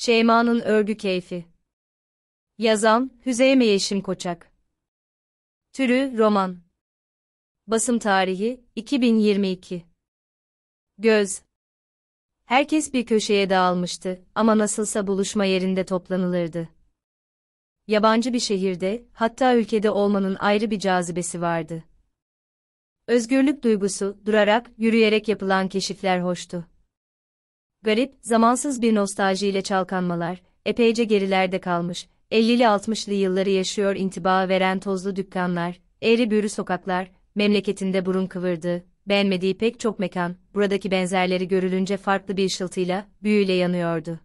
Şeyma'nın örgü keyfi. Yazan, Hüzeyme Yeşim Koçak. Türü, roman. Basım tarihi, 2022. Göz. Herkes bir köşeye dağılmıştı ama nasılsa buluşma yerinde toplanılırdı. Yabancı bir şehirde, hatta ülkede olmanın ayrı bir cazibesi vardı. Özgürlük duygusu, durarak, yürüyerek yapılan keşifler hoştu. Garip, zamansız bir nostaljiyle çalkanmalar, epeyce gerilerde kalmış, 50'li 60'lı yılları yaşıyor intiba veren tozlu dükkanlar, eğri büğrü sokaklar, memleketinde burun kıvırdı, beğenmediği pek çok mekan, buradaki benzerleri görülünce farklı bir ışıltıyla, büyüyle yanıyordu.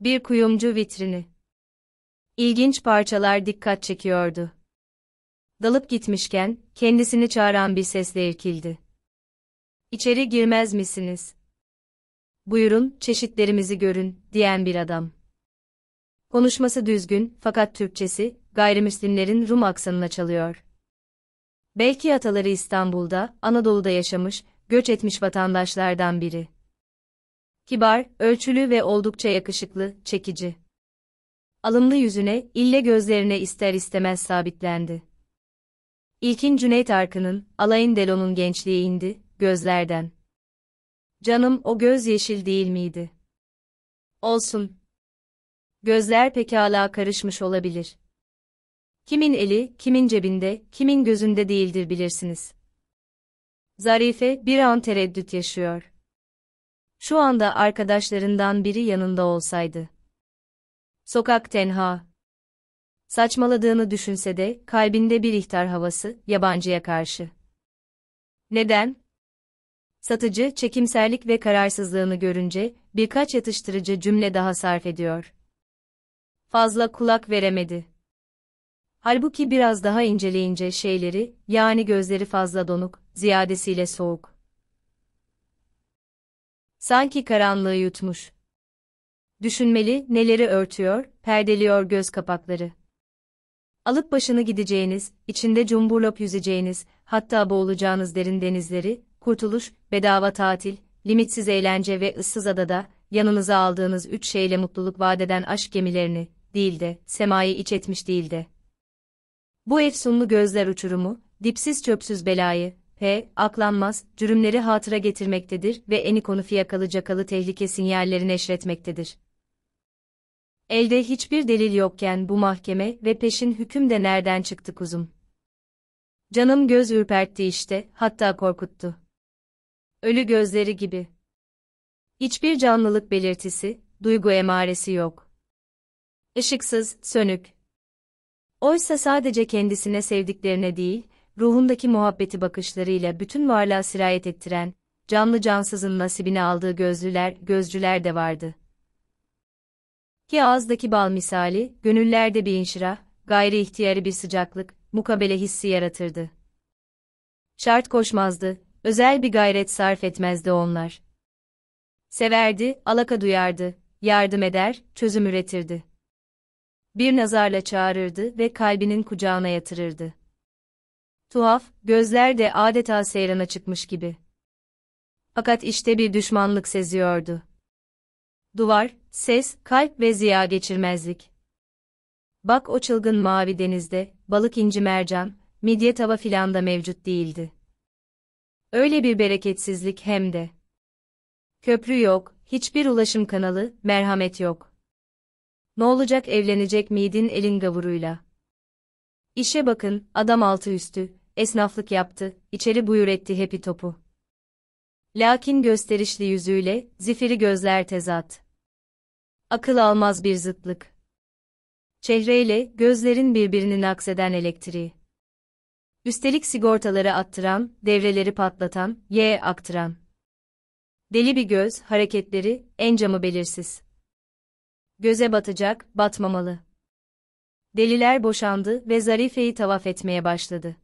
Bir kuyumcu vitrini. İlginç parçalar dikkat çekiyordu. Dalıp gitmişken, kendisini çağıran bir sesle irkildi. İçeri girmez misiniz?'' buyurun çeşitlerimizi görün diyen bir adam. Konuşması düzgün fakat Türkçesi gayrimüslimlerin Rum aksanına çalıyor. Belki ataları İstanbul'da, Anadolu'da yaşamış, göç etmiş vatandaşlardan biri. Kibar, ölçülü ve oldukça yakışıklı, çekici. Alımlı yüzüne, ille gözlerine ister istemez sabitlendi. İlkin Cüneyt Arkın'ın, Alain Delon'un gençliği indi, gözlerden. Canım o göz yeşil değil miydi? Olsun. Gözler pekala karışmış olabilir. Kimin eli, kimin cebinde, kimin gözünde değildir bilirsiniz. Zarife bir an tereddüt yaşıyor. Şu anda arkadaşlarından biri yanında olsaydı. Sokak tenha. Saçmaladığını düşünse de kalbinde bir ihtar havası yabancıya karşı. Neden? Satıcı çekimserlik ve kararsızlığını görünce birkaç yatıştırıcı cümle daha sarf ediyor. Fazla kulak veremedi. Halbuki biraz daha inceleyince şeyleri, yani gözleri fazla donuk, ziyadesiyle soğuk. Sanki karanlığı yutmuş. Düşünmeli, neleri örtüyor, perdeliyor göz kapakları. Alıp başını gideceğiniz, içinde cumburlop yüzeceğiniz, hatta boğulacağınız derin denizleri, kurtuluş, bedava tatil, limitsiz eğlence ve ıssız adada, yanınıza aldığınız üç şeyle mutluluk vadeden aşk gemilerini, değil de, semayı iç etmiş değil de. Bu efsunlu gözler uçurumu, dipsiz çöpsüz belayı, P, aklanmaz, cürümleri hatıra getirmektedir ve eni konu fiyakalı cakalı tehlike sinyallerini eşretmektedir. Elde hiçbir delil yokken bu mahkeme ve peşin hüküm de nereden çıktı kuzum? Canım göz ürpertti işte, hatta korkuttu. Ölü gözleri gibi. Hiçbir canlılık belirtisi, duygu emaresi yok. Işıksız, sönük. Oysa sadece kendisine sevdiklerine değil, ruhundaki muhabbeti bakışlarıyla bütün varlığa sirayet ettiren, canlı cansızın nasibini aldığı gözlüler, gözcüler de vardı. Ki ağızdaki bal misali, gönüllerde bir inşirah, gayri ihtiyarı bir sıcaklık, mukabele hissi yaratırdı. Şart koşmazdı, özel bir gayret sarf etmezdi onlar. Severdi, alaka duyardı, yardım eder, çözüm üretirdi. Bir nazarla çağırırdı ve kalbinin kucağına yatırırdı. Tuhaf, gözler de adeta seyrana çıkmış gibi. Fakat işte bir düşmanlık seziyordu. Duvar, ses, kalp ve ziya geçirmezlik. Bak o çılgın mavi denizde, balık inci mercan, midye tava filan da mevcut değildi. Öyle bir bereketsizlik hem de. Köprü yok, hiçbir ulaşım kanalı, merhamet yok. Ne olacak evlenecek miydin elin gavuruyla? İşe bakın, adam altı üstü, esnaflık yaptı, içeri buyur etti hepi topu. Lakin gösterişli yüzüyle, zifiri gözler tezat. Akıl almaz bir zıtlık. Çehreyle, gözlerin birbirini nakseden elektriği. Üstelik sigortaları attıran, devreleri patlatan, y aktıran. Deli bir göz, hareketleri, en camı belirsiz. Göze batacak, batmamalı. Deliler boşandı ve Zarife'yi tavaf etmeye başladı.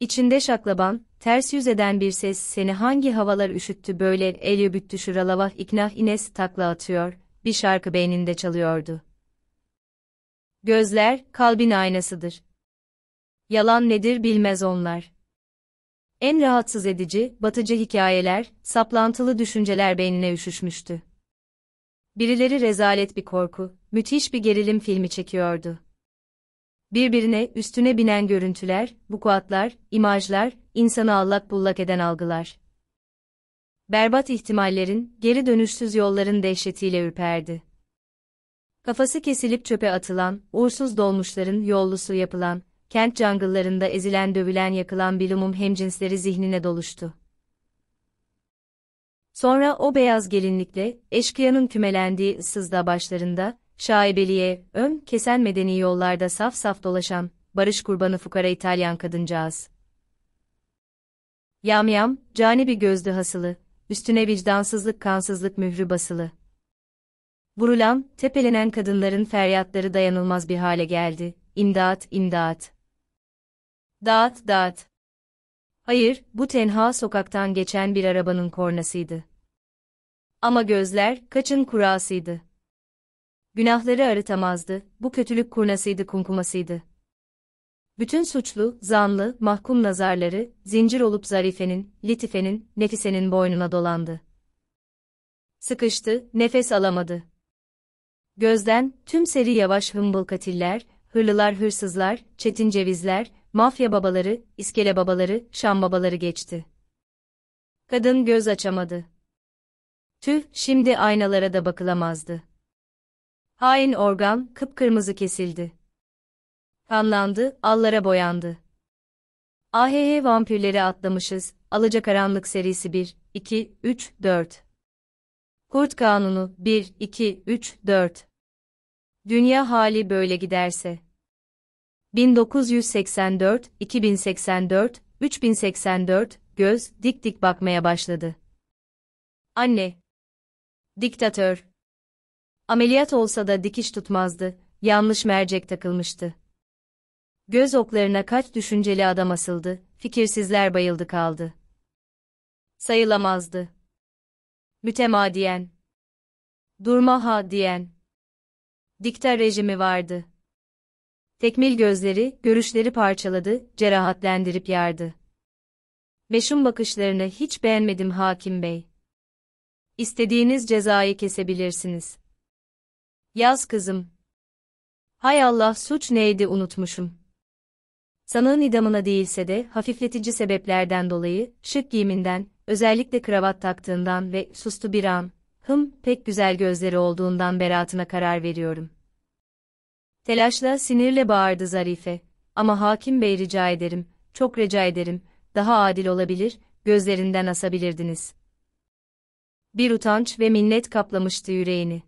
İçinde şaklaban, ters yüz eden bir ses seni hangi havalar üşüttü böyle el büttü şuralavah iknah ines takla atıyor, bir şarkı beyninde çalıyordu. Gözler, kalbin aynasıdır yalan nedir bilmez onlar. En rahatsız edici, batıcı hikayeler, saplantılı düşünceler beynine üşüşmüştü. Birileri rezalet bir korku, müthiş bir gerilim filmi çekiyordu. Birbirine, üstüne binen görüntüler, vukuatlar, imajlar, insanı allak bullak eden algılar. Berbat ihtimallerin, geri dönüşsüz yolların dehşetiyle ürperdi. Kafası kesilip çöpe atılan, uğursuz dolmuşların yollusu yapılan, kent jungle'larında ezilen dövülen yakılan bilumum hemcinsleri zihnine doluştu. Sonra o beyaz gelinlikle, eşkıyanın kümelendiği ıssızda başlarında, şaibeliğe, ön, kesen medeni yollarda saf saf dolaşan, barış kurbanı fukara İtalyan kadıncağız. yam, cani bir gözdü hasılı, üstüne vicdansızlık kansızlık mührü basılı. Vurulan, tepelenen kadınların feryatları dayanılmaz bir hale geldi, imdat, imdat. Dağıt dağıt. Hayır, bu tenha sokaktan geçen bir arabanın kornasıydı. Ama gözler, kaçın kurasıydı. Günahları arıtamazdı, bu kötülük kurnasıydı kunkumasıydı. Bütün suçlu, zanlı, mahkum nazarları, zincir olup Zarife'nin, litifenin, Nefise'nin boynuna dolandı. Sıkıştı, nefes alamadı. Gözden, tüm seri yavaş hımbıl katiller, hırlılar hırsızlar, çetin cevizler, mafya babaları, iskele babaları, şam babaları geçti. Kadın göz açamadı. Tüh, şimdi aynalara da bakılamazdı. Hain organ kıpkırmızı kesildi. Kanlandı, allara boyandı. AHH vampirleri atlamışız, Alacakaranlık serisi 1, 2, 3, 4. Kurt Kanunu 1, 2, 3, 4. Dünya hali böyle giderse. 1984, 2084, 3084, göz dik dik bakmaya başladı. Anne. Diktatör. Ameliyat olsa da dikiş tutmazdı, yanlış mercek takılmıştı. Göz oklarına kaç düşünceli adam asıldı, fikirsizler bayıldı kaldı. Sayılamazdı. Mütemadiyen. Durma ha diyen. Dikta rejimi vardı. Tekmil gözleri, görüşleri parçaladı, cerahatlendirip yardı. Meşhum bakışlarını hiç beğenmedim hakim bey. İstediğiniz cezayı kesebilirsiniz. Yaz kızım. Hay Allah suç neydi unutmuşum. Sanığın idamına değilse de hafifletici sebeplerden dolayı, şık giyiminden, özellikle kravat taktığından ve sustu bir an, hım pek güzel gözleri olduğundan beratına karar veriyorum.'' Telaşla sinirle bağırdı Zarife. Ama hakim bey rica ederim, çok rica ederim, daha adil olabilir, gözlerinden asabilirdiniz. Bir utanç ve minnet kaplamıştı yüreğini.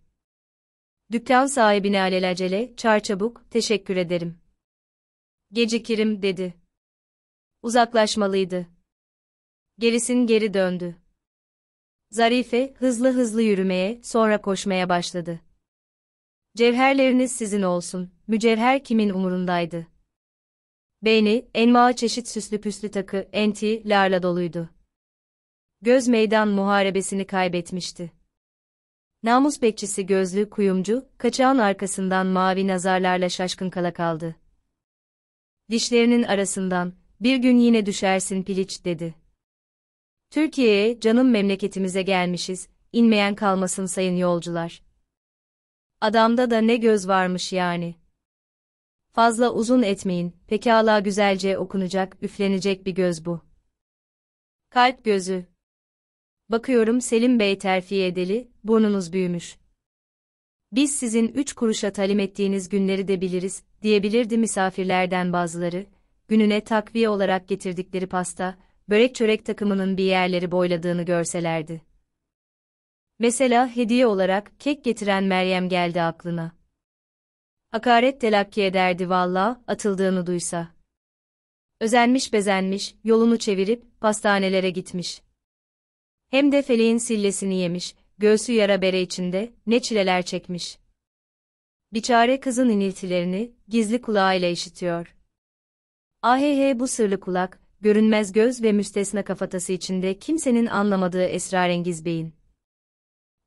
Dükkan sahibine alelacele, çarçabuk, teşekkür ederim. Gecikirim, dedi. Uzaklaşmalıydı. Gerisin geri döndü. Zarife, hızlı hızlı yürümeye, sonra koşmaya başladı. Cevherleriniz sizin olsun, mücevher kimin umurundaydı? Beyni, enma çeşit süslü püslü takı, enti, larla doluydu. Göz meydan muharebesini kaybetmişti. Namus bekçisi gözlü kuyumcu, kaçağın arkasından mavi nazarlarla şaşkın kala kaldı. Dişlerinin arasından, bir gün yine düşersin piliç dedi. Türkiye'ye, canım memleketimize gelmişiz, inmeyen kalmasın sayın yolcular. Adamda da ne göz varmış yani. Fazla uzun etmeyin, pekala güzelce okunacak, üflenecek bir göz bu. Kalp gözü. Bakıyorum Selim Bey terfi edeli, burnunuz büyümüş. Biz sizin üç kuruşa talim ettiğiniz günleri de biliriz, diyebilirdi misafirlerden bazıları, gününe takviye olarak getirdikleri pasta, börek çörek takımının bir yerleri boyladığını görselerdi. Mesela hediye olarak kek getiren Meryem geldi aklına. Hakaret telakki ederdi valla, atıldığını duysa. Özenmiş bezenmiş, yolunu çevirip pastanelere gitmiş. Hem de feleğin sillesini yemiş, göğsü yara bere içinde, ne çileler çekmiş. Biçare kızın iniltilerini, gizli kulağıyla işitiyor. Ahehe bu sırlı kulak, görünmez göz ve müstesna kafatası içinde kimsenin anlamadığı esrarengiz beyin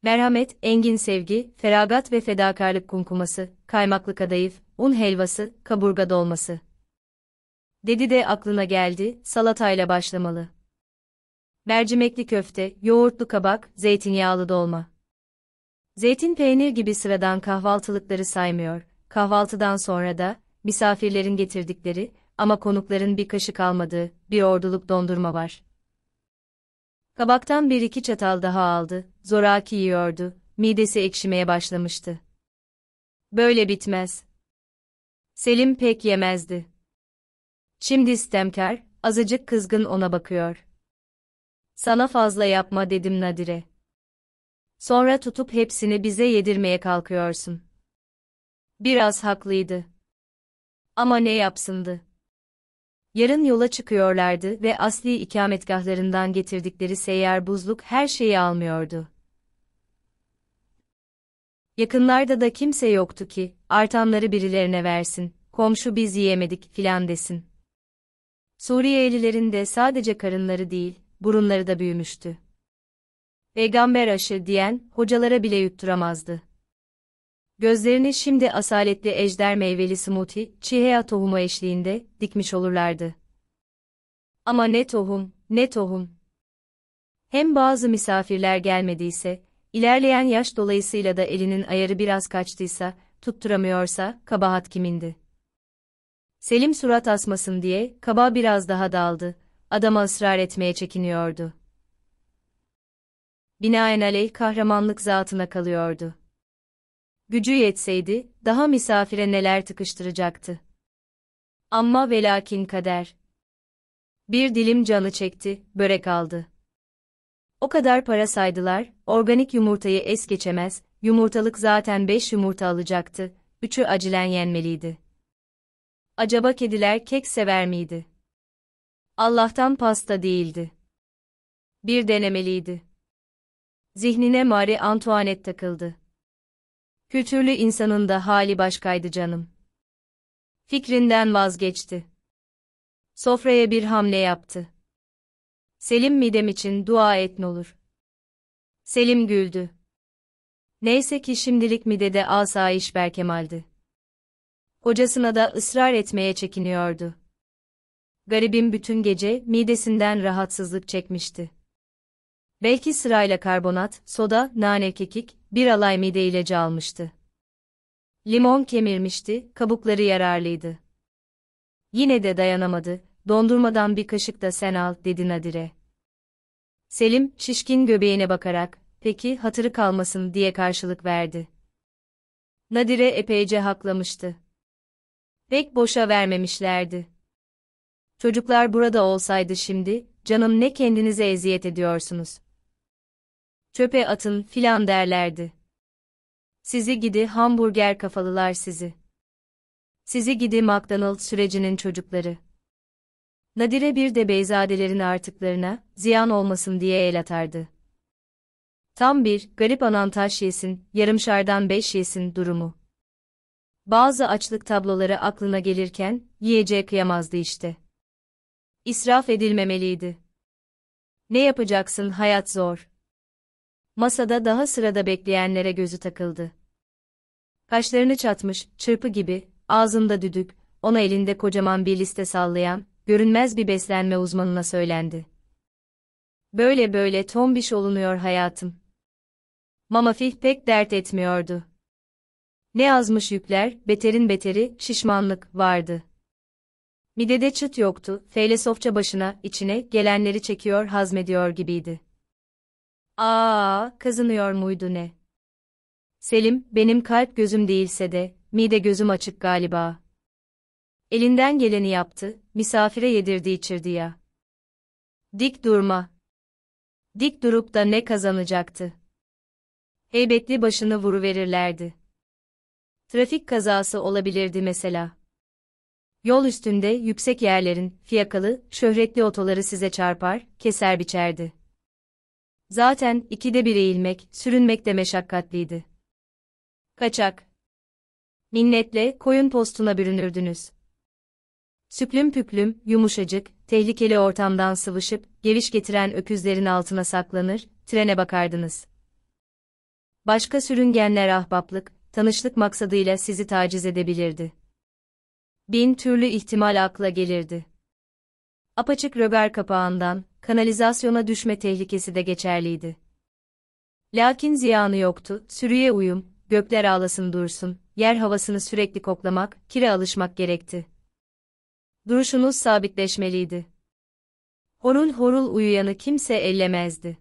merhamet, engin sevgi, feragat ve fedakarlık kumkuması, kaymaklı kadayıf, un helvası, kaburga dolması. Dedi de aklına geldi, salatayla başlamalı. Mercimekli köfte, yoğurtlu kabak, zeytinyağlı dolma. Zeytin peynir gibi sıradan kahvaltılıkları saymıyor, kahvaltıdan sonra da, misafirlerin getirdikleri, ama konukların bir kaşık almadığı, bir orduluk dondurma var. Kabaktan bir iki çatal daha aldı, zoraki yiyordu, midesi ekşimeye başlamıştı. Böyle bitmez. Selim pek yemezdi. Şimdi istemkar, azıcık kızgın ona bakıyor. Sana fazla yapma dedim Nadire. Sonra tutup hepsini bize yedirmeye kalkıyorsun. Biraz haklıydı. Ama ne yapsındı? Yarın yola çıkıyorlardı ve asli ikametgahlarından getirdikleri seyyar buzluk her şeyi almıyordu. Yakınlarda da kimse yoktu ki, artanları birilerine versin, komşu biz yiyemedik filan desin. Suriyelilerin de sadece karınları değil, burunları da büyümüştü. Peygamber aşı diyen, hocalara bile yutturamazdı. Gözlerini şimdi asaletli ejder meyveli smoothie, çiheya tohumu eşliğinde dikmiş olurlardı. Ama ne tohum, ne tohum. Hem bazı misafirler gelmediyse, ilerleyen yaş dolayısıyla da elinin ayarı biraz kaçtıysa, tutturamıyorsa, kabahat kimindi? Selim surat asmasın diye, kaba biraz daha daldı, adama ısrar etmeye çekiniyordu. Binaenaleyh kahramanlık zatına kalıyordu gücü yetseydi, daha misafire neler tıkıştıracaktı. Amma velakin kader. Bir dilim canı çekti, börek aldı. O kadar para saydılar, organik yumurtayı es geçemez, yumurtalık zaten beş yumurta alacaktı, üçü acilen yenmeliydi. Acaba kediler kek sever miydi? Allah'tan pasta değildi. Bir denemeliydi. Zihnine Marie Antoinette takıldı. Kültürlü insanın da hali başkaydı canım. Fikrinden vazgeçti. Sofraya bir hamle yaptı. Selim midem için dua et olur. Selim güldü. Neyse ki şimdilik midede asayiş berkemaldi. Kocasına da ısrar etmeye çekiniyordu. Garibim bütün gece midesinden rahatsızlık çekmişti. Belki sırayla karbonat, soda, nane kekik, bir alay mide ilacı almıştı. Limon kemirmişti, kabukları yararlıydı. Yine de dayanamadı, dondurmadan bir kaşık da sen al, dedi Nadire. Selim, şişkin göbeğine bakarak, peki hatırı kalmasın diye karşılık verdi. Nadire epeyce haklamıştı. Pek boşa vermemişlerdi. Çocuklar burada olsaydı şimdi, canım ne kendinize eziyet ediyorsunuz çöpe atın filan derlerdi. Sizi gidi hamburger kafalılar sizi. Sizi gidi McDonald sürecinin çocukları. Nadire bir de beyzadelerin artıklarına, ziyan olmasın diye el atardı. Tam bir, garip anan taş yesin, yarımşardan beş yesin durumu. Bazı açlık tabloları aklına gelirken, yiyeceğe kıyamazdı işte. İsraf edilmemeliydi. Ne yapacaksın hayat zor. Masada daha sırada bekleyenlere gözü takıldı. Kaşlarını çatmış, çırpı gibi, ağzında düdük, ona elinde kocaman bir liste sallayan, görünmez bir beslenme uzmanına söylendi. Böyle böyle tombiş olunuyor hayatım. Mamafih pek dert etmiyordu. Ne yazmış yükler, beterin beteri, şişmanlık vardı. Midede çıt yoktu, felesofça başına, içine, gelenleri çekiyor, hazmediyor gibiydi. Aa, kazınıyor muydu ne? Selim, benim kalp gözüm değilse de, mide gözüm açık galiba. Elinden geleni yaptı, misafire yedirdi içirdi ya. Dik durma. Dik durup da ne kazanacaktı? Heybetli başını vuruverirlerdi. Trafik kazası olabilirdi mesela. Yol üstünde yüksek yerlerin, fiyakalı, şöhretli otoları size çarpar, keser biçerdi. Zaten ikide bir eğilmek, sürünmek de meşakkatliydi. Kaçak. Minnetle koyun postuna bürünürdünüz. Süplüm püplüm, yumuşacık, tehlikeli ortamdan sıvışıp, geviş getiren öküzlerin altına saklanır, trene bakardınız. Başka sürüngenler ahbaplık, tanışlık maksadıyla sizi taciz edebilirdi. Bin türlü ihtimal akla gelirdi. Apaçık röber kapağından, kanalizasyona düşme tehlikesi de geçerliydi. Lakin ziyanı yoktu, sürüye uyum, gökler ağlasın dursun, yer havasını sürekli koklamak, kire alışmak gerekti. Duruşunuz sabitleşmeliydi. Horul horul uyuyanı kimse ellemezdi.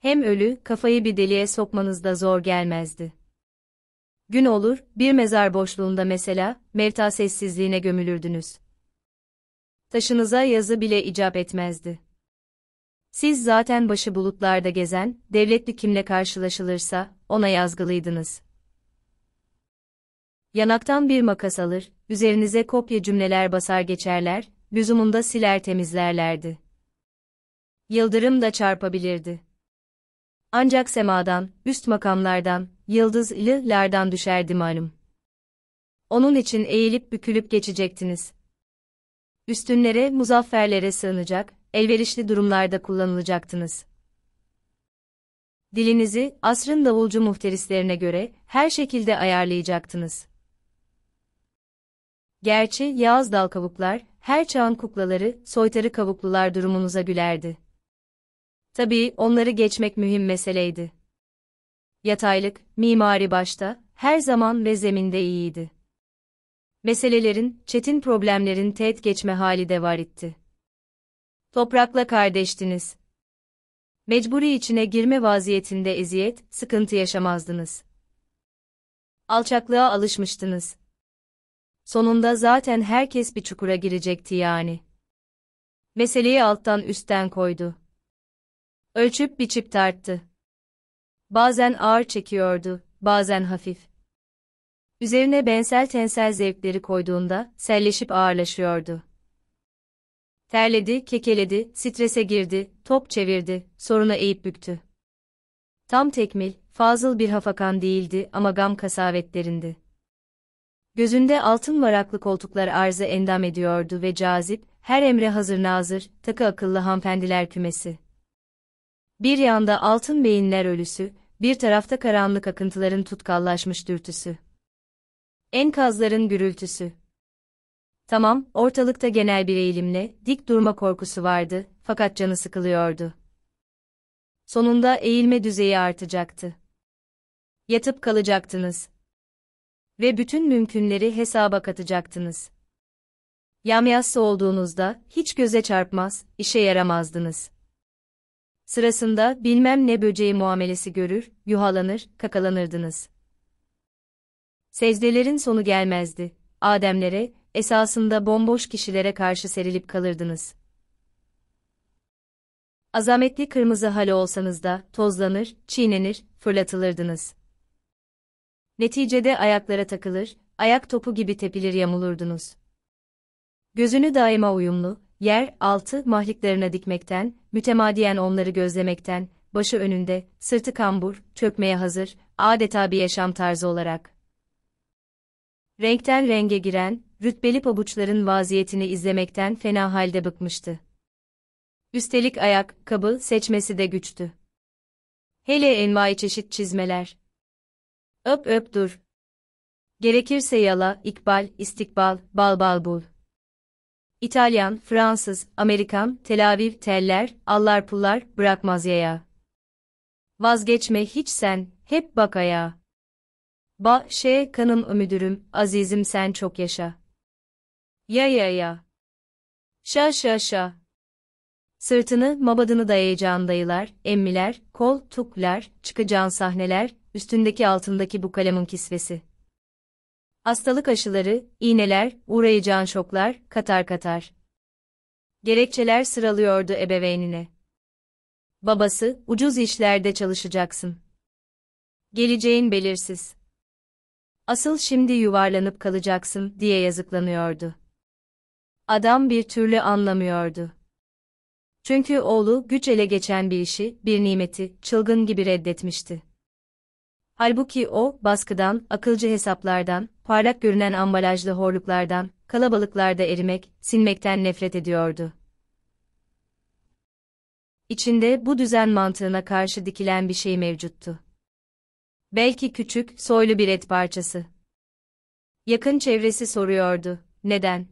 Hem ölü, kafayı bir deliğe sokmanız da zor gelmezdi. Gün olur, bir mezar boşluğunda mesela, mevta sessizliğine gömülürdünüz taşınıza yazı bile icap etmezdi. Siz zaten başı bulutlarda gezen, devletli kimle karşılaşılırsa, ona yazgılıydınız. Yanaktan bir makas alır, üzerinize kopya cümleler basar geçerler, lüzumunda siler temizlerlerdi. Yıldırım da çarpabilirdi. Ancak semadan, üst makamlardan, yıldızlılardan düşerdi malum. Onun için eğilip bükülüp geçecektiniz üstünlere, muzafferlere sığınacak, elverişli durumlarda kullanılacaktınız. Dilinizi, asrın davulcu muhterislerine göre, her şekilde ayarlayacaktınız. Gerçi Yağız dal kavuklar, her çağın kuklaları, soytarı kavuklular durumunuza gülerdi. Tabii onları geçmek mühim meseleydi. Yataylık, mimari başta, her zaman ve zeminde iyiydi meselelerin, çetin problemlerin teğet geçme hali de var itti. Toprakla kardeştiniz. Mecburi içine girme vaziyetinde eziyet, sıkıntı yaşamazdınız. Alçaklığa alışmıştınız. Sonunda zaten herkes bir çukura girecekti yani. Meseleyi alttan üstten koydu. Ölçüp biçip tarttı. Bazen ağır çekiyordu, bazen hafif. Üzerine bensel tensel zevkleri koyduğunda selleşip ağırlaşıyordu. Terledi, kekeledi, strese girdi, top çevirdi, soruna eğip büktü. Tam tekmil, fazıl bir hafakan değildi ama gam kasavetlerindi. Gözünde altın varaklı koltuklar arıza endam ediyordu ve cazip, her emre hazır nazır, takı akıllı hanfendiler kümesi. Bir yanda altın beyinler ölüsü, bir tarafta karanlık akıntıların tutkallaşmış dürtüsü. Enkazların gürültüsü. Tamam, ortalıkta genel bir eğilimle dik durma korkusu vardı fakat canı sıkılıyordu. Sonunda eğilme düzeyi artacaktı. Yatıp kalacaktınız. Ve bütün mümkünleri hesaba katacaktınız. Yamyassı olduğunuzda hiç göze çarpmaz, işe yaramazdınız. Sırasında bilmem ne böceği muamelesi görür, yuhalanır, kakalanırdınız. Secdelerin sonu gelmezdi. Ademlere, esasında bomboş kişilere karşı serilip kalırdınız. Azametli kırmızı hale olsanız da, tozlanır, çiğnenir, fırlatılırdınız. Neticede ayaklara takılır, ayak topu gibi tepilir yamulurdunuz. Gözünü daima uyumlu, yer, altı mahliklerine dikmekten, mütemadiyen onları gözlemekten, başı önünde, sırtı kambur, çökmeye hazır, adeta bir yaşam tarzı olarak. Renkten renge giren, rütbeli pabuçların vaziyetini izlemekten fena halde bıkmıştı. Üstelik ayak, kabı seçmesi de güçtü. Hele envai çeşit çizmeler. Öp öp dur. Gerekirse yala, ikbal, istikbal, bal bal bul. İtalyan, Fransız, Amerikan, Tel Aviv, teller, allar pullar, bırakmaz yaya. Vazgeçme hiç sen, hep bak ayağa. Ba, şeye kanım müdürüm, azizim sen çok yaşa. Ya ya ya. Şa şa şa. Sırtını, mabadını dayayacağın dayılar, emmiler, kol, tuklar, çıkacağın sahneler, üstündeki altındaki bu kalemin kisvesi. Hastalık aşıları, iğneler, uğrayacağın şoklar, katar katar. Gerekçeler sıralıyordu ebeveynine. Babası, ucuz işlerde çalışacaksın. Geleceğin belirsiz asıl şimdi yuvarlanıp kalacaksın diye yazıklanıyordu. Adam bir türlü anlamıyordu. Çünkü oğlu güç ele geçen bir işi, bir nimeti, çılgın gibi reddetmişti. Halbuki o, baskıdan, akılcı hesaplardan, parlak görünen ambalajlı horluklardan, kalabalıklarda erimek, sinmekten nefret ediyordu. İçinde bu düzen mantığına karşı dikilen bir şey mevcuttu. Belki küçük, soylu bir et parçası. Yakın çevresi soruyordu. Neden?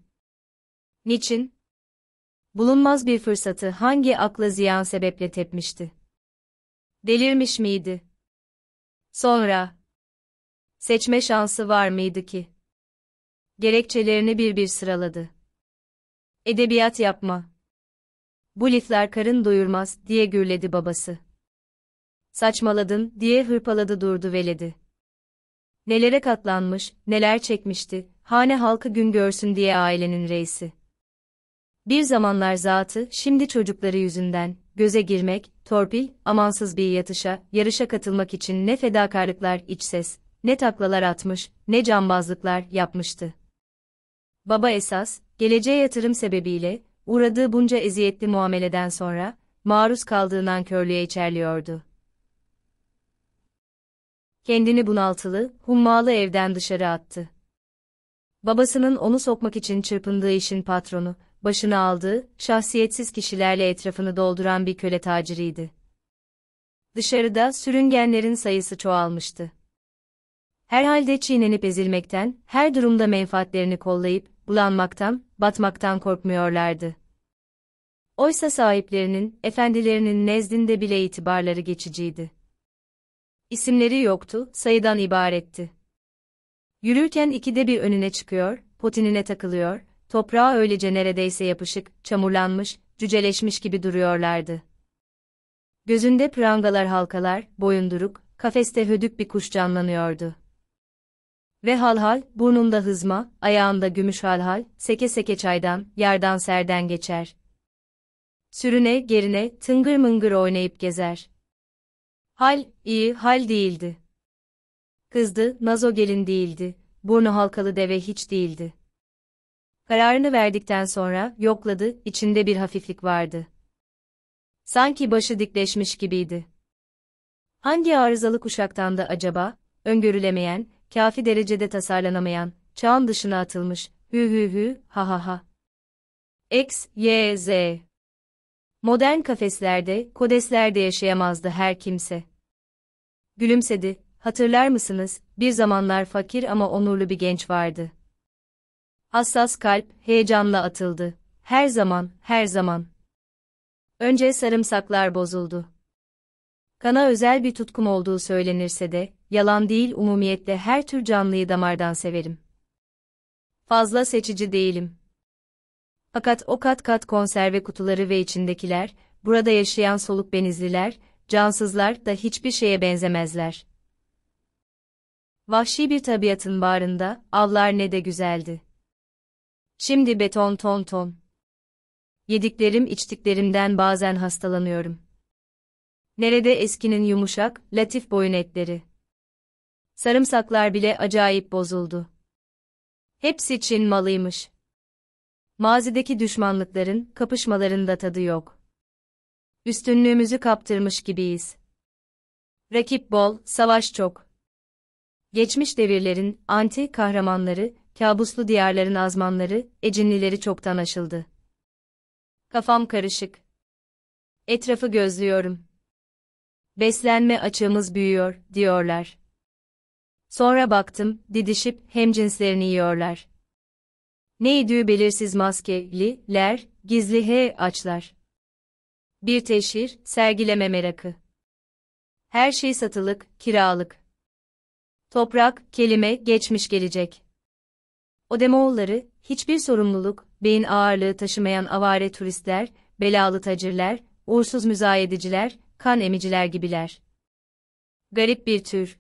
Niçin? Bulunmaz bir fırsatı hangi akla ziyan sebeple tepmişti? Delirmiş miydi? Sonra seçme şansı var mıydı ki? Gerekçelerini bir bir sıraladı. Edebiyat yapma. Bu lifler karın doyurmaz diye gürledi babası saçmaladın diye hırpaladı durdu veledi. Nelere katlanmış, neler çekmişti, hane halkı gün görsün diye ailenin reisi. Bir zamanlar zatı, şimdi çocukları yüzünden, göze girmek, torpil, amansız bir yatışa, yarışa katılmak için ne fedakarlıklar iç ses, ne taklalar atmış, ne cambazlıklar yapmıştı. Baba esas, geleceğe yatırım sebebiyle, uğradığı bunca eziyetli muameleden sonra, maruz kaldığı nankörlüğe içerliyordu kendini bunaltılı, hummalı evden dışarı attı. Babasının onu sokmak için çırpındığı işin patronu, başını aldığı, şahsiyetsiz kişilerle etrafını dolduran bir köle taciriydi. Dışarıda sürüngenlerin sayısı çoğalmıştı. Herhalde çiğnenip ezilmekten, her durumda menfaatlerini kollayıp, bulanmaktan, batmaktan korkmuyorlardı. Oysa sahiplerinin, efendilerinin nezdinde bile itibarları geçiciydi. İsimleri yoktu, sayıdan ibaretti. Yürürken ikide bir önüne çıkıyor, potinine takılıyor, toprağa öylece neredeyse yapışık, çamurlanmış, cüceleşmiş gibi duruyorlardı. Gözünde prangalar halkalar, boyunduruk, kafeste hödük bir kuş canlanıyordu. Ve halhal, burnunda hızma, ayağında gümüş halhal, seke seke çaydan, yardan serden geçer. Sürüne, gerine, tıngır mıngır oynayıp gezer. Hal, iyi hal değildi. Kızdı, Nazo gelin değildi, burnu halkalı deve hiç değildi. Kararını verdikten sonra yokladı, içinde bir hafiflik vardı. Sanki başı dikleşmiş gibiydi. Hangi arızalı kuşaktan da acaba, öngörülemeyen, kafi derecede tasarlanamayan, çağın dışına atılmış, hü hü hü, ha ha ha. X, Y, Z. Modern kafeslerde, kodeslerde yaşayamazdı her kimse gülümsedi. Hatırlar mısınız, bir zamanlar fakir ama onurlu bir genç vardı. Hassas kalp heyecanla atıldı. Her zaman, her zaman. Önce sarımsaklar bozuldu. Kana özel bir tutkum olduğu söylenirse de, yalan değil umumiyetle her tür canlıyı damardan severim. Fazla seçici değilim. Fakat o kat kat konserve kutuları ve içindekiler, burada yaşayan soluk benizliler, cansızlar da hiçbir şeye benzemezler. Vahşi bir tabiatın bağrında, avlar ne de güzeldi. Şimdi beton ton ton. Yediklerim içtiklerimden bazen hastalanıyorum. Nerede eskinin yumuşak, latif boyun etleri. Sarımsaklar bile acayip bozuldu. Hepsi Çin malıymış. Mazideki düşmanlıkların, kapışmalarında tadı yok. Üstünlüğümüzü kaptırmış gibiyiz. Rakip bol, savaş çok. Geçmiş devirlerin anti kahramanları, kabuslu diyarların azmanları, ecinlileri çoktan aşıldı. Kafam karışık. Etrafı gözlüyorum. Beslenme açığımız büyüyor, diyorlar. Sonra baktım, didişip hemcinslerini yiyorlar. Neydi belirsiz maskeliler, gizli he açlar. Bir teşhir, sergileme merakı. Her şey satılık, kiralık. Toprak, kelime, geçmiş gelecek. O Odemoğulları, hiçbir sorumluluk, beyin ağırlığı taşımayan avare turistler, belalı tacirler, uğursuz müzayediciler, kan emiciler gibiler. Garip bir tür.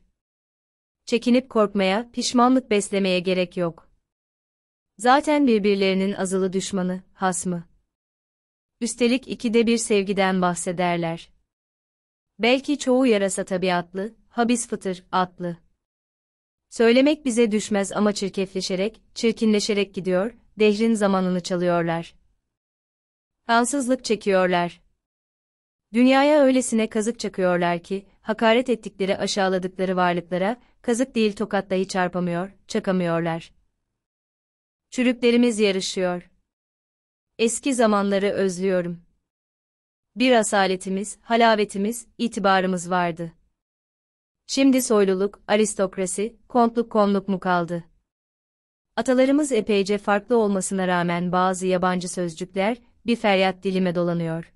Çekinip korkmaya, pişmanlık beslemeye gerek yok. Zaten birbirlerinin azılı düşmanı, hasmı. Üstelik ikide bir sevgiden bahsederler. Belki çoğu yarasa tabiatlı, habis fıtır, atlı. Söylemek bize düşmez ama çirkefleşerek, çirkinleşerek gidiyor, dehrin zamanını çalıyorlar. Ansızlık çekiyorlar. Dünyaya öylesine kazık çakıyorlar ki, hakaret ettikleri aşağıladıkları varlıklara, kazık değil tokat dahi çarpamıyor, çakamıyorlar. Çürüklerimiz yarışıyor eski zamanları özlüyorum. Bir asaletimiz, halavetimiz, itibarımız vardı. Şimdi soyluluk, aristokrasi, kontluk konluk mu kaldı? Atalarımız epeyce farklı olmasına rağmen bazı yabancı sözcükler bir feryat dilime dolanıyor.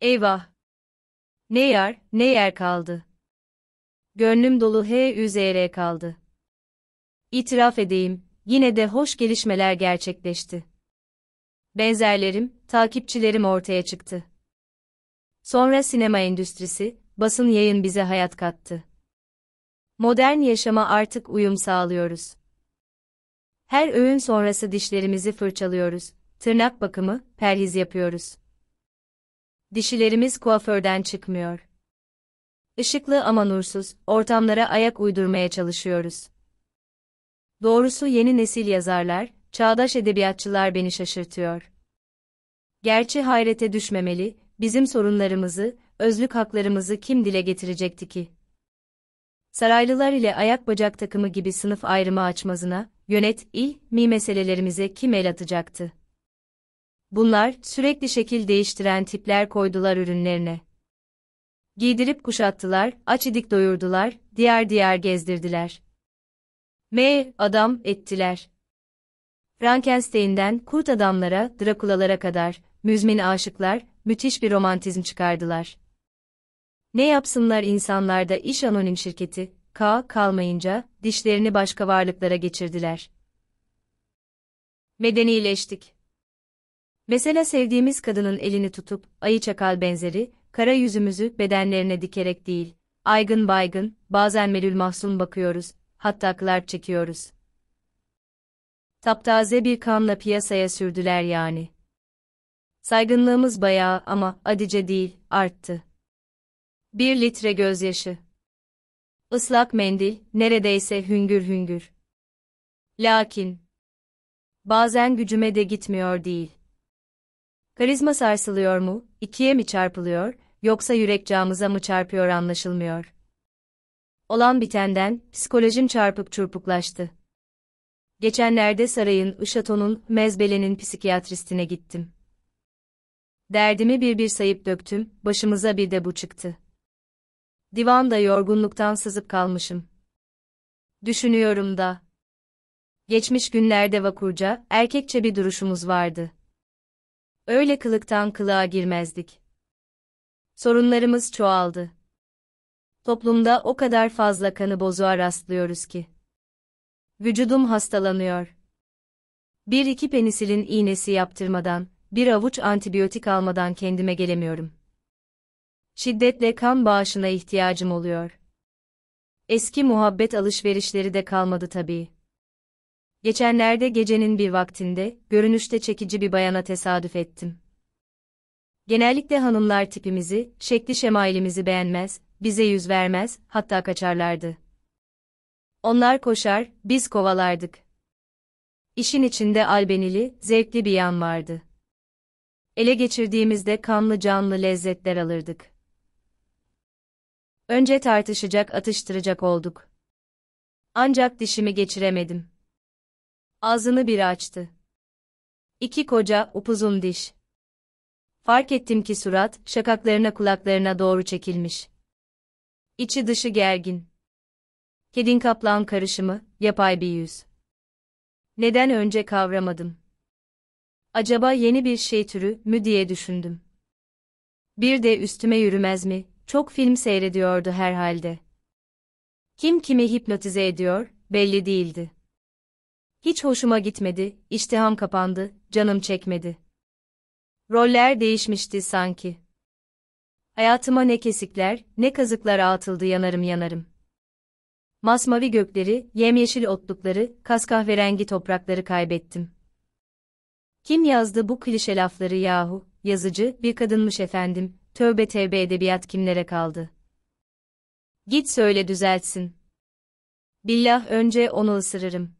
Eyvah! Ne yer, ne yer kaldı. Gönlüm dolu he üzere kaldı. İtiraf edeyim, yine de hoş gelişmeler gerçekleşti benzerlerim, takipçilerim ortaya çıktı. Sonra sinema endüstrisi, basın yayın bize hayat kattı. Modern yaşama artık uyum sağlıyoruz. Her öğün sonrası dişlerimizi fırçalıyoruz, tırnak bakımı, perhiz yapıyoruz. Dişilerimiz kuaförden çıkmıyor. Işıklı ama nursuz, ortamlara ayak uydurmaya çalışıyoruz. Doğrusu yeni nesil yazarlar, çağdaş edebiyatçılar beni şaşırtıyor. Gerçi hayrete düşmemeli, bizim sorunlarımızı, özlük haklarımızı kim dile getirecekti ki? Saraylılar ile ayak bacak takımı gibi sınıf ayrımı açmazına, yönet, il, mi meselelerimize kim el atacaktı? Bunlar, sürekli şekil değiştiren tipler koydular ürünlerine. Giydirip kuşattılar, aç idik doyurdular, diğer diğer gezdirdiler. M, adam ettiler. Frankenstein'den kurt adamlara, Drakulalara kadar, müzmin aşıklar, müthiş bir romantizm çıkardılar. Ne yapsınlar insanlarda iş anonim şirketi, K kalmayınca, dişlerini başka varlıklara geçirdiler. Medenileştik. Mesela sevdiğimiz kadının elini tutup, ayı çakal benzeri, kara yüzümüzü bedenlerine dikerek değil, aygın baygın, bazen melül mahzun bakıyoruz, hatta kılar çekiyoruz. Taptaze bir kanla piyasaya sürdüler yani. Saygınlığımız bayağı ama adice değil, arttı. Bir litre gözyaşı. Islak mendil, neredeyse hüngür hüngür. Lakin, bazen gücüme de gitmiyor değil. Karizma sarsılıyor mu, ikiye mi çarpılıyor, yoksa yürek yürekcağımıza mı çarpıyor anlaşılmıyor. Olan bitenden, psikolojim çarpık çurpuklaştı. Geçenlerde sarayın, Işaton'un, Mezbele'nin psikiyatristine gittim. Derdimi bir bir sayıp döktüm, başımıza bir de bu çıktı. Divanda yorgunluktan sızıp kalmışım. Düşünüyorum da. Geçmiş günlerde vakurca, erkekçe bir duruşumuz vardı. Öyle kılıktan kılığa girmezdik. Sorunlarımız çoğaldı. Toplumda o kadar fazla kanı bozuğa rastlıyoruz ki. Vücudum hastalanıyor. Bir iki penisilin iğnesi yaptırmadan, bir avuç antibiyotik almadan kendime gelemiyorum. Şiddetle kan bağışına ihtiyacım oluyor. Eski muhabbet alışverişleri de kalmadı tabii. Geçenlerde gecenin bir vaktinde, görünüşte çekici bir bayana tesadüf ettim. Genellikle hanımlar tipimizi, şekli şemailimizi beğenmez, bize yüz vermez, hatta kaçarlardı. Onlar koşar, biz kovalardık. İşin içinde albenili, zevkli bir yan vardı. Ele geçirdiğimizde kanlı canlı lezzetler alırdık. Önce tartışacak atıştıracak olduk. Ancak dişimi geçiremedim. Ağzını bir açtı. İki koca, upuzun diş. Fark ettim ki surat, şakaklarına kulaklarına doğru çekilmiş. İçi dışı gergin. Kedin kaplan karışımı, yapay bir yüz. Neden önce kavramadım? Acaba yeni bir şey türü mü diye düşündüm. Bir de üstüme yürümez mi? Çok film seyrediyordu herhalde. Kim kimi hipnotize ediyor, belli değildi. Hiç hoşuma gitmedi, iştiham kapandı, canım çekmedi. Roller değişmişti sanki. Hayatıma ne kesikler, ne kazıklar atıldı yanarım yanarım. Masmavi gökleri, yemyeşil otlukları, kaskahverengi toprakları kaybettim. Kim yazdı bu klişe lafları yahu, yazıcı, bir kadınmış efendim, tövbe tevbe edebiyat kimlere kaldı? Git söyle düzeltsin. Billah önce onu ısırırım.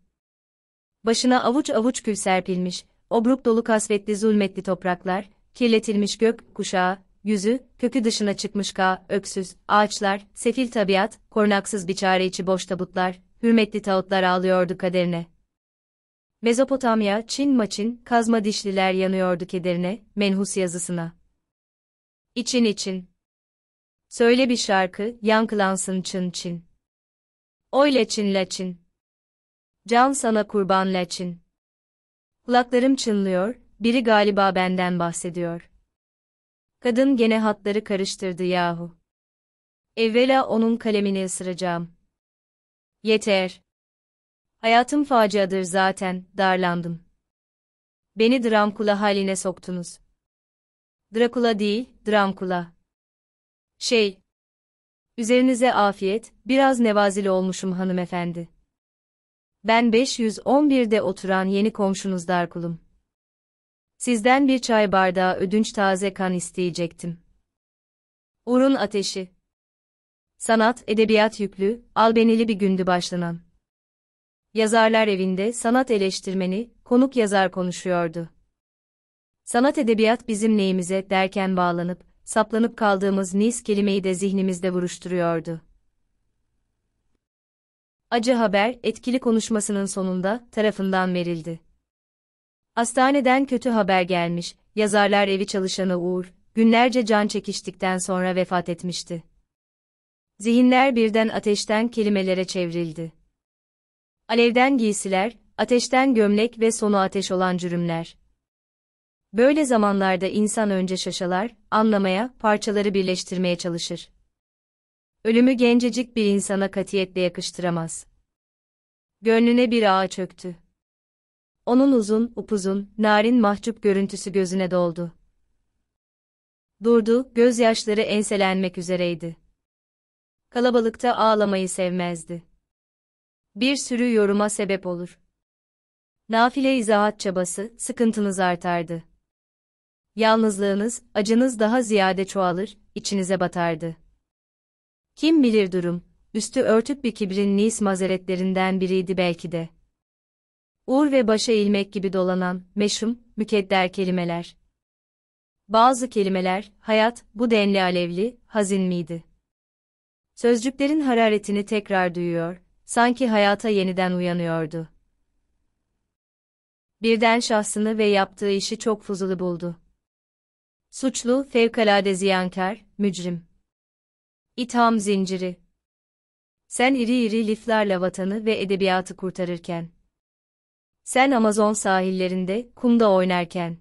Başına avuç avuç kül serpilmiş, obruk dolu kasvetli zulmetli topraklar, kirletilmiş gök, kuşağı, yüzü, kökü dışına çıkmış ka, öksüz, ağaçlar, sefil tabiat, korunaksız bir çare içi boş tabutlar, hürmetli tağutlar ağlıyordu kaderine. Mezopotamya, Çin maçin, kazma dişliler yanıyordu kederine, menhus yazısına. İçin için. Söyle bir şarkı, yankılansın çın çin. Oy leçin leçin. Can sana kurban leçin. Kulaklarım çınlıyor, biri galiba benden bahsediyor. Kadın gene hatları karıştırdı yahu. Evvela onun kalemini ısıracağım. Yeter. Hayatım faciadır zaten, darlandım. Beni Dramkula haline soktunuz. Drakula değil, Dramkula. Şey. Üzerinize afiyet, biraz nevazili olmuşum hanımefendi. Ben 511'de oturan yeni komşunuz Darkulum. Sizden bir çay bardağı ödünç taze kan isteyecektim. Urun ateşi. Sanat, edebiyat yüklü, albenili bir gündü başlanan. Yazarlar evinde sanat eleştirmeni, konuk yazar konuşuyordu. Sanat edebiyat bizim neyimize derken bağlanıp, saplanıp kaldığımız nis kelimeyi de zihnimizde vuruşturuyordu. Acı haber, etkili konuşmasının sonunda, tarafından verildi. Hastaneden kötü haber gelmiş, yazarlar evi çalışanı Uğur, günlerce can çekiştikten sonra vefat etmişti. Zihinler birden ateşten kelimelere çevrildi. Alevden giysiler, ateşten gömlek ve sonu ateş olan cürümler. Böyle zamanlarda insan önce şaşalar, anlamaya, parçaları birleştirmeye çalışır. Ölümü gencecik bir insana katiyetle yakıştıramaz. Gönlüne bir ağa çöktü. Onun uzun, upuzun, narin mahcup görüntüsü gözüne doldu. Durdu, gözyaşları enselenmek üzereydi. Kalabalıkta ağlamayı sevmezdi. Bir sürü yoruma sebep olur. Nafile izahat çabası, sıkıntınız artardı. Yalnızlığınız, acınız daha ziyade çoğalır, içinize batardı. Kim bilir durum, üstü örtük bir kibrin nis mazeretlerinden biriydi belki de uğur ve başa ilmek gibi dolanan, meşhum, mükedder kelimeler. Bazı kelimeler, hayat, bu denli alevli, hazin miydi? Sözcüklerin hararetini tekrar duyuyor, sanki hayata yeniden uyanıyordu. Birden şahsını ve yaptığı işi çok fuzulu buldu. Suçlu, fevkalade ziyankar, mücrim. İtham zinciri. Sen iri iri liflerle vatanı ve edebiyatı kurtarırken sen Amazon sahillerinde, kumda oynarken.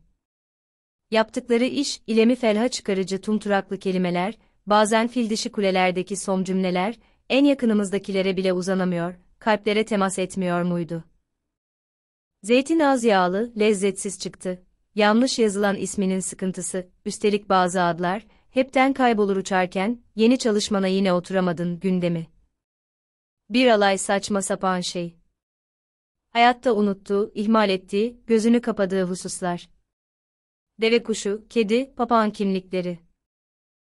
Yaptıkları iş, ilemi felha çıkarıcı tunturaklı kelimeler, bazen fil dişi kulelerdeki som cümleler, en yakınımızdakilere bile uzanamıyor, kalplere temas etmiyor muydu? Zeytin az yağlı, lezzetsiz çıktı. Yanlış yazılan isminin sıkıntısı, üstelik bazı adlar, hepten kaybolur uçarken, yeni çalışmana yine oturamadın gündemi. Bir alay saçma sapan şey hayatta unuttuğu, ihmal ettiği, gözünü kapadığı hususlar. Deve kuşu, kedi, papağan kimlikleri.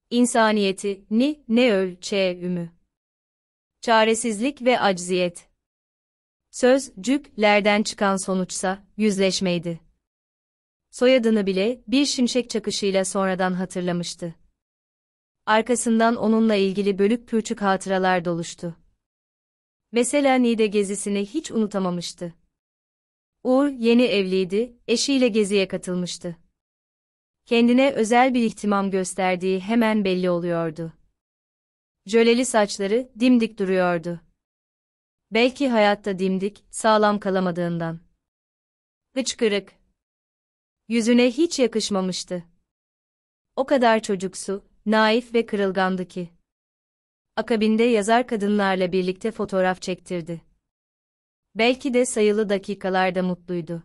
İnsaniyeti, ni, ne ölçe ümü. Çaresizlik ve acziyet. Sözcüklerden çıkan sonuçsa, yüzleşmeydi. Soyadını bile bir şimşek çakışıyla sonradan hatırlamıştı. Arkasından onunla ilgili bölük pürçük hatıralar doluştu. Mesela Niğde gezisini hiç unutamamıştı. Uğur yeni evliydi, eşiyle geziye katılmıştı. Kendine özel bir ihtimam gösterdiği hemen belli oluyordu. Jöleli saçları dimdik duruyordu. Belki hayatta dimdik, sağlam kalamadığından. Hıçkırık. Yüzüne hiç yakışmamıştı. O kadar çocuksu, naif ve kırılgandı ki akabinde yazar kadınlarla birlikte fotoğraf çektirdi. Belki de sayılı dakikalarda mutluydu.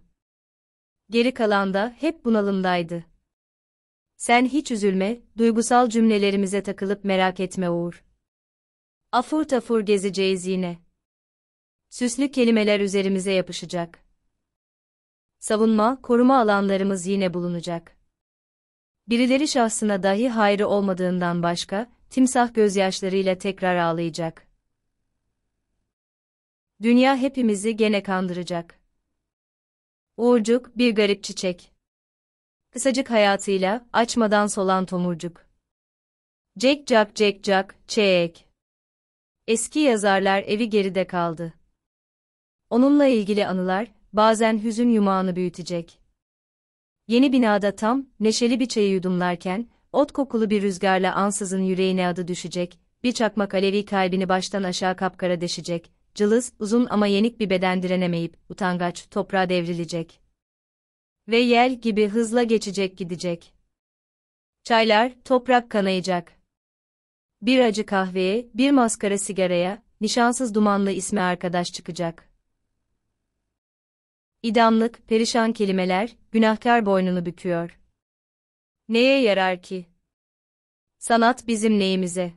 Geri kalan da hep bunalımdaydı. Sen hiç üzülme, duygusal cümlelerimize takılıp merak etme Uğur. Afur tafur gezeceğiz yine. Süslü kelimeler üzerimize yapışacak. Savunma, koruma alanlarımız yine bulunacak. Birileri şahsına dahi hayrı olmadığından başka, timsah gözyaşlarıyla tekrar ağlayacak. Dünya hepimizi gene kandıracak. Uğurcuk bir garip çiçek. Kısacık hayatıyla açmadan solan tomurcuk. Jack Jack Jack Jack, Çek. Eski yazarlar evi geride kaldı. Onunla ilgili anılar bazen hüzün yumağını büyütecek. Yeni binada tam neşeli bir çayı yudumlarken ot kokulu bir rüzgarla ansızın yüreğine adı düşecek, bir çakmak alevi kalbini baştan aşağı kapkara deşecek, cılız, uzun ama yenik bir beden direnemeyip, utangaç, toprağa devrilecek. Ve yel gibi hızla geçecek gidecek. Çaylar, toprak kanayacak. Bir acı kahveye, bir maskara sigaraya, nişansız dumanlı ismi arkadaş çıkacak. İdamlık, perişan kelimeler, günahkar boynunu büküyor. Neye yarar ki? Sanat bizim neyimize?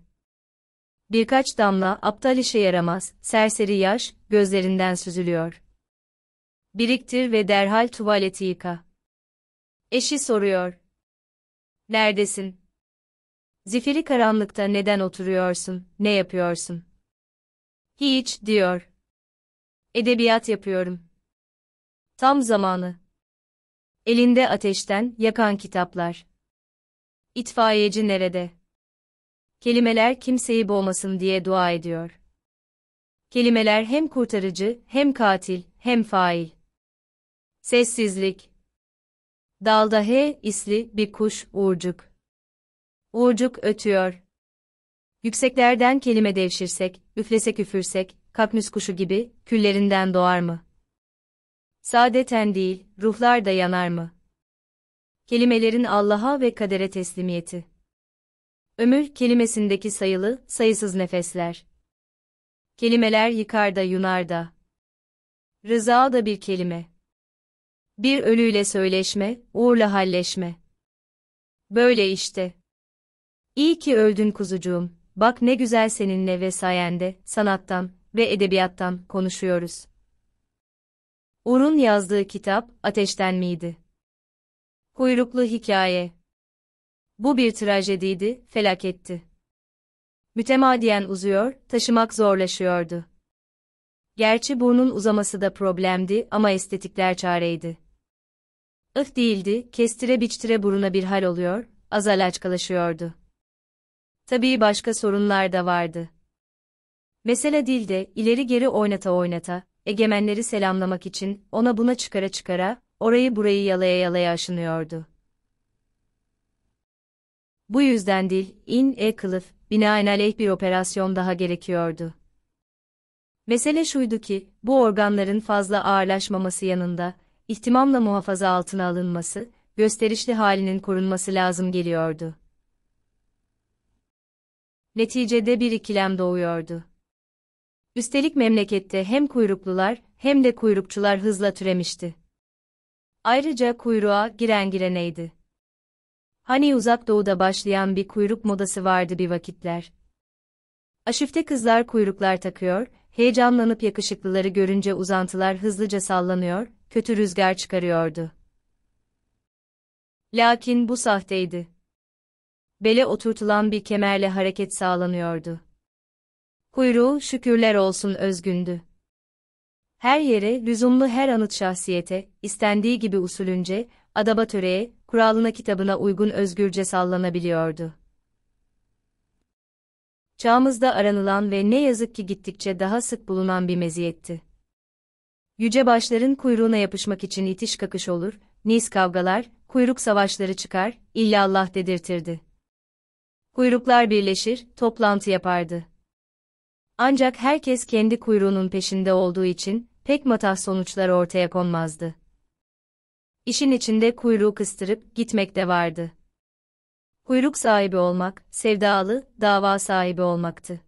Birkaç damla aptal işe yaramaz, serseri yaş, gözlerinden süzülüyor. Biriktir ve derhal tuvaleti yıka. Eşi soruyor. Neredesin? Zifiri karanlıkta neden oturuyorsun, ne yapıyorsun? Hiç, diyor. Edebiyat yapıyorum. Tam zamanı. Elinde ateşten yakan kitaplar. İtfaiyeci nerede? Kelimeler kimseyi boğmasın diye dua ediyor. Kelimeler hem kurtarıcı, hem katil, hem fail. Sessizlik. Dalda he isli bir kuş urcuk. Urcuk ötüyor. Yükseklerden kelime devşirsek, üflesek üfürsek, kapnüs kuşu gibi, küllerinden doğar mı? Saadeten değil, ruhlar da yanar mı?'' kelimelerin Allah'a ve kadere teslimiyeti. Ömür kelimesindeki sayılı, sayısız nefesler. Kelimeler yıkar Yunarda. Rıza da bir kelime. Bir ölüyle söyleşme, uğurla halleşme. Böyle işte. İyi ki öldün kuzucuğum, bak ne güzel seninle ve sayende, sanattan ve edebiyattan konuşuyoruz. Ur'un yazdığı kitap, Ateşten miydi? Kuyruklu hikaye. Bu bir trajediydi, felaketti. Mütemadiyen uzuyor, taşımak zorlaşıyordu. Gerçi burnun uzaması da problemdi ama estetikler çareydi. Ih değildi, kestire biçtire buruna bir hal oluyor, az alaçkalaşıyordu. Tabii başka sorunlar da vardı. Mesela dilde, ileri geri oynata oynata, egemenleri selamlamak için, ona buna çıkara çıkara, orayı burayı yalaya yalaya aşınıyordu. Bu yüzden dil, in, e kılıf, binaenaleyh bir operasyon daha gerekiyordu. Mesele şuydu ki, bu organların fazla ağırlaşmaması yanında, ihtimamla muhafaza altına alınması, gösterişli halinin korunması lazım geliyordu. Neticede bir ikilem doğuyordu. Üstelik memlekette hem kuyruklular hem de kuyrukçular hızla türemişti. Ayrıca kuyruğa giren gireneydi. Hani uzak doğuda başlayan bir kuyruk modası vardı bir vakitler. Aşifte kızlar kuyruklar takıyor, heyecanlanıp yakışıklıları görünce uzantılar hızlıca sallanıyor, kötü rüzgar çıkarıyordu. Lakin bu sahteydi. Bele oturtulan bir kemerle hareket sağlanıyordu. Kuyruğu şükürler olsun özgündü her yere, lüzumlu her anıt şahsiyete, istendiği gibi usulünce, adaba töreye, kuralına kitabına uygun özgürce sallanabiliyordu. Çağımızda aranılan ve ne yazık ki gittikçe daha sık bulunan bir meziyetti. Yüce başların kuyruğuna yapışmak için itiş kakış olur, niz kavgalar, kuyruk savaşları çıkar, illa Allah dedirtirdi. Kuyruklar birleşir, toplantı yapardı. Ancak herkes kendi kuyruğunun peşinde olduğu için pek matah sonuçlar ortaya konmazdı. İşin içinde kuyruğu kıstırıp gitmek de vardı. Kuyruk sahibi olmak, sevdalı, dava sahibi olmaktı.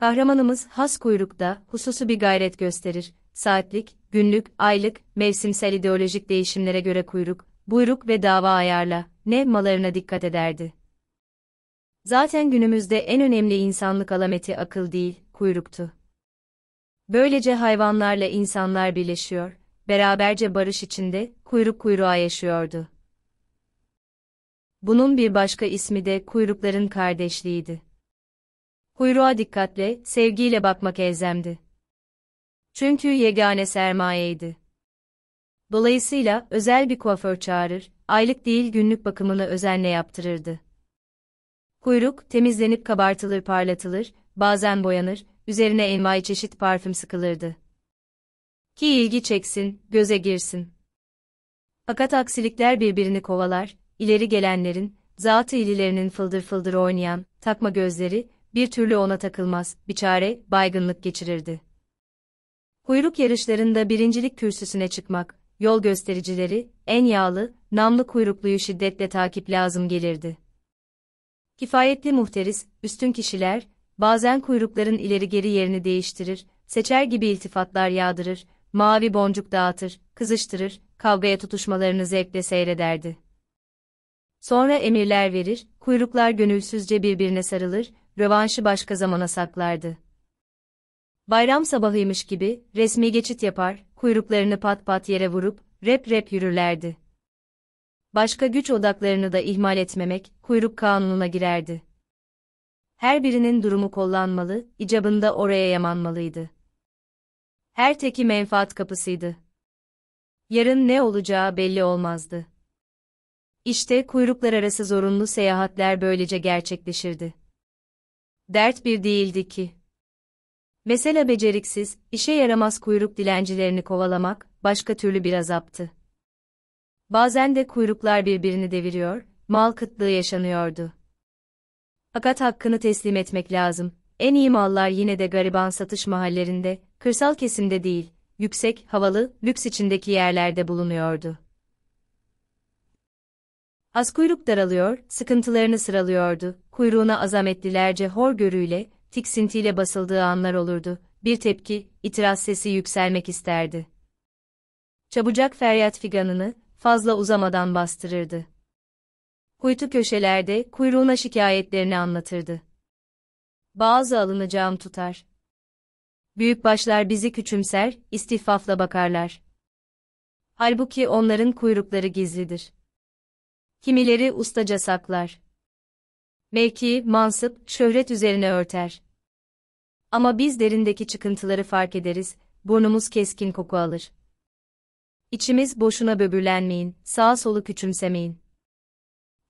Kahramanımız has kuyrukta hususu bir gayret gösterir. Saatlik, günlük, aylık, mevsimsel ideolojik değişimlere göre kuyruk, buyruk ve dava ayarla, ne malarına dikkat ederdi. Zaten günümüzde en önemli insanlık alameti akıl değil, kuyruktu. Böylece hayvanlarla insanlar birleşiyor, beraberce barış içinde, kuyruk kuyruğa yaşıyordu. Bunun bir başka ismi de kuyrukların kardeşliğiydi. Kuyruğa dikkatle, sevgiyle bakmak elzemdi. Çünkü yegane sermayeydi. Dolayısıyla özel bir kuaför çağırır, aylık değil günlük bakımını özenle yaptırırdı. Kuyruk, temizlenip kabartılır parlatılır, bazen boyanır, üzerine envai çeşit parfüm sıkılırdı. Ki ilgi çeksin, göze girsin. Fakat aksilikler birbirini kovalar, ileri gelenlerin, zatı ililerinin fıldır fıldır oynayan, takma gözleri, bir türlü ona takılmaz, bir çare, baygınlık geçirirdi. Kuyruk yarışlarında birincilik kürsüsüne çıkmak, yol göstericileri, en yağlı, namlı kuyrukluyu şiddetle takip lazım gelirdi. Kifayetli muhteris, üstün kişiler, bazen kuyrukların ileri geri yerini değiştirir, seçer gibi iltifatlar yağdırır, mavi boncuk dağıtır, kızıştırır, kavgaya tutuşmalarını zevkle seyrederdi. Sonra emirler verir, kuyruklar gönülsüzce birbirine sarılır, rövanşı başka zamana saklardı. Bayram sabahıymış gibi resmi geçit yapar, kuyruklarını pat pat yere vurup rep rep yürürlerdi başka güç odaklarını da ihmal etmemek, kuyruk kanununa girerdi. Her birinin durumu kollanmalı, icabında oraya yamanmalıydı. Her teki menfaat kapısıydı. Yarın ne olacağı belli olmazdı. İşte kuyruklar arası zorunlu seyahatler böylece gerçekleşirdi. Dert bir değildi ki. Mesela beceriksiz, işe yaramaz kuyruk dilencilerini kovalamak, başka türlü bir azaptı. Bazen de kuyruklar birbirini deviriyor, mal kıtlığı yaşanıyordu. Fakat hakkını teslim etmek lazım. En iyi mallar yine de gariban satış mahallerinde, kırsal kesimde değil, yüksek, havalı, lüks içindeki yerlerde bulunuyordu. Az kuyruk daralıyor, sıkıntılarını sıralıyordu. Kuyruğuna azametlilerce hor görüyle, tiksintiyle basıldığı anlar olurdu. Bir tepki, itiraz sesi yükselmek isterdi. Çabucak feryat figanını, fazla uzamadan bastırırdı. Kuytu köşelerde kuyruğuna şikayetlerini anlatırdı. Bazı alınacağım tutar. Büyük başlar bizi küçümser, istifafla bakarlar. Halbuki onların kuyrukları gizlidir. Kimileri ustaca saklar. Mevki, mansıp, şöhret üzerine örter. Ama biz derindeki çıkıntıları fark ederiz, burnumuz keskin koku alır. İçimiz boşuna böbürlenmeyin, sağ solu küçümsemeyin.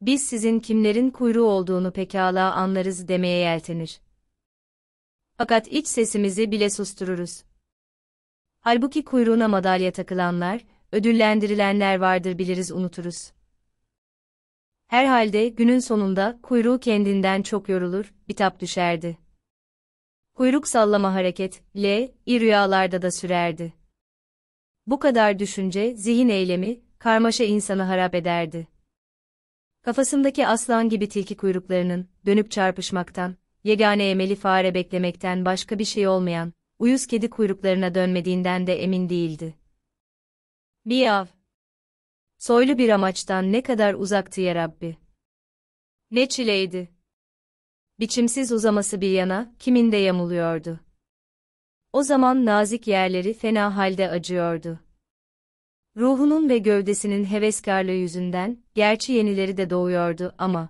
Biz sizin kimlerin kuyruğu olduğunu pekala anlarız demeye yeltenir. Fakat iç sesimizi bile sustururuz. Halbuki kuyruğuna madalya takılanlar, ödüllendirilenler vardır biliriz unuturuz. Herhalde günün sonunda kuyruğu kendinden çok yorulur, bitap düşerdi. Kuyruk sallama hareket, L, i rüyalarda da sürerdi. Bu kadar düşünce, zihin eylemi, karmaşa insanı harap ederdi. Kafasındaki aslan gibi tilki kuyruklarının, dönüp çarpışmaktan, yegane emeli fare beklemekten başka bir şey olmayan, uyuz kedi kuyruklarına dönmediğinden de emin değildi. Bir av. Soylu bir amaçtan ne kadar uzaktı ya Rabbi. Ne çileydi. Biçimsiz uzaması bir yana, kiminde yamuluyordu. O zaman nazik yerleri fena halde acıyordu. Ruhunun ve gövdesinin heveskarlığı yüzünden, gerçi yenileri de doğuyordu ama.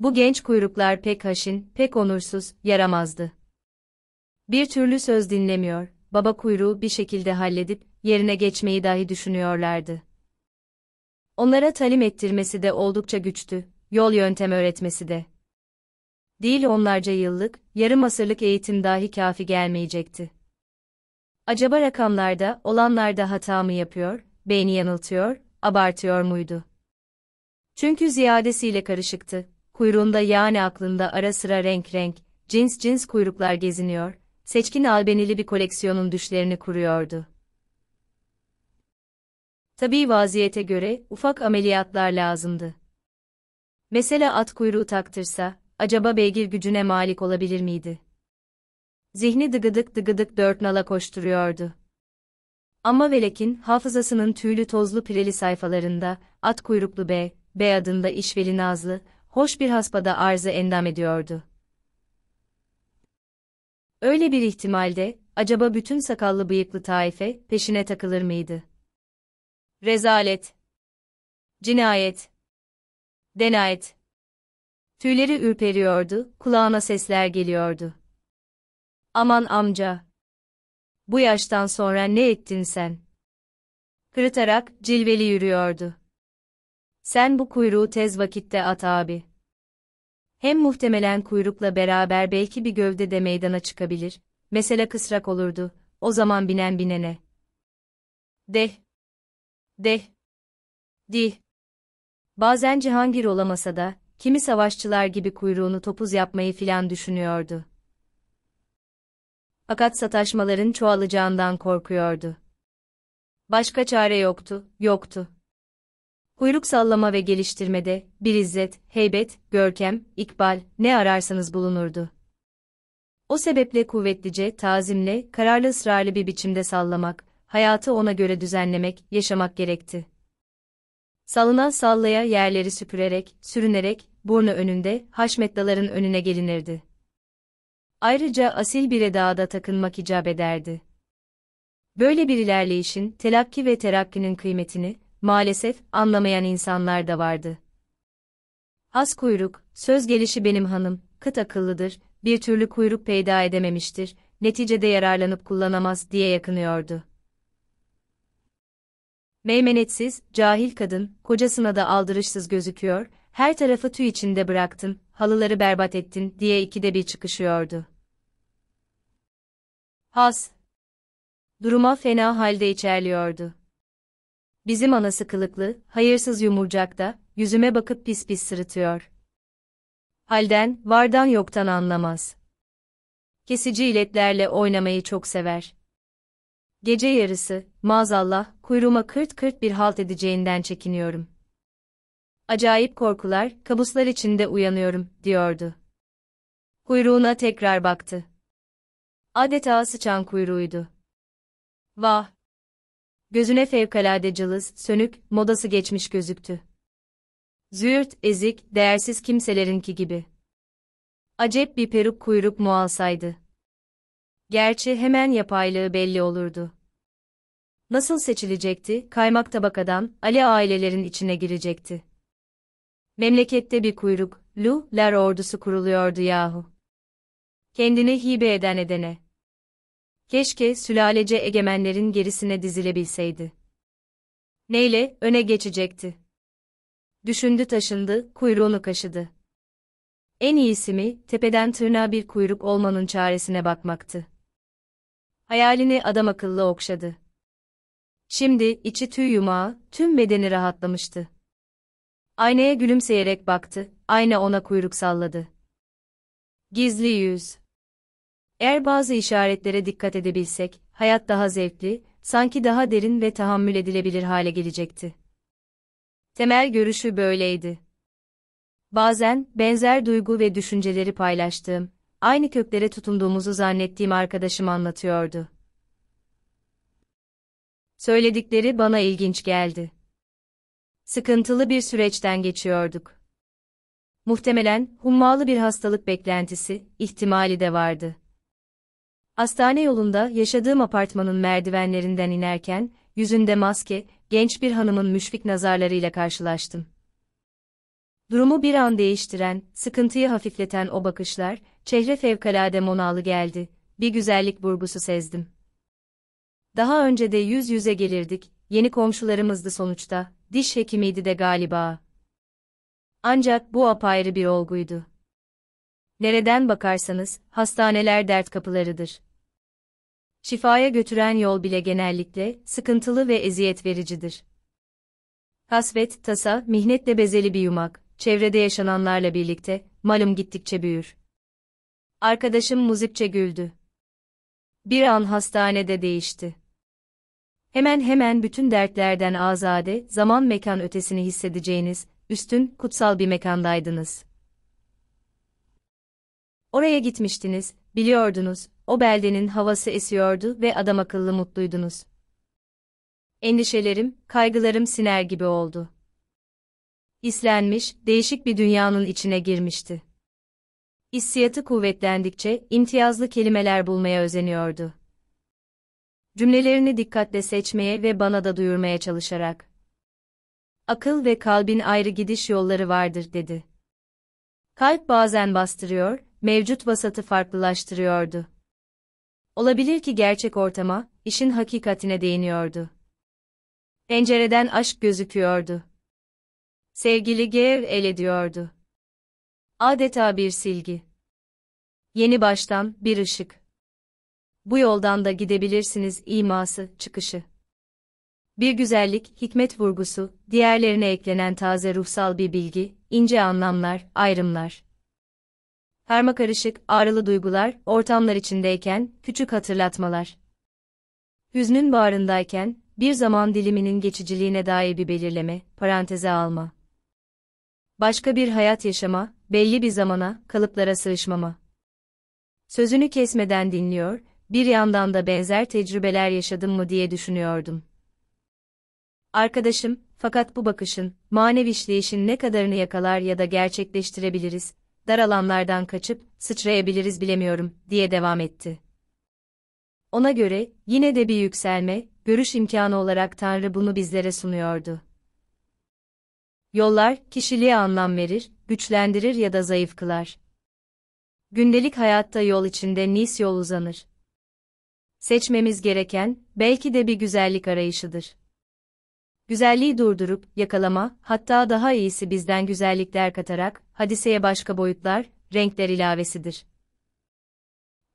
Bu genç kuyruklar pek haşin, pek onursuz, yaramazdı. Bir türlü söz dinlemiyor, baba kuyruğu bir şekilde halledip, yerine geçmeyi dahi düşünüyorlardı. Onlara talim ettirmesi de oldukça güçtü, yol yöntem öğretmesi de değil onlarca yıllık, yarım asırlık eğitim dahi kafi gelmeyecekti. Acaba rakamlarda, olanlarda hata mı yapıyor, beyni yanıltıyor, abartıyor muydu? Çünkü ziyadesiyle karışıktı. Kuyruğunda yani aklında ara sıra renk renk, cins cins kuyruklar geziniyor, seçkin albenili bir koleksiyonun düşlerini kuruyordu. Tabii vaziyete göre ufak ameliyatlar lazımdı. Mesela at kuyruğu taktırsa, acaba beygir gücüne malik olabilir miydi? Zihni dıgıdık dıgıdık dört nala koşturuyordu. Ama Velek'in hafızasının tüylü tozlu pireli sayfalarında, at kuyruklu bey, bey adında işveli Nazlı, hoş bir haspada arzı endam ediyordu. Öyle bir ihtimalde, acaba bütün sakallı bıyıklı taife peşine takılır mıydı? Rezalet. Cinayet. Denayet. Tüyleri ürperiyordu, kulağına sesler geliyordu. Aman amca! Bu yaştan sonra ne ettin sen? Kırıtarak, cilveli yürüyordu. Sen bu kuyruğu tez vakitte at abi. Hem muhtemelen kuyrukla beraber belki bir gövde de meydana çıkabilir, mesele kısrak olurdu, o zaman binen binene. Deh! Deh! Dih! Bazen Cihangir olamasa da, kimi savaşçılar gibi kuyruğunu topuz yapmayı filan düşünüyordu. Fakat sataşmaların çoğalacağından korkuyordu. Başka çare yoktu, yoktu. Kuyruk sallama ve geliştirmede, bir izzet, heybet, görkem, ikbal, ne ararsanız bulunurdu. O sebeple kuvvetlice, tazimle, kararlı ısrarlı bir biçimde sallamak, hayatı ona göre düzenlemek, yaşamak gerekti. Salınan sallaya yerleri süpürerek, sürünerek, burnu önünde haşmetlaların önüne gelinirdi. Ayrıca asil bir edada takınmak icap ederdi. Böyle bir ilerleyişin telakki ve terakkinin kıymetini maalesef anlamayan insanlar da vardı. Az kuyruk, söz gelişi benim hanım, kıt akıllıdır, bir türlü kuyruk peyda edememiştir, neticede yararlanıp kullanamaz diye yakınıyordu. Meymenetsiz, cahil kadın, kocasına da aldırışsız gözüküyor, her tarafı tüy içinde bıraktın, halıları berbat ettin diye ikide bir çıkışıyordu. Has. Duruma fena halde içerliyordu. Bizim anası kılıklı, hayırsız yumurcak da, yüzüme bakıp pis pis sırıtıyor. Halden, vardan yoktan anlamaz. Kesici iletlerle oynamayı çok sever. Gece yarısı, maazallah, kuyruğuma kırt kırt bir halt edeceğinden çekiniyorum. Acayip korkular, kabuslar içinde uyanıyorum, diyordu. Kuyruğuna tekrar baktı. Adeta sıçan kuyruğuydu. Vah! Gözüne fevkalade cılız, sönük, modası geçmiş gözüktü. Züğürt, ezik, değersiz kimselerinki gibi. Acep bir peruk kuyruk muhalsaydı. Gerçi hemen yapaylığı belli olurdu. Nasıl seçilecekti? Kaymak tabakadan, Ali ailelerin içine girecekti. Memlekette bir kuyruk, Lu'lar ordusu kuruluyordu yahu. Kendini hibe eden edene. Keşke sülalece egemenlerin gerisine dizilebilseydi. Neyle öne geçecekti? Düşündü taşındı, kuyruğunu kaşıdı. En iyisi mi, tepeden tırnağa bir kuyruk olmanın çaresine bakmaktı. Hayalini adam akıllı okşadı. Şimdi içi tüy yumağı, tüm bedeni rahatlamıştı. Aynaya gülümseyerek baktı, ayna ona kuyruk salladı. Gizli yüz. Eğer bazı işaretlere dikkat edebilsek, hayat daha zevkli, sanki daha derin ve tahammül edilebilir hale gelecekti. Temel görüşü böyleydi. Bazen, benzer duygu ve düşünceleri paylaştığım, aynı köklere tutunduğumuzu zannettiğim arkadaşım anlatıyordu. Söyledikleri bana ilginç geldi sıkıntılı bir süreçten geçiyorduk. Muhtemelen hummalı bir hastalık beklentisi, ihtimali de vardı. Hastane yolunda yaşadığım apartmanın merdivenlerinden inerken, yüzünde maske, genç bir hanımın müşfik nazarlarıyla karşılaştım. Durumu bir an değiştiren, sıkıntıyı hafifleten o bakışlar, çehre fevkalade monalı geldi, bir güzellik burgusu sezdim. Daha önce de yüz yüze gelirdik, yeni komşularımızdı sonuçta, diş hekimiydi de galiba. Ancak bu apayrı bir olguydu. Nereden bakarsanız, hastaneler dert kapılarıdır. Şifaya götüren yol bile genellikle sıkıntılı ve eziyet vericidir. Hasvet, tasa, mihnetle bezeli bir yumak, çevrede yaşananlarla birlikte, malum gittikçe büyür. Arkadaşım muzipçe güldü. Bir an hastanede değişti. Hemen hemen bütün dertlerden azade, zaman mekan ötesini hissedeceğiniz, üstün, kutsal bir mekandaydınız. Oraya gitmiştiniz, biliyordunuz, o beldenin havası esiyordu ve adam akıllı mutluydunuz. Endişelerim, kaygılarım siner gibi oldu. İslenmiş, değişik bir dünyanın içine girmişti. Hissiyatı kuvvetlendikçe imtiyazlı kelimeler bulmaya özeniyordu. Cümlelerini dikkatle seçmeye ve bana da duyurmaya çalışarak. Akıl ve kalbin ayrı gidiş yolları vardır dedi. Kalp bazen bastırıyor, mevcut vasatı farklılaştırıyordu. Olabilir ki gerçek ortama, işin hakikatine değiniyordu. Pencereden aşk gözüküyordu. Sevgili Gev el ediyordu. Adeta bir silgi. Yeni baştan bir ışık bu yoldan da gidebilirsiniz iması, çıkışı. Bir güzellik, hikmet vurgusu, diğerlerine eklenen taze ruhsal bir bilgi, ince anlamlar, ayrımlar. karışık, ağrılı duygular, ortamlar içindeyken, küçük hatırlatmalar. Hüznün bağrındayken, bir zaman diliminin geçiciliğine dair bir belirleme, paranteze alma. Başka bir hayat yaşama, belli bir zamana, kalıplara sığışmama. Sözünü kesmeden dinliyor, bir yandan da benzer tecrübeler yaşadım mı diye düşünüyordum. Arkadaşım, fakat bu bakışın, manevi işleyişin ne kadarını yakalar ya da gerçekleştirebiliriz, dar alanlardan kaçıp, sıçrayabiliriz bilemiyorum, diye devam etti. Ona göre, yine de bir yükselme, görüş imkanı olarak Tanrı bunu bizlere sunuyordu. Yollar, kişiliğe anlam verir, güçlendirir ya da zayıf kılar. Gündelik hayatta yol içinde Nis nice yol uzanır seçmemiz gereken, belki de bir güzellik arayışıdır. Güzelliği durdurup, yakalama, hatta daha iyisi bizden güzellikler katarak, hadiseye başka boyutlar, renkler ilavesidir.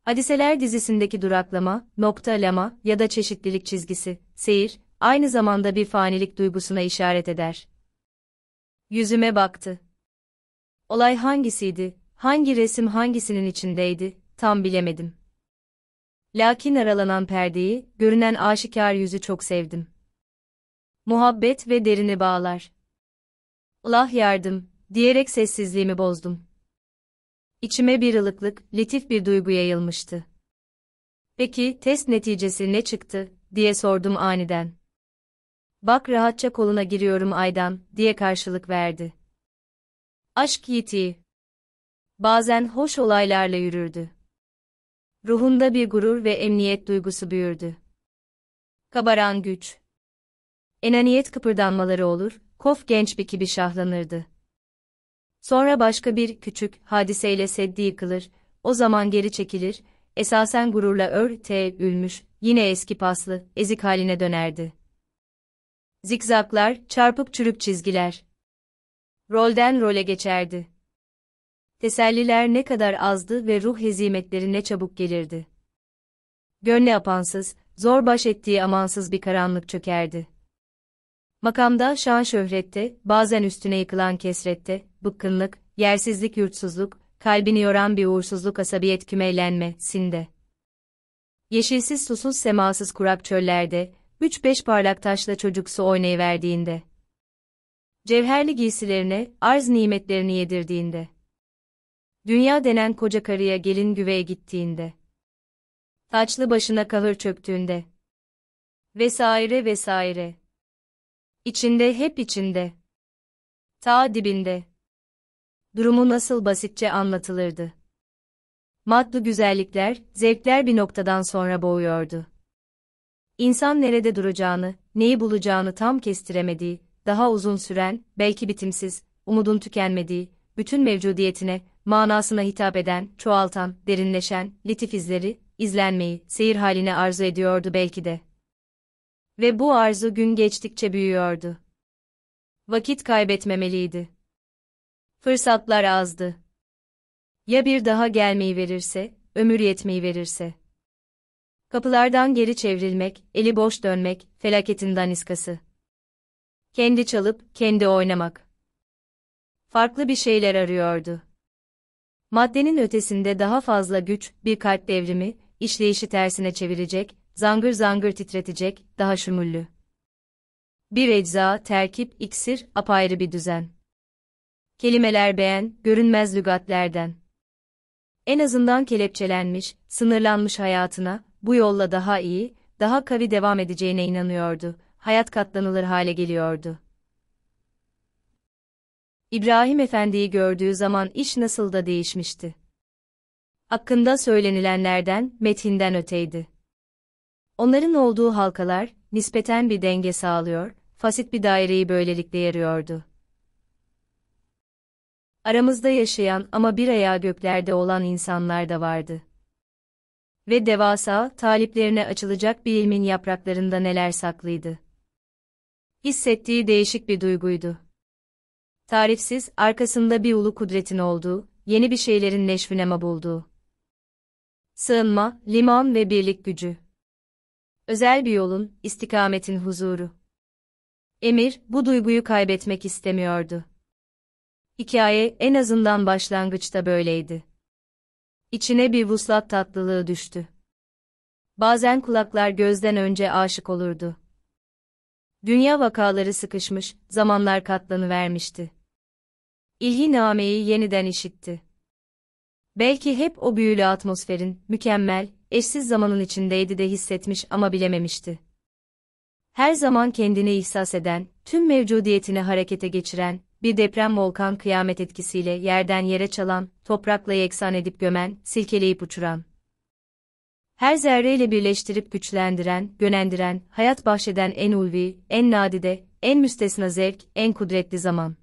Hadiseler dizisindeki duraklama, noktalama ya da çeşitlilik çizgisi, seyir, aynı zamanda bir fanilik duygusuna işaret eder. Yüzüme baktı. Olay hangisiydi, hangi resim hangisinin içindeydi, tam bilemedim. Lakin aralanan perdeyi, görünen aşikar yüzü çok sevdim. Muhabbet ve derini bağlar. Allah yardım, diyerek sessizliğimi bozdum. İçime bir ılıklık, latif bir duygu yayılmıştı. Peki, test neticesi ne çıktı, diye sordum aniden. Bak rahatça koluna giriyorum Aydan, diye karşılık verdi. Aşk yitiği. Bazen hoş olaylarla yürürdü. Ruhunda bir gurur ve emniyet duygusu büyürdü. Kabaran güç. Enaniyet kıpırdanmaları olur, Kof genç bir gibi şahlanırdı. Sonra başka bir küçük hadiseyle seddi yıkılır, o zaman geri çekilir, esasen gururla ör te ülmüş, yine eski paslı, ezik haline dönerdi. Zikzaklar, çarpık çürük çizgiler. Rolden role geçerdi teselliler ne kadar azdı ve ruh hezimetleri ne çabuk gelirdi. Gönle apansız, zor baş ettiği amansız bir karanlık çökerdi. Makamda, şan şöhrette, bazen üstüne yıkılan kesrette, bıkkınlık, yersizlik yurtsuzluk, kalbini yoran bir uğursuzluk asabiyet kümeylenme, sinde. Yeşilsiz susuz semasız kurak çöllerde, üç beş parlak taşla çocuksu oynayıverdiğinde. Cevherli giysilerine, arz nimetlerini yedirdiğinde. Dünya denen koca karıya gelin güveye gittiğinde. Taçlı başına kahır çöktüğünde. Vesaire vesaire. İçinde hep içinde. Ta dibinde. Durumu nasıl basitçe anlatılırdı. Matlı güzellikler, zevkler bir noktadan sonra boğuyordu. İnsan nerede duracağını, neyi bulacağını tam kestiremediği, daha uzun süren, belki bitimsiz, umudun tükenmediği, bütün mevcudiyetine, manasına hitap eden, çoğaltan, derinleşen, litif izleri, izlenmeyi, seyir haline arzu ediyordu belki de. Ve bu arzu gün geçtikçe büyüyordu. Vakit kaybetmemeliydi. Fırsatlar azdı. Ya bir daha gelmeyi verirse, ömür yetmeyi verirse. Kapılardan geri çevrilmek, eli boş dönmek, felaketin daniskası. Kendi çalıp, kendi oynamak. Farklı bir şeyler arıyordu. Maddenin ötesinde daha fazla güç, bir kalp devrimi, işleyişi tersine çevirecek, zangır zangır titretecek, daha şümüllü. Bir ecza, terkip, iksir, apayrı bir düzen. Kelimeler beğen, görünmez lügatlerden. En azından kelepçelenmiş, sınırlanmış hayatına, bu yolla daha iyi, daha kavi devam edeceğine inanıyordu. Hayat katlanılır hale geliyordu. İbrahim Efendi'yi gördüğü zaman iş nasıl da değişmişti. Hakkında söylenilenlerden, metinden öteydi. Onların olduğu halkalar, nispeten bir denge sağlıyor, fasit bir daireyi böylelikle yarıyordu. Aramızda yaşayan ama bir ayağı göklerde olan insanlar da vardı. Ve devasa, taliplerine açılacak bir ilmin yapraklarında neler saklıydı. Hissettiği değişik bir duyguydu tarifsiz, arkasında bir ulu kudretin olduğu, yeni bir şeylerin neşvine mabulduğu. Sığınma, liman ve birlik gücü. Özel bir yolun, istikametin huzuru. Emir, bu duyguyu kaybetmek istemiyordu. Hikaye, en azından başlangıçta böyleydi. İçine bir vuslat tatlılığı düştü. Bazen kulaklar gözden önce aşık olurdu. Dünya vakaları sıkışmış, zamanlar katlanı vermişti nameyi yeniden işitti. Belki hep o büyülü atmosferin, mükemmel, eşsiz zamanın içindeydi de hissetmiş ama bilememişti. Her zaman kendini ihsas eden, tüm mevcudiyetini harekete geçiren, bir deprem volkan kıyamet etkisiyle yerden yere çalan, toprakla yeksan edip gömen, silkeleyip uçuran. Her zerreyle birleştirip güçlendiren, yönlendiren, hayat bahşeden en ulvi, en nadide, en müstesna zevk, en kudretli zaman.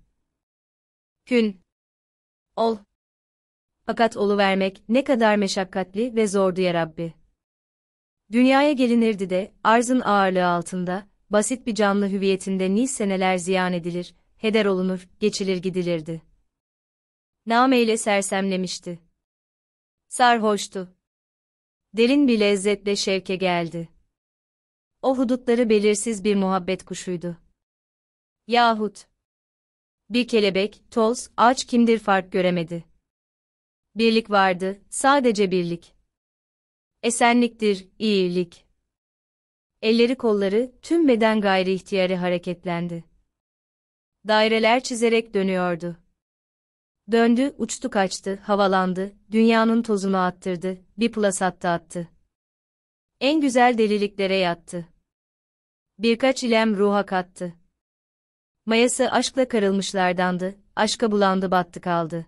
Hün. Ol. Fakat olu vermek ne kadar meşakkatli ve zordu ya Rabbi. Dünyaya gelinirdi de, arzın ağırlığı altında, basit bir canlı hüviyetinde nice seneler ziyan edilir, heder olunur, geçilir gidilirdi. Name ile sersemlemişti. Sarhoştu. Derin bir lezzetle şevke geldi. O hudutları belirsiz bir muhabbet kuşuydu. Yahut bir kelebek, toz, ağaç kimdir fark göremedi. Birlik vardı, sadece birlik. Esenliktir, iyilik. Elleri kolları, tüm beden gayri ihtiyarı hareketlendi. Daireler çizerek dönüyordu. Döndü, uçtu kaçtı, havalandı, dünyanın tozunu attırdı, bir plus attı attı. En güzel deliliklere yattı. Birkaç ilem ruha kattı. Mayası aşkla karılmışlardandı, aşka bulandı battı kaldı.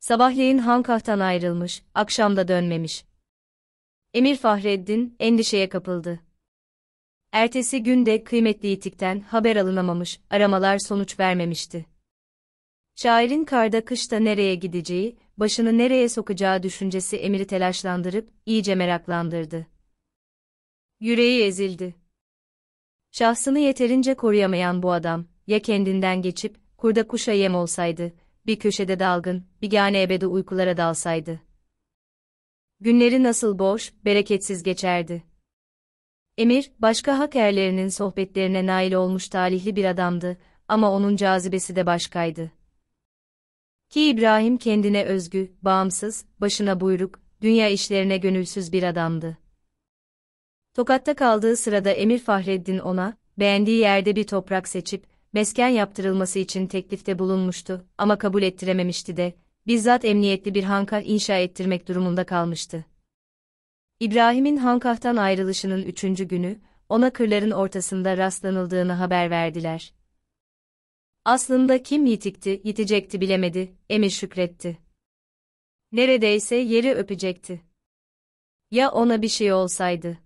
Sabahleyin Hankah'tan ayrılmış, akşamda dönmemiş. Emir Fahreddin endişeye kapıldı. Ertesi gün de kıymetli itikten haber alınamamış, aramalar sonuç vermemişti. Şairin karda kışta nereye gideceği, başını nereye sokacağı düşüncesi Emir'i telaşlandırıp iyice meraklandırdı. Yüreği ezildi. Şahsını yeterince koruyamayan bu adam, ya kendinden geçip, kurda kuşa yem olsaydı, bir köşede dalgın, bir gane ebede uykulara dalsaydı. Günleri nasıl boş, bereketsiz geçerdi. Emir, başka hak erlerinin sohbetlerine nail olmuş talihli bir adamdı ama onun cazibesi de başkaydı. Ki İbrahim kendine özgü, bağımsız, başına buyruk, dünya işlerine gönülsüz bir adamdı. Tokat'ta kaldığı sırada Emir Fahreddin ona, beğendiği yerde bir toprak seçip, mesken yaptırılması için teklifte bulunmuştu ama kabul ettirememişti de, bizzat emniyetli bir hankah inşa ettirmek durumunda kalmıştı. İbrahim'in hankahtan ayrılışının üçüncü günü, ona kırların ortasında rastlanıldığını haber verdiler. Aslında kim yitikti, yitecekti bilemedi, Emir şükretti. Neredeyse yeri öpecekti. Ya ona bir şey olsaydı?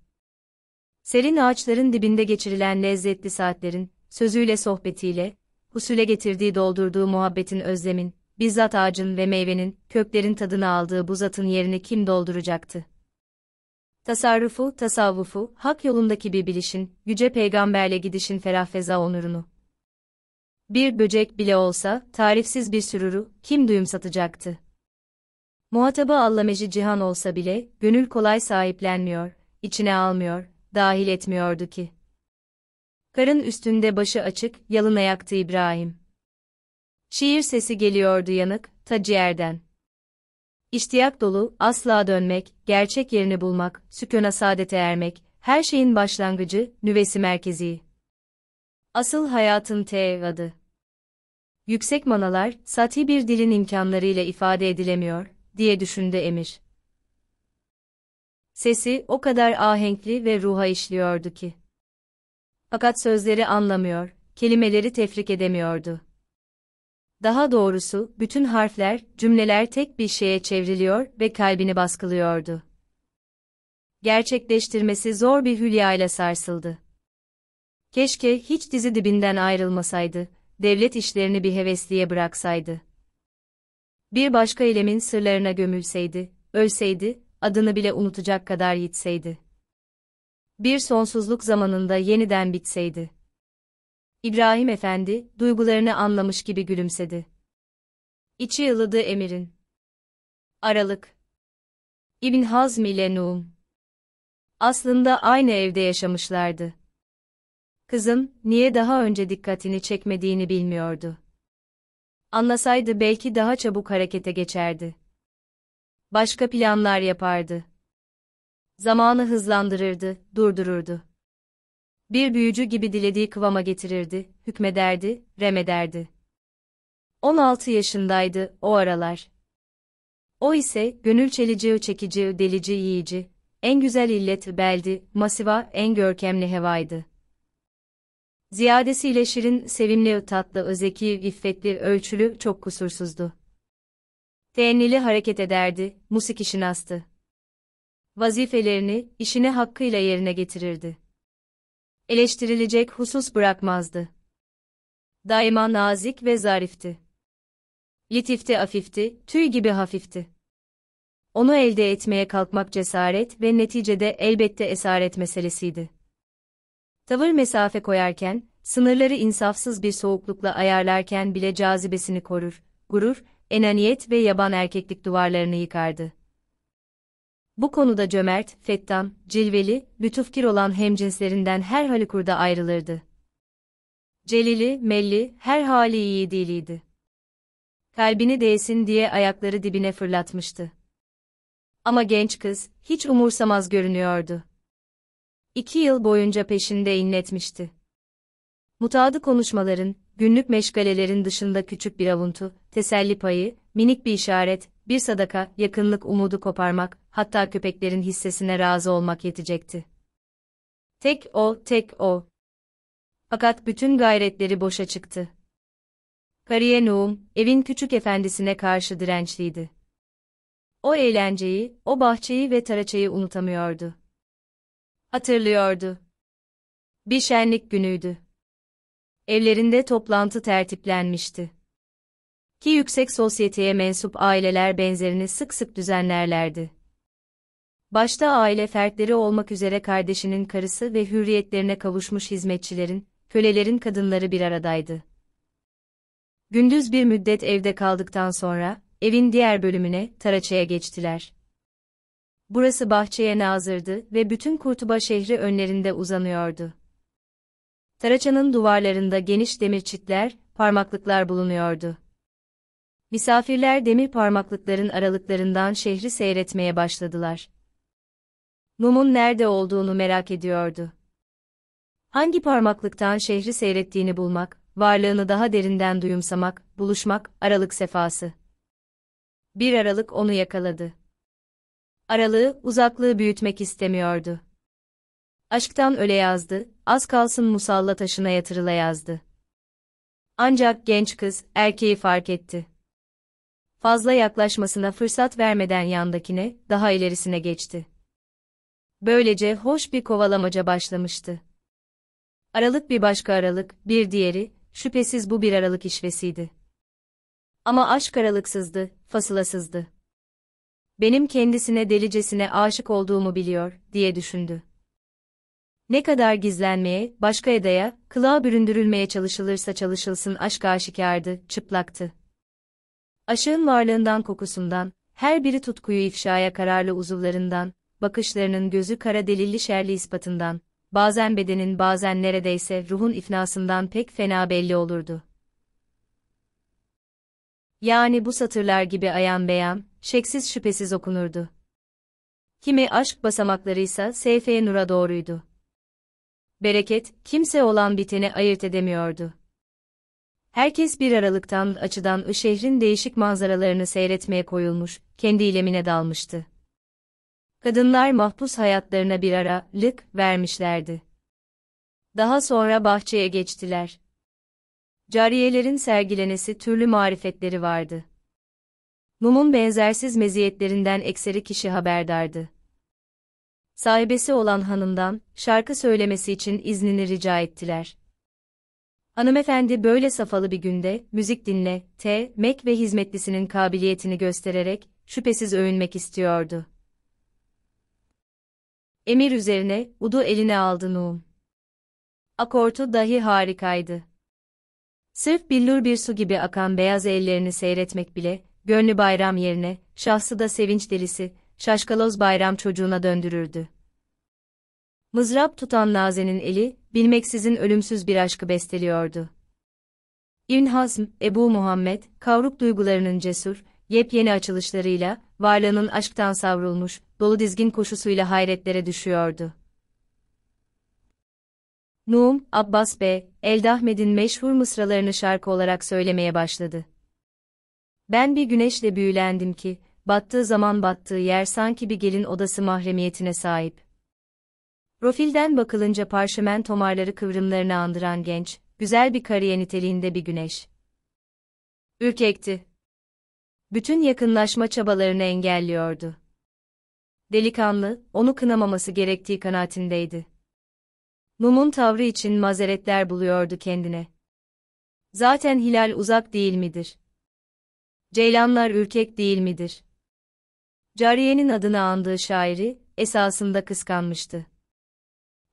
Serin ağaçların dibinde geçirilen lezzetli saatlerin, sözüyle sohbetiyle, husule getirdiği doldurduğu muhabbetin özlemin, bizzat ağacın ve meyvenin, köklerin tadını aldığı bu zatın yerini kim dolduracaktı? Tasarrufu, tasavvufu, hak yolundaki bir bilişin, yüce peygamberle gidişin ferah onurunu. Bir böcek bile olsa, tarifsiz bir süruru, kim duyum satacaktı? Muhatabı allameci cihan olsa bile, gönül kolay sahiplenmiyor, içine almıyor, dahil etmiyordu ki. Karın üstünde başı açık, yalın ayaktı İbrahim. Şiir sesi geliyordu yanık, ta ciğerden. İştiyak dolu, asla dönmek, gerçek yerini bulmak, sükuna saadete ermek, her şeyin başlangıcı, nüvesi merkezi. Asıl hayatın tevadı. Yüksek manalar, sati bir dilin imkanlarıyla ifade edilemiyor, diye düşündü Emir. Sesi o kadar ahenkli ve ruha işliyordu ki. Fakat sözleri anlamıyor, kelimeleri tefrik edemiyordu. Daha doğrusu bütün harfler, cümleler tek bir şeye çevriliyor ve kalbini baskılıyordu. Gerçekleştirmesi zor bir hülya ile sarsıldı. Keşke hiç dizi dibinden ayrılmasaydı, devlet işlerini bir hevesliye bıraksaydı. Bir başka elemin sırlarına gömülseydi, ölseydi, adını bile unutacak kadar yitseydi. Bir sonsuzluk zamanında yeniden bitseydi. İbrahim Efendi, duygularını anlamış gibi gülümsedi. İçi ılıdı Emir'in. Aralık İbn Hazm ile Nuhum Aslında aynı evde yaşamışlardı. Kızım, niye daha önce dikkatini çekmediğini bilmiyordu. Anlasaydı belki daha çabuk harekete geçerdi. Başka planlar yapardı. Zamanı hızlandırırdı, durdururdu. Bir büyücü gibi dilediği kıvama getirirdi, hükmederdi, remederdi. 16 yaşındaydı o aralar. O ise gönül çelici, çekici, delici, yiyici, en güzel illet beldi, masiva, en görkemli hevaydı. Ziyadesiyle şirin, sevimli, tatlı, özeki, iffetli, ölçülü, çok kusursuzdu. Teennili hareket ederdi, musik işini astı. Vazifelerini, işine hakkıyla yerine getirirdi. Eleştirilecek husus bırakmazdı. Daima nazik ve zarifti. Litifti afifti, tüy gibi hafifti. Onu elde etmeye kalkmak cesaret ve neticede elbette esaret meselesiydi. Tavır mesafe koyarken, sınırları insafsız bir soğuklukla ayarlarken bile cazibesini korur, gurur enaniyet ve yaban erkeklik duvarlarını yıkardı. Bu konuda cömert, fettan, cilveli, lütufkir olan hemcinslerinden her halükurda ayrılırdı. Celili, melli, her hali iyi değildi. Kalbini değsin diye ayakları dibine fırlatmıştı. Ama genç kız, hiç umursamaz görünüyordu. İki yıl boyunca peşinde inletmişti. Mutadı konuşmaların, günlük meşgalelerin dışında küçük bir avuntu, teselli payı, minik bir işaret, bir sadaka, yakınlık umudu koparmak, hatta köpeklerin hissesine razı olmak yetecekti. Tek o, tek o. Fakat bütün gayretleri boşa çıktı. Kariye Nuhum, evin küçük efendisine karşı dirençliydi. O eğlenceyi, o bahçeyi ve taraçayı unutamıyordu. Hatırlıyordu. Bir şenlik günüydü evlerinde toplantı tertiplenmişti. Ki yüksek sosyeteye mensup aileler benzerini sık sık düzenlerlerdi. Başta aile fertleri olmak üzere kardeşinin karısı ve hürriyetlerine kavuşmuş hizmetçilerin, kölelerin kadınları bir aradaydı. Gündüz bir müddet evde kaldıktan sonra, evin diğer bölümüne, Taraça'ya geçtiler. Burası bahçeye nazırdı ve bütün Kurtuba şehri önlerinde uzanıyordu. Taraçanın duvarlarında geniş demir çitler, parmaklıklar bulunuyordu. Misafirler demir parmaklıkların aralıklarından şehri seyretmeye başladılar. Mum'un nerede olduğunu merak ediyordu. Hangi parmaklıktan şehri seyrettiğini bulmak, varlığını daha derinden duyumsamak, buluşmak, aralık sefası. Bir aralık onu yakaladı. Aralığı, uzaklığı büyütmek istemiyordu. Aşktan öle yazdı, az kalsın musalla taşına yatırıla yazdı. Ancak genç kız, erkeği fark etti. Fazla yaklaşmasına fırsat vermeden yandakine, daha ilerisine geçti. Böylece hoş bir kovalamaca başlamıştı. Aralık bir başka aralık, bir diğeri, şüphesiz bu bir aralık işvesiydi. Ama aşk aralıksızdı, fasılasızdı. Benim kendisine delicesine aşık olduğumu biliyor, diye düşündü. Ne kadar gizlenmeye, başka edaya, kılığa büründürülmeye çalışılırsa çalışılsın aşk aşikardı, çıplaktı. Aşığın varlığından kokusundan, her biri tutkuyu ifşaya kararlı uzuvlarından, bakışlarının gözü kara delilli şerli ispatından, bazen bedenin bazen neredeyse ruhun ifnasından pek fena belli olurdu. Yani bu satırlar gibi ayan beyan, şeksiz şüphesiz okunurdu. Kimi aşk basamaklarıysa Seyfe Nur'a doğruydu bereket, kimse olan biteni ayırt edemiyordu. Herkes bir aralıktan açıdan şehrin değişik manzaralarını seyretmeye koyulmuş, kendi ilemine dalmıştı. Kadınlar mahpus hayatlarına bir ara lık vermişlerdi. Daha sonra bahçeye geçtiler. Cariyelerin sergilenesi türlü marifetleri vardı. Mum'un benzersiz meziyetlerinden ekseri kişi haberdardı sahibesi olan hanımdan şarkı söylemesi için iznini rica ettiler. Hanımefendi böyle safalı bir günde müzik dinle, te, mek ve hizmetlisinin kabiliyetini göstererek şüphesiz övünmek istiyordu. Emir üzerine Udu eline aldı Nuhum. Akortu dahi harikaydı. Sırf billur bir su gibi akan beyaz ellerini seyretmek bile, gönlü bayram yerine, şahsı da sevinç delisi, şaşkaloz bayram çocuğuna döndürürdü. Mızrap tutan Naze'nin eli, bilmeksizin ölümsüz bir aşkı besteliyordu. İbn Hazm, Ebu Muhammed, kavruk duygularının cesur, yepyeni açılışlarıyla, varlığının aşktan savrulmuş, dolu dizgin koşusuyla hayretlere düşüyordu. Nuhm, Abbas Bey, Eldahmed'in meşhur mısralarını şarkı olarak söylemeye başladı. Ben bir güneşle büyülendim ki, battığı zaman battığı yer sanki bir gelin odası mahremiyetine sahip. Profilden bakılınca parşömen tomarları kıvrımlarını andıran genç, güzel bir kariye niteliğinde bir güneş. Ürkekti. Bütün yakınlaşma çabalarını engelliyordu. Delikanlı, onu kınamaması gerektiği kanaatindeydi. Mum'un tavrı için mazeretler buluyordu kendine. Zaten hilal uzak değil midir? Ceylanlar ürkek değil midir? cariyenin adını andığı şairi, esasında kıskanmıştı.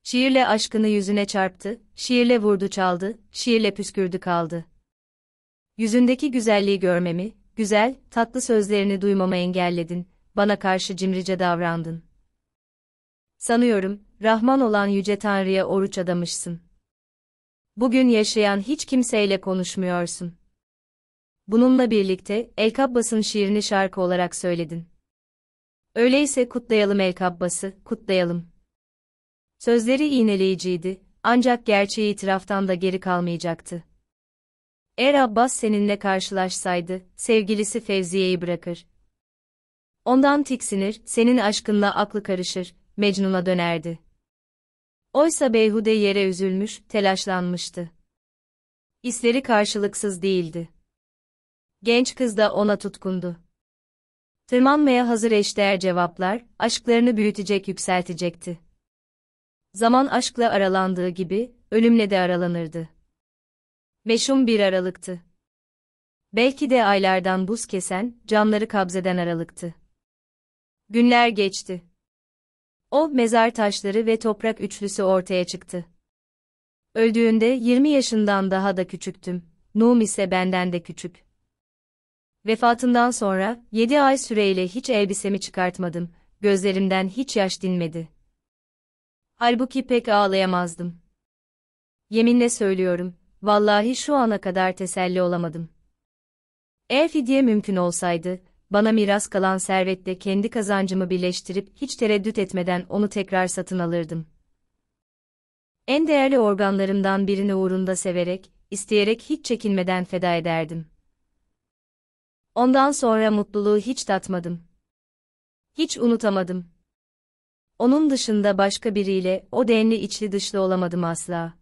Şiirle aşkını yüzüne çarptı, şiirle vurdu çaldı, şiirle püskürdü kaldı. Yüzündeki güzelliği görmemi, güzel, tatlı sözlerini duymama engelledin, bana karşı cimrice davrandın. Sanıyorum, Rahman olan Yüce Tanrı'ya oruç adamışsın. Bugün yaşayan hiç kimseyle konuşmuyorsun. Bununla birlikte, El Kabbas'ın şiirini şarkı olarak söyledin. Öyleyse kutlayalım el kabbası, kutlayalım. Sözleri iğneleyiciydi, ancak gerçeği itiraftan da geri kalmayacaktı. Eğer Abbas seninle karşılaşsaydı, sevgilisi Fevziye'yi bırakır. Ondan tiksinir, senin aşkınla aklı karışır, Mecnun'a dönerdi. Oysa beyhude yere üzülmüş, telaşlanmıştı. İsleri karşılıksız değildi. Genç kız da ona tutkundu. Tırmanmaya hazır eşdeğer cevaplar, aşklarını büyütecek yükseltecekti. Zaman aşkla aralandığı gibi, ölümle de aralanırdı. Meşhum bir aralıktı. Belki de aylardan buz kesen, camları kabzeden aralıktı. Günler geçti. O, mezar taşları ve toprak üçlüsü ortaya çıktı. Öldüğünde 20 yaşından daha da küçüktüm. Num ise benden de küçük. Vefatından sonra, yedi ay süreyle hiç elbisemi çıkartmadım, gözlerimden hiç yaş dinmedi. Halbuki pek ağlayamazdım. Yeminle söylüyorum, vallahi şu ana kadar teselli olamadım. Eğer fidye mümkün olsaydı, bana miras kalan servetle kendi kazancımı birleştirip hiç tereddüt etmeden onu tekrar satın alırdım. En değerli organlarımdan birini uğrunda severek, isteyerek hiç çekinmeden feda ederdim. Ondan sonra mutluluğu hiç tatmadım. Hiç unutamadım. Onun dışında başka biriyle o denli içli dışlı olamadım asla.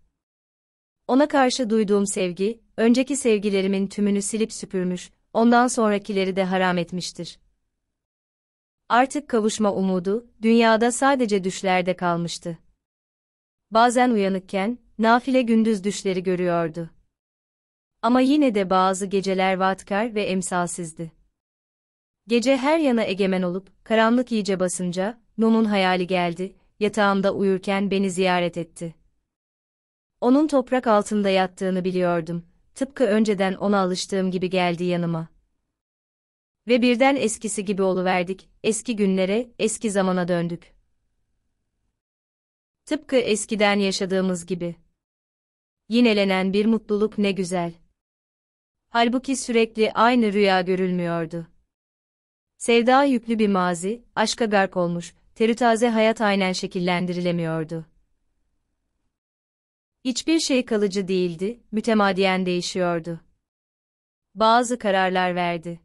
Ona karşı duyduğum sevgi, önceki sevgilerimin tümünü silip süpürmüş, ondan sonrakileri de haram etmiştir. Artık kavuşma umudu, dünyada sadece düşlerde kalmıştı. Bazen uyanıkken, nafile gündüz düşleri görüyordu. Ama yine de bazı geceler vatkar ve emsalsizdi. Gece her yana egemen olup, karanlık iyice basınca, Num'un hayali geldi, yatağımda uyurken beni ziyaret etti. Onun toprak altında yattığını biliyordum, tıpkı önceden ona alıştığım gibi geldi yanıma. Ve birden eskisi gibi oluverdik, eski günlere, eski zamana döndük. Tıpkı eskiden yaşadığımız gibi. Yinelenen bir mutluluk ne güzel. Halbuki sürekli aynı rüya görülmüyordu. Sevda yüklü bir mazi, aşka gark olmuş, terütaze hayat aynen şekillendirilemiyordu. Hiçbir şey kalıcı değildi, mütemadiyen değişiyordu. Bazı kararlar verdi.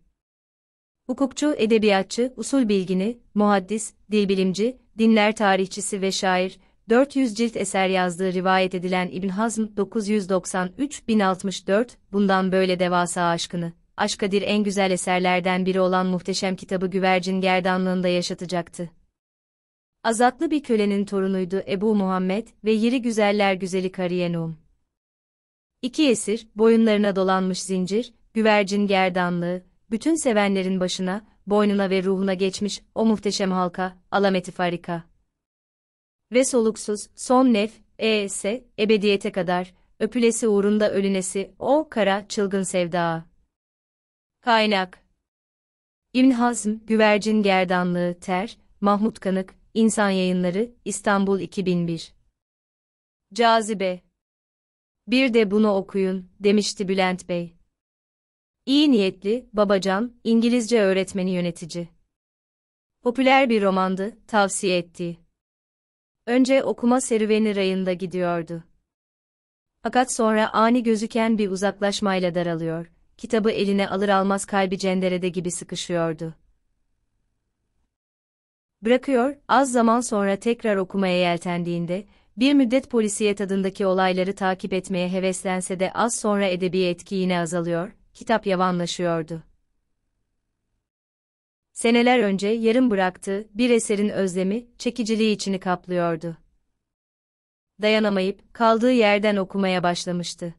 Hukukçu, edebiyatçı, usul bilgini, muhaddis, dil bilimci, dinler tarihçisi ve şair, 400 cilt eser yazdığı rivayet edilen İbn Hazm 993-1064, bundan böyle devasa aşkını, aşkadir en güzel eserlerden biri olan muhteşem kitabı güvercin gerdanlığında yaşatacaktı. Azatlı bir kölenin torunuydu Ebu Muhammed ve yeri güzeller güzeli Kariyenum. İki esir, boyunlarına dolanmış zincir, güvercin gerdanlığı, bütün sevenlerin başına, boynuna ve ruhuna geçmiş o muhteşem halka, alameti farika ve soluksuz, son nef, e'se, ebediyete kadar, öpülesi uğrunda ölünesi, o kara, çılgın sevda. Kaynak İbn Hazm, Güvercin Gerdanlığı, Ter, Mahmut Kanık, İnsan Yayınları, İstanbul 2001 Cazibe Bir de bunu okuyun, demişti Bülent Bey. İyi niyetli, babacan, İngilizce öğretmeni yönetici. Popüler bir romandı, tavsiye ettiği. Önce okuma serüveni rayında gidiyordu. Fakat sonra ani gözüken bir uzaklaşmayla daralıyor, kitabı eline alır almaz kalbi cenderede gibi sıkışıyordu. Bırakıyor, az zaman sonra tekrar okumaya yeltendiğinde, bir müddet polisiye tadındaki olayları takip etmeye heveslense de az sonra edebi etki yine azalıyor, kitap yavanlaşıyordu seneler önce yarım bıraktığı bir eserin özlemi, çekiciliği içini kaplıyordu. Dayanamayıp kaldığı yerden okumaya başlamıştı.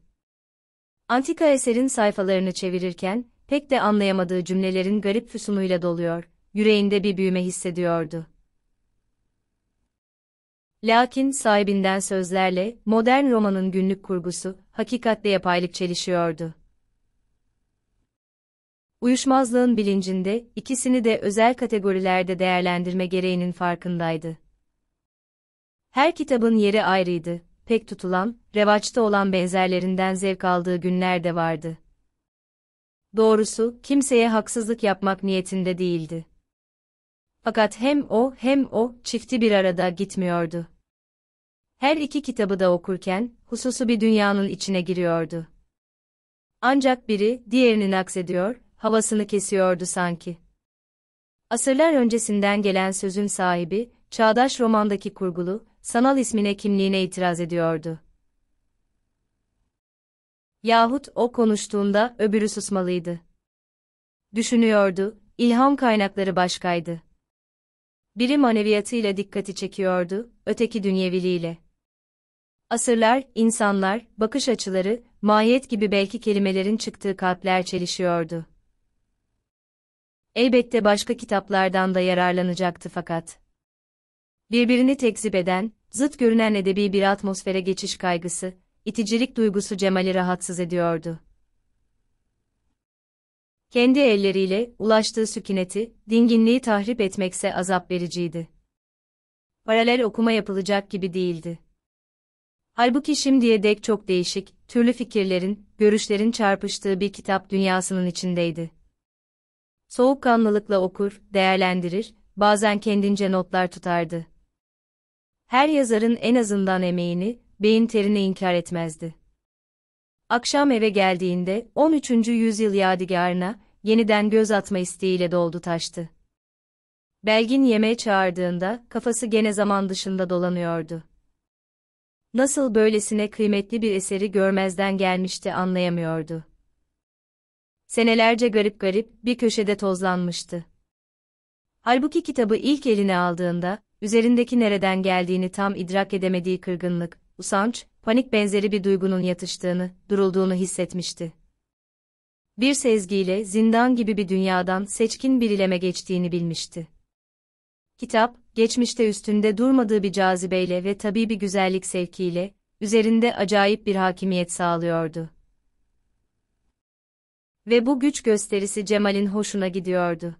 Antika eserin sayfalarını çevirirken pek de anlayamadığı cümlelerin garip füsunuyla doluyor, yüreğinde bir büyüme hissediyordu. Lakin sahibinden sözlerle modern romanın günlük kurgusu hakikatle yapaylık çelişiyordu uyuşmazlığın bilincinde, ikisini de özel kategorilerde değerlendirme gereğinin farkındaydı. Her kitabın yeri ayrıydı, pek tutulan, revaçta olan benzerlerinden zevk aldığı günler de vardı. Doğrusu, kimseye haksızlık yapmak niyetinde değildi. Fakat hem o hem o, çifti bir arada gitmiyordu. Her iki kitabı da okurken, hususu bir dünyanın içine giriyordu. Ancak biri, diğerini aksediyor, havasını kesiyordu sanki. Asırlar öncesinden gelen sözün sahibi, çağdaş romandaki kurgulu, sanal ismine kimliğine itiraz ediyordu. Yahut o konuştuğunda öbürü susmalıydı. Düşünüyordu, ilham kaynakları başkaydı. Biri maneviyatıyla dikkati çekiyordu, öteki dünyeviliğiyle. Asırlar, insanlar, bakış açıları, mahiyet gibi belki kelimelerin çıktığı kalpler çelişiyordu elbette başka kitaplardan da yararlanacaktı fakat. Birbirini tekzip eden, zıt görünen edebi bir atmosfere geçiş kaygısı, iticilik duygusu Cemal'i rahatsız ediyordu. Kendi elleriyle ulaştığı sükuneti, dinginliği tahrip etmekse azap vericiydi. Paralel okuma yapılacak gibi değildi. Halbuki şimdiye dek çok değişik, türlü fikirlerin, görüşlerin çarpıştığı bir kitap dünyasının içindeydi. Soğukkanlılıkla okur, değerlendirir, bazen kendince notlar tutardı. Her yazarın en azından emeğini, beyin terini inkar etmezdi. Akşam eve geldiğinde 13. yüzyıl yadigarına yeniden göz atma isteğiyle doldu taştı. Belgin yemeğe çağırdığında kafası gene zaman dışında dolanıyordu. Nasıl böylesine kıymetli bir eseri görmezden gelmişti anlayamıyordu senelerce garip garip bir köşede tozlanmıştı. Halbuki kitabı ilk eline aldığında, üzerindeki nereden geldiğini tam idrak edemediği kırgınlık, usanç, panik benzeri bir duygunun yatıştığını, durulduğunu hissetmişti. Bir sezgiyle zindan gibi bir dünyadan seçkin bir ileme geçtiğini bilmişti. Kitap, geçmişte üstünde durmadığı bir cazibeyle ve tabii bir güzellik sevkiyle, üzerinde acayip bir hakimiyet sağlıyordu. Ve bu güç gösterisi Cemal'in hoşuna gidiyordu.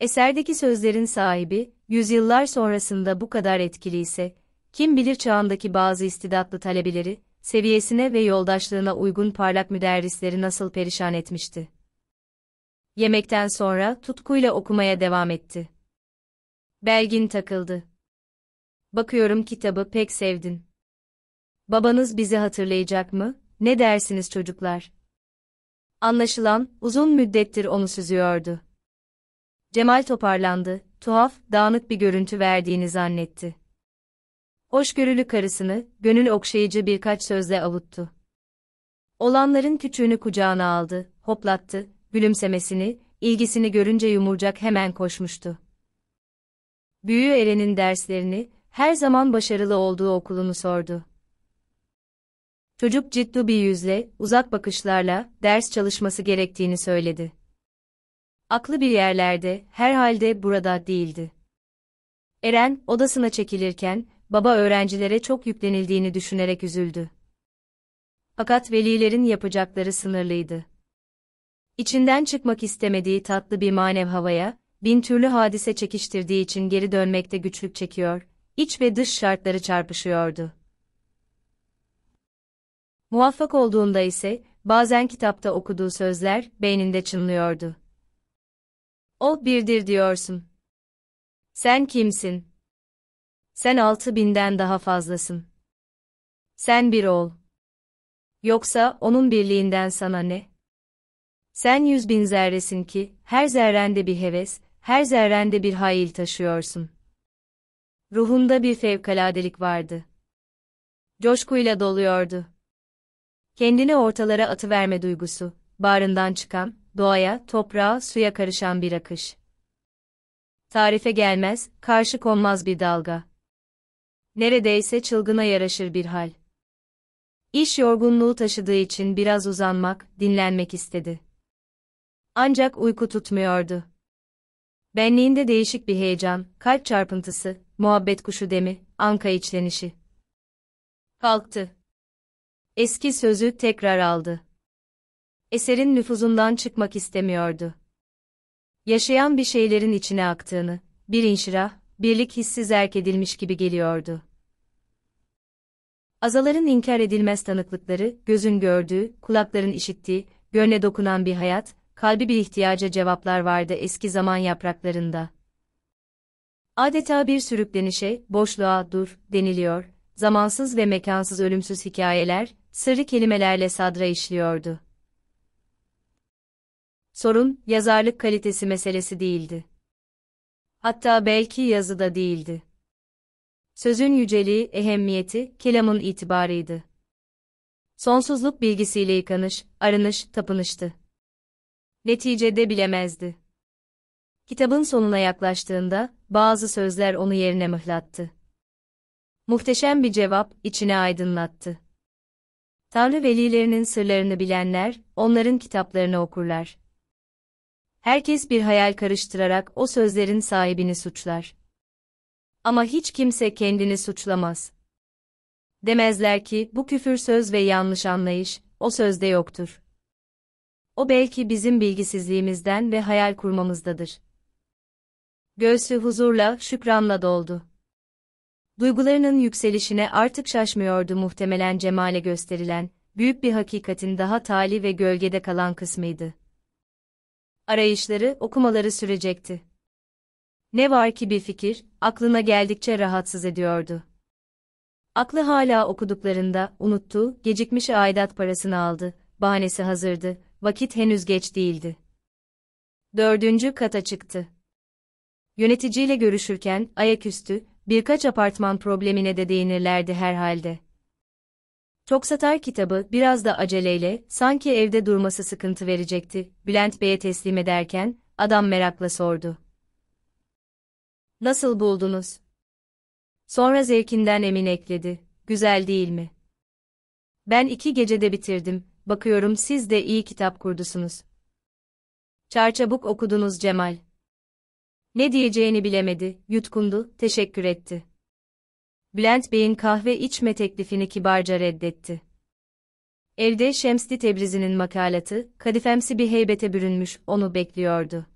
Eserdeki sözlerin sahibi, yüzyıllar sonrasında bu kadar etkili ise, kim bilir çağındaki bazı istidatlı talebeleri, seviyesine ve yoldaşlığına uygun parlak müderrisleri nasıl perişan etmişti. Yemekten sonra tutkuyla okumaya devam etti. Belgin takıldı. Bakıyorum kitabı pek sevdin. Babanız bizi hatırlayacak mı? Ne dersiniz çocuklar? Anlaşılan, uzun müddettir onu süzüyordu. Cemal toparlandı, tuhaf, dağınık bir görüntü verdiğini zannetti. Hoşgörülü karısını, gönül okşayıcı birkaç sözle avuttu. Olanların küçüğünü kucağına aldı, hoplattı, gülümsemesini, ilgisini görünce yumurcak hemen koşmuştu. Büyü Eren'in derslerini, her zaman başarılı olduğu okulunu sordu. Çocuk ciddi bir yüzle, uzak bakışlarla, ders çalışması gerektiğini söyledi. Aklı bir yerlerde, herhalde burada değildi. Eren, odasına çekilirken, baba öğrencilere çok yüklenildiğini düşünerek üzüldü. Fakat velilerin yapacakları sınırlıydı. İçinden çıkmak istemediği tatlı bir manev havaya, bin türlü hadise çekiştirdiği için geri dönmekte güçlük çekiyor, iç ve dış şartları çarpışıyordu. Muvaffak olduğunda ise, bazen kitapta okuduğu sözler beyninde çınlıyordu. O oh, birdir diyorsun. Sen kimsin? Sen altı binden daha fazlasın. Sen bir ol. Yoksa onun birliğinden sana ne? Sen yüz bin zerresin ki, her zerrende bir heves, her zerrende bir hayil taşıyorsun. Ruhunda bir fevkaladelik vardı. Coşkuyla doluyordu. Kendini ortalara atıverme duygusu, bağrından çıkan, doğaya, toprağa, suya karışan bir akış. Tarife gelmez, karşı konmaz bir dalga. Neredeyse çılgına yaraşır bir hal. İş yorgunluğu taşıdığı için biraz uzanmak, dinlenmek istedi. Ancak uyku tutmuyordu. Benliğinde değişik bir heyecan, kalp çarpıntısı, muhabbet kuşu demi, anka içlenişi. Kalktı. Eski sözü tekrar aldı. Eserin nüfuzundan çıkmak istemiyordu. Yaşayan bir şeylerin içine aktığını, bir inşirah, birlik hissi zerk edilmiş gibi geliyordu. Azaların inkar edilmez tanıklıkları, gözün gördüğü, kulakların işittiği, gönle dokunan bir hayat, kalbi bir ihtiyaca cevaplar vardı eski zaman yapraklarında. Adeta bir sürüklenişe, boşluğa dur deniliyor, zamansız ve mekansız ölümsüz hikayeler, sırrı kelimelerle sadra işliyordu. Sorun, yazarlık kalitesi meselesi değildi. Hatta belki yazı da değildi. Sözün yüceliği, ehemmiyeti, kelamın itibarıydı. Sonsuzluk bilgisiyle yıkanış, arınış, tapınıştı. Neticede bilemezdi. Kitabın sonuna yaklaştığında, bazı sözler onu yerine mıhlattı. Muhteşem bir cevap, içine aydınlattı. Tanrı velilerinin sırlarını bilenler, onların kitaplarını okurlar. Herkes bir hayal karıştırarak o sözlerin sahibini suçlar. Ama hiç kimse kendini suçlamaz. Demezler ki bu küfür söz ve yanlış anlayış, o sözde yoktur. O belki bizim bilgisizliğimizden ve hayal kurmamızdadır. Göğsü huzurla, şükranla doldu. Duygularının yükselişine artık şaşmıyordu muhtemelen Cemal'e gösterilen, büyük bir hakikatin daha tali ve gölgede kalan kısmıydı. Arayışları, okumaları sürecekti. Ne var ki bir fikir, aklına geldikçe rahatsız ediyordu. Aklı hala okuduklarında, unuttu, gecikmiş aidat parasını aldı, bahanesi hazırdı, vakit henüz geç değildi. Dördüncü kata çıktı. Yöneticiyle görüşürken, ayaküstü, birkaç apartman problemine de değinirlerdi herhalde. Çok satar kitabı biraz da aceleyle, sanki evde durması sıkıntı verecekti, Bülent Bey'e teslim ederken, adam merakla sordu. Nasıl buldunuz? Sonra zevkinden emin ekledi, güzel değil mi? Ben iki gecede bitirdim, bakıyorum siz de iyi kitap kurdusunuz. Çarçabuk okudunuz Cemal. Ne diyeceğini bilemedi, yutkundu, teşekkür etti. Bülent Bey'in kahve içme teklifini kibarca reddetti. Evde şemsi Tebrizi'nin makalatı, kadifemsi bir heybete bürünmüş, onu bekliyordu.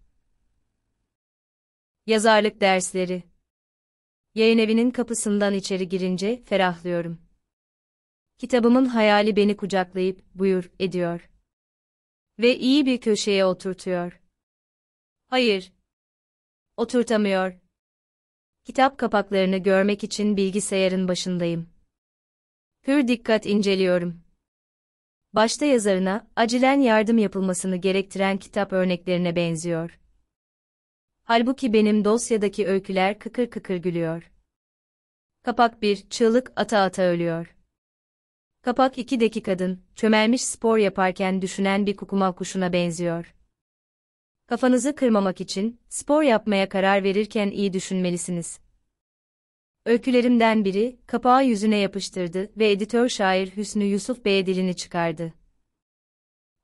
Yazarlık dersleri Yayın evinin kapısından içeri girince ferahlıyorum. Kitabımın hayali beni kucaklayıp buyur ediyor. Ve iyi bir köşeye oturtuyor. Hayır, Oturtamıyor. Kitap kapaklarını görmek için bilgisayarın başındayım. Hür dikkat inceliyorum. Başta yazarına acilen yardım yapılmasını gerektiren kitap örneklerine benziyor. Halbuki benim dosyadaki öyküler kıkır kıkır gülüyor. Kapak 1, çığlık ata ata ölüyor. Kapak 2'deki kadın, çömelmiş spor yaparken düşünen bir kukuma kuşuna benziyor. Kafanızı kırmamak için spor yapmaya karar verirken iyi düşünmelisiniz. Öykülerimden biri kapağı yüzüne yapıştırdı ve editör şair Hüsnü Yusuf Bey'e dilini çıkardı.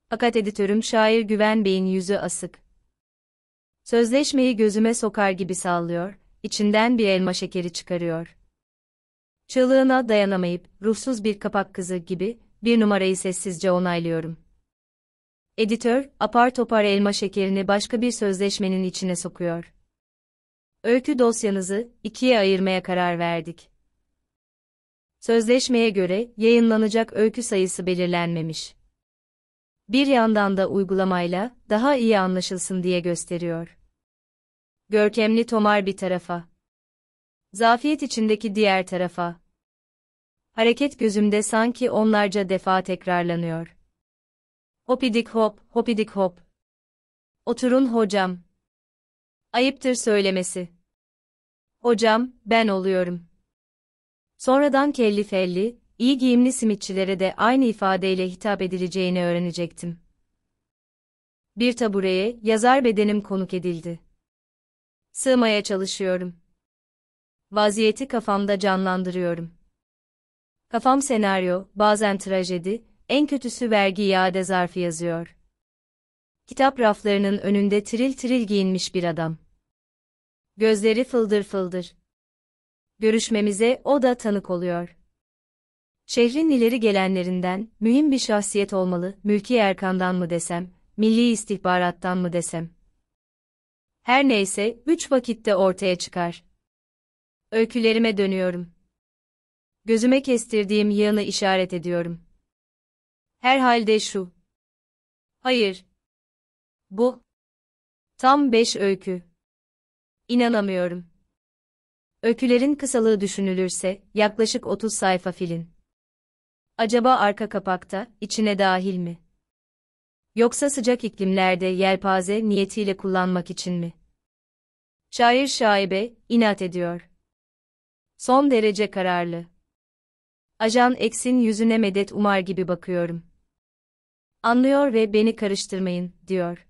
Fakat editörüm şair Güven Bey'in yüzü asık. Sözleşmeyi gözüme sokar gibi sallıyor, içinden bir elma şekeri çıkarıyor. Çığlığına dayanamayıp ruhsuz bir kapak kızı gibi bir numarayı sessizce onaylıyorum. Editör, apar topar elma şekerini başka bir sözleşmenin içine sokuyor. Öykü dosyanızı ikiye ayırmaya karar verdik. Sözleşmeye göre yayınlanacak öykü sayısı belirlenmemiş. Bir yandan da uygulamayla daha iyi anlaşılsın diye gösteriyor. Görkemli tomar bir tarafa. Zafiyet içindeki diğer tarafa. Hareket gözümde sanki onlarca defa tekrarlanıyor. Hopidik hop, hopidik hop. Oturun hocam. Ayıptır söylemesi. Hocam, ben oluyorum. Sonradan kelli felli, iyi giyimli simitçilere de aynı ifadeyle hitap edileceğini öğrenecektim. Bir tabureye yazar bedenim konuk edildi. Sığmaya çalışıyorum. Vaziyeti kafamda canlandırıyorum. Kafam senaryo, bazen trajedi, en kötüsü vergi iade zarfı yazıyor. Kitap raflarının önünde tril tril giyinmiş bir adam. Gözleri fıldır fıldır. Görüşmemize o da tanık oluyor. Şehrin ileri gelenlerinden, mühim bir şahsiyet olmalı, Mülki Erkan'dan mı desem, Milli istihbarattan mı desem. Her neyse, üç vakitte ortaya çıkar. Öykülerime dönüyorum. Gözüme kestirdiğim yığını işaret ediyorum. Herhalde şu. Hayır. Bu. Tam beş öykü. İnanamıyorum. Öykülerin kısalığı düşünülürse, yaklaşık 30 sayfa filin. Acaba arka kapakta, içine dahil mi? Yoksa sıcak iklimlerde yelpaze niyetiyle kullanmak için mi? Şair şaibe, inat ediyor. Son derece kararlı. Ajan X'in yüzüne medet umar gibi bakıyorum. Anlıyor ve beni karıştırmayın, diyor.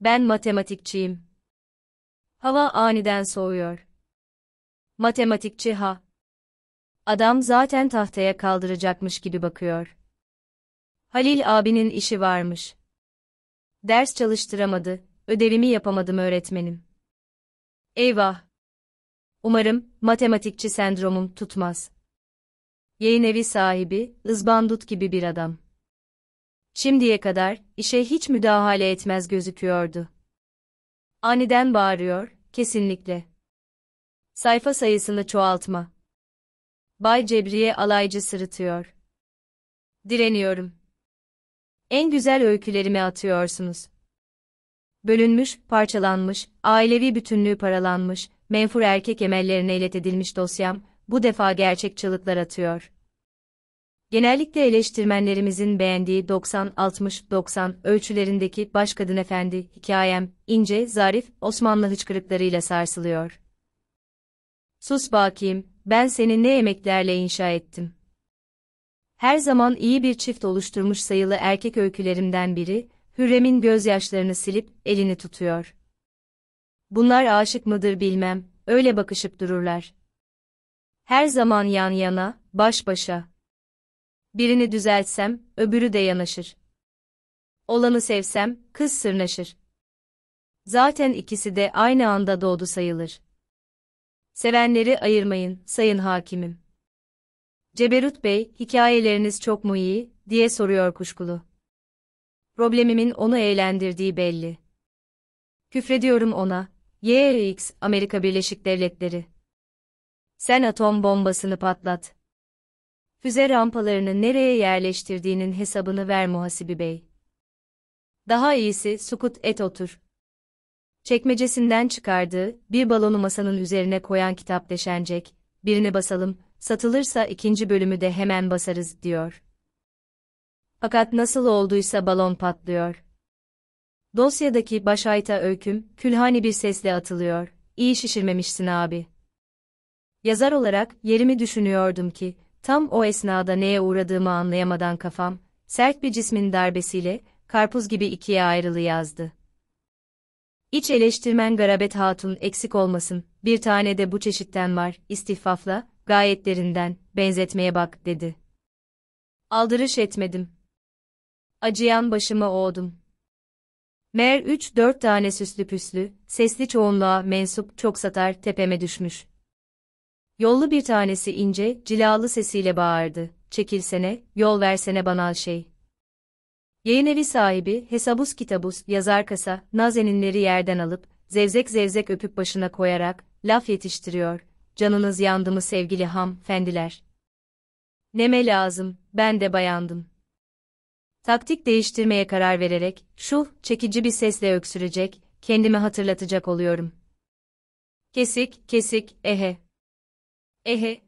Ben matematikçiyim. Hava aniden soğuyor. Matematikçi ha. Adam zaten tahtaya kaldıracakmış gibi bakıyor. Halil abinin işi varmış. Ders çalıştıramadı, ödevimi yapamadım öğretmenim. Eyvah. Umarım matematikçi sendromum tutmaz. Yayın evi sahibi, ızbandut gibi bir adam. Şimdiye kadar işe hiç müdahale etmez gözüküyordu. Aniden bağırıyor, kesinlikle. Sayfa sayısını çoğaltma. Bay Cebriye alaycı sırıtıyor. Direniyorum. En güzel öykülerimi atıyorsunuz. Bölünmüş, parçalanmış, ailevi bütünlüğü paralanmış, menfur erkek emellerine iletedilmiş dosyam, bu defa gerçek çığlıklar atıyor.'' Genellikle eleştirmenlerimizin beğendiği 90-60-90 ölçülerindeki Başkadın Efendi hikayem, ince, zarif, Osmanlı hıçkırıklarıyla sarsılıyor. Sus bakayım, ben seni ne emeklerle inşa ettim. Her zaman iyi bir çift oluşturmuş sayılı erkek öykülerimden biri, Hürrem'in gözyaşlarını silip elini tutuyor. Bunlar aşık mıdır bilmem, öyle bakışıp dururlar. Her zaman yan yana, baş başa birini düzeltsem, öbürü de yanaşır. Olanı sevsem, kız sırnaşır. Zaten ikisi de aynı anda doğdu sayılır. Sevenleri ayırmayın, sayın hakimim. Ceberut Bey, hikayeleriniz çok mu iyi, diye soruyor kuşkulu. Problemimin onu eğlendirdiği belli. Küfrediyorum ona, YX, Amerika Birleşik Devletleri. Sen atom bombasını patlat füze rampalarını nereye yerleştirdiğinin hesabını ver muhasibi bey. Daha iyisi sukut et otur. Çekmecesinden çıkardığı, bir balonu masanın üzerine koyan kitap deşenecek, birini basalım, satılırsa ikinci bölümü de hemen basarız, diyor. Fakat nasıl olduysa balon patlıyor. Dosyadaki başayta öyküm, külhani bir sesle atılıyor. İyi şişirmemişsin abi. Yazar olarak yerimi düşünüyordum ki, Tam o esnada neye uğradığımı anlayamadan kafam, sert bir cismin darbesiyle, karpuz gibi ikiye ayrılı yazdı. İç eleştirmen Garabet Hatun eksik olmasın, bir tane de bu çeşitten var, istifafla, gayetlerinden, benzetmeye bak, dedi. Aldırış etmedim. Acıyan başımı oğdum. Mer üç dört tane süslü püslü, sesli çoğunluğa mensup çok satar tepeme düşmüş, Yollu bir tanesi ince, cilalı sesiyle bağırdı. Çekilsene, yol versene banal şey. Yayın evi sahibi, hesabus kitabus, yazar kasa, nazeninleri yerden alıp, zevzek zevzek öpüp başına koyarak, laf yetiştiriyor. Canınız yandı mı sevgili ham, fendiler? Neme lazım, ben de bayandım. Taktik değiştirmeye karar vererek, şu, çekici bir sesle öksürecek, kendimi hatırlatacak oluyorum. Kesik, kesik, ehe. Ehe.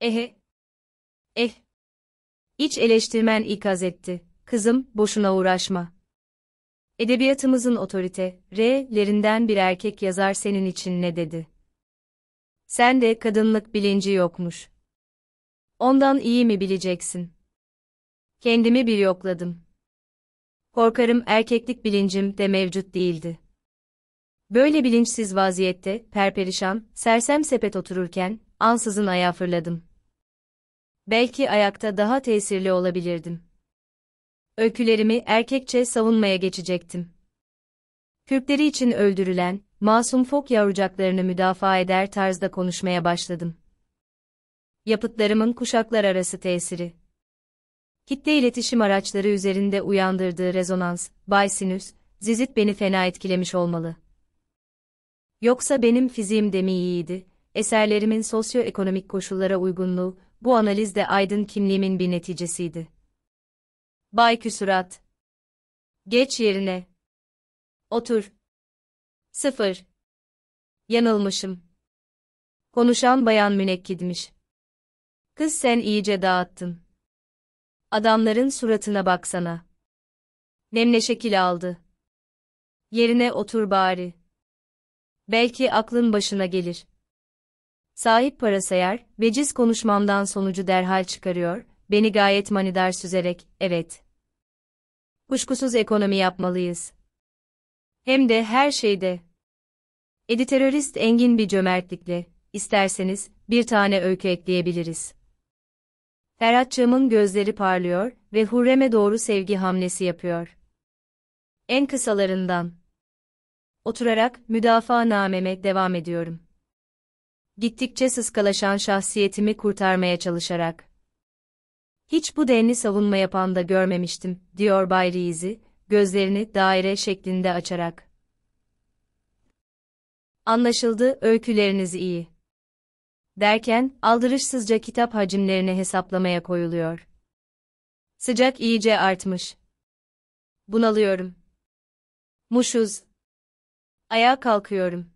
Ehe. Eh. İç eleştirmen ikaz etti. Kızım, boşuna uğraşma. Edebiyatımızın otorite, R'lerinden bir erkek yazar senin için ne dedi? Sen de kadınlık bilinci yokmuş. Ondan iyi mi bileceksin? Kendimi bir yokladım. Korkarım erkeklik bilincim de mevcut değildi. Böyle bilinçsiz vaziyette, perperişan, sersem sepet otururken, ansızın ayağa fırladım. Belki ayakta daha tesirli olabilirdim. Öykülerimi erkekçe savunmaya geçecektim. Kürkleri için öldürülen, masum fok yavrucaklarını müdafaa eder tarzda konuşmaya başladım. Yapıtlarımın kuşaklar arası tesiri. Kitle iletişim araçları üzerinde uyandırdığı rezonans, Bay Sinüs, Zizit beni fena etkilemiş olmalı. Yoksa benim fiziğim de mi iyiydi, eserlerimin sosyoekonomik koşullara uygunluğu, bu analiz de aydın kimliğimin bir neticesiydi. Bay Küsurat Geç yerine. Otur. Sıfır. Yanılmışım. Konuşan bayan münekkidmiş. Kız sen iyice dağıttın. Adamların suratına baksana. Nemle şekil aldı. Yerine otur bari. Belki aklın başına gelir. Sahip paraseyer, veciz konuşmamdan sonucu derhal çıkarıyor, beni gayet manidar süzerek, evet. Kuşkusuz ekonomi yapmalıyız. Hem de her şeyde. Editörist engin bir cömertlikle, isterseniz bir tane öykü ekleyebiliriz. Ferhatçığımın gözleri parlıyor ve Hurrem'e doğru sevgi hamlesi yapıyor. En kısalarından. Oturarak müdafaa nameme devam ediyorum gittikçe sıskalaşan şahsiyetimi kurtarmaya çalışarak. Hiç bu denli savunma yapan da görmemiştim, diyor Bay Rizi, gözlerini daire şeklinde açarak. Anlaşıldı, öyküleriniz iyi. Derken, aldırışsızca kitap hacimlerini hesaplamaya koyuluyor. Sıcak iyice artmış. Bunalıyorum. Muşuz. Ayağa kalkıyorum.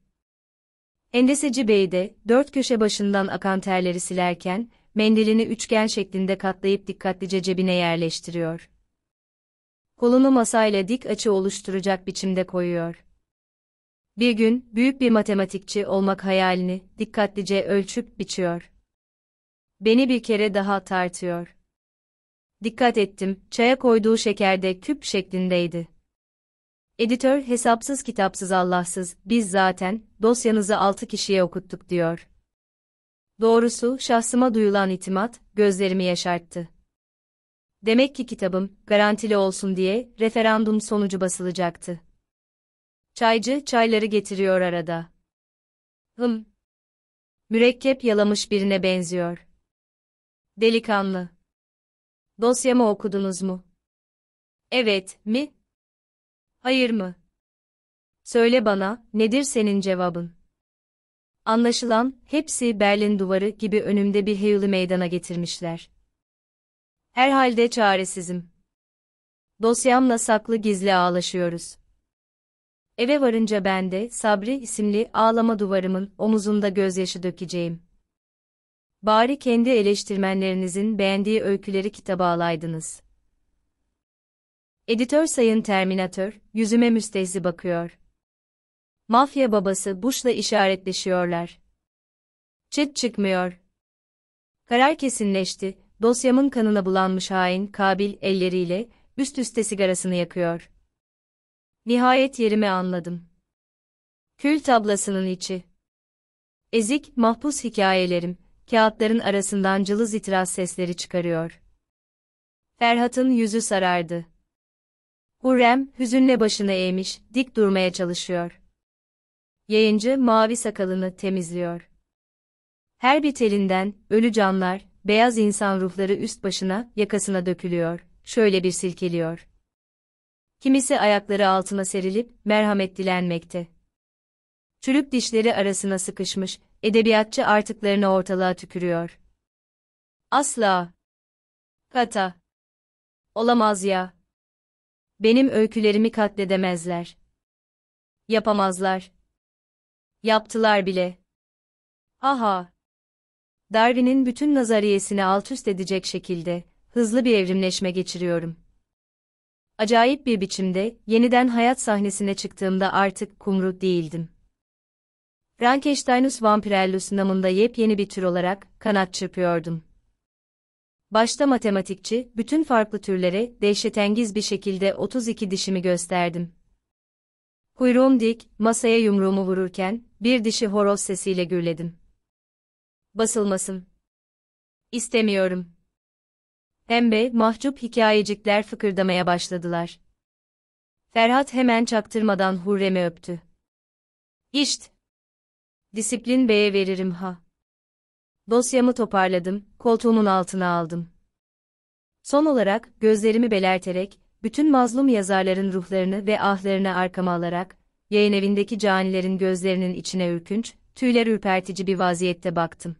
Endeseci Bey de, dört köşe başından akan terleri silerken, mendilini üçgen şeklinde katlayıp dikkatlice cebine yerleştiriyor. Kolunu masayla dik açı oluşturacak biçimde koyuyor. Bir gün, büyük bir matematikçi olmak hayalini, dikkatlice ölçüp biçiyor. Beni bir kere daha tartıyor. Dikkat ettim, çaya koyduğu şeker de küp şeklindeydi. Editör hesapsız kitapsız Allahsız, biz zaten, dosyanızı 6 kişiye okuttuk diyor. Doğrusu şahsıma duyulan itimat, gözlerimi yaşarttı. Demek ki kitabım, garantili olsun diye, referandum sonucu basılacaktı. Çaycı, çayları getiriyor arada. Hım. Mürekkep yalamış birine benziyor. Delikanlı. Dosyamı okudunuz mu? Evet, mi? Hayır mı? Söyle bana, nedir senin cevabın? Anlaşılan, hepsi Berlin duvarı gibi önümde bir heyuli meydana getirmişler. Herhalde çaresizim. Dosyamla saklı gizli ağlaşıyoruz. Eve varınca ben de Sabri isimli ağlama duvarımın omuzunda gözyaşı dökeceğim. Bari kendi eleştirmenlerinizin beğendiği öyküleri kitaba alaydınız. Editör Sayın Terminatör, yüzüme müstehzi bakıyor. Mafya babası Bush'la işaretleşiyorlar. Çet çıkmıyor. Karar kesinleşti, dosyamın kanına bulanmış hain Kabil elleriyle üst üste sigarasını yakıyor. Nihayet yerimi anladım. Kül tablasının içi. Ezik, mahpus hikayelerim, kağıtların arasından cılız itiraz sesleri çıkarıyor. Ferhat'ın yüzü sarardı. Hurrem, hüzünle başını eğmiş, dik durmaya çalışıyor. Yayıncı, mavi sakalını temizliyor. Her bir telinden, ölü canlar, beyaz insan ruhları üst başına, yakasına dökülüyor, şöyle bir silkeliyor. Kimisi ayakları altına serilip, merhamet dilenmekte. Çürük dişleri arasına sıkışmış, edebiyatçı artıklarını ortalığa tükürüyor. Asla. Kata. Olamaz ya. Benim öykülerimi katledemezler. Yapamazlar. Yaptılar bile. Aha! Darwin'in bütün nazariyesini alt üst edecek şekilde, hızlı bir evrimleşme geçiriyorum. Acayip bir biçimde, yeniden hayat sahnesine çıktığımda artık kumru değildim. Frankensteinus vampirellus namında yepyeni bir tür olarak, kanat çırpıyordum. Başta matematikçi, bütün farklı türlere dehşetengiz bir şekilde 32 dişimi gösterdim. Kuyruğum dik, masaya yumruğumu vururken, bir dişi horoz sesiyle gürledim. Basılmasın. İstemiyorum. Hembe, mahcup hikayecikler fıkırdamaya başladılar. Ferhat hemen çaktırmadan Hurrem'i öptü. İşt. Disiplin beye veririm ha. Dosyamı toparladım, koltuğumun altına aldım. Son olarak, gözlerimi belerterek, bütün mazlum yazarların ruhlarını ve ahlarını arkama alarak, yayın evindeki canilerin gözlerinin içine ürkünç, tüyler ürpertici bir vaziyette baktım.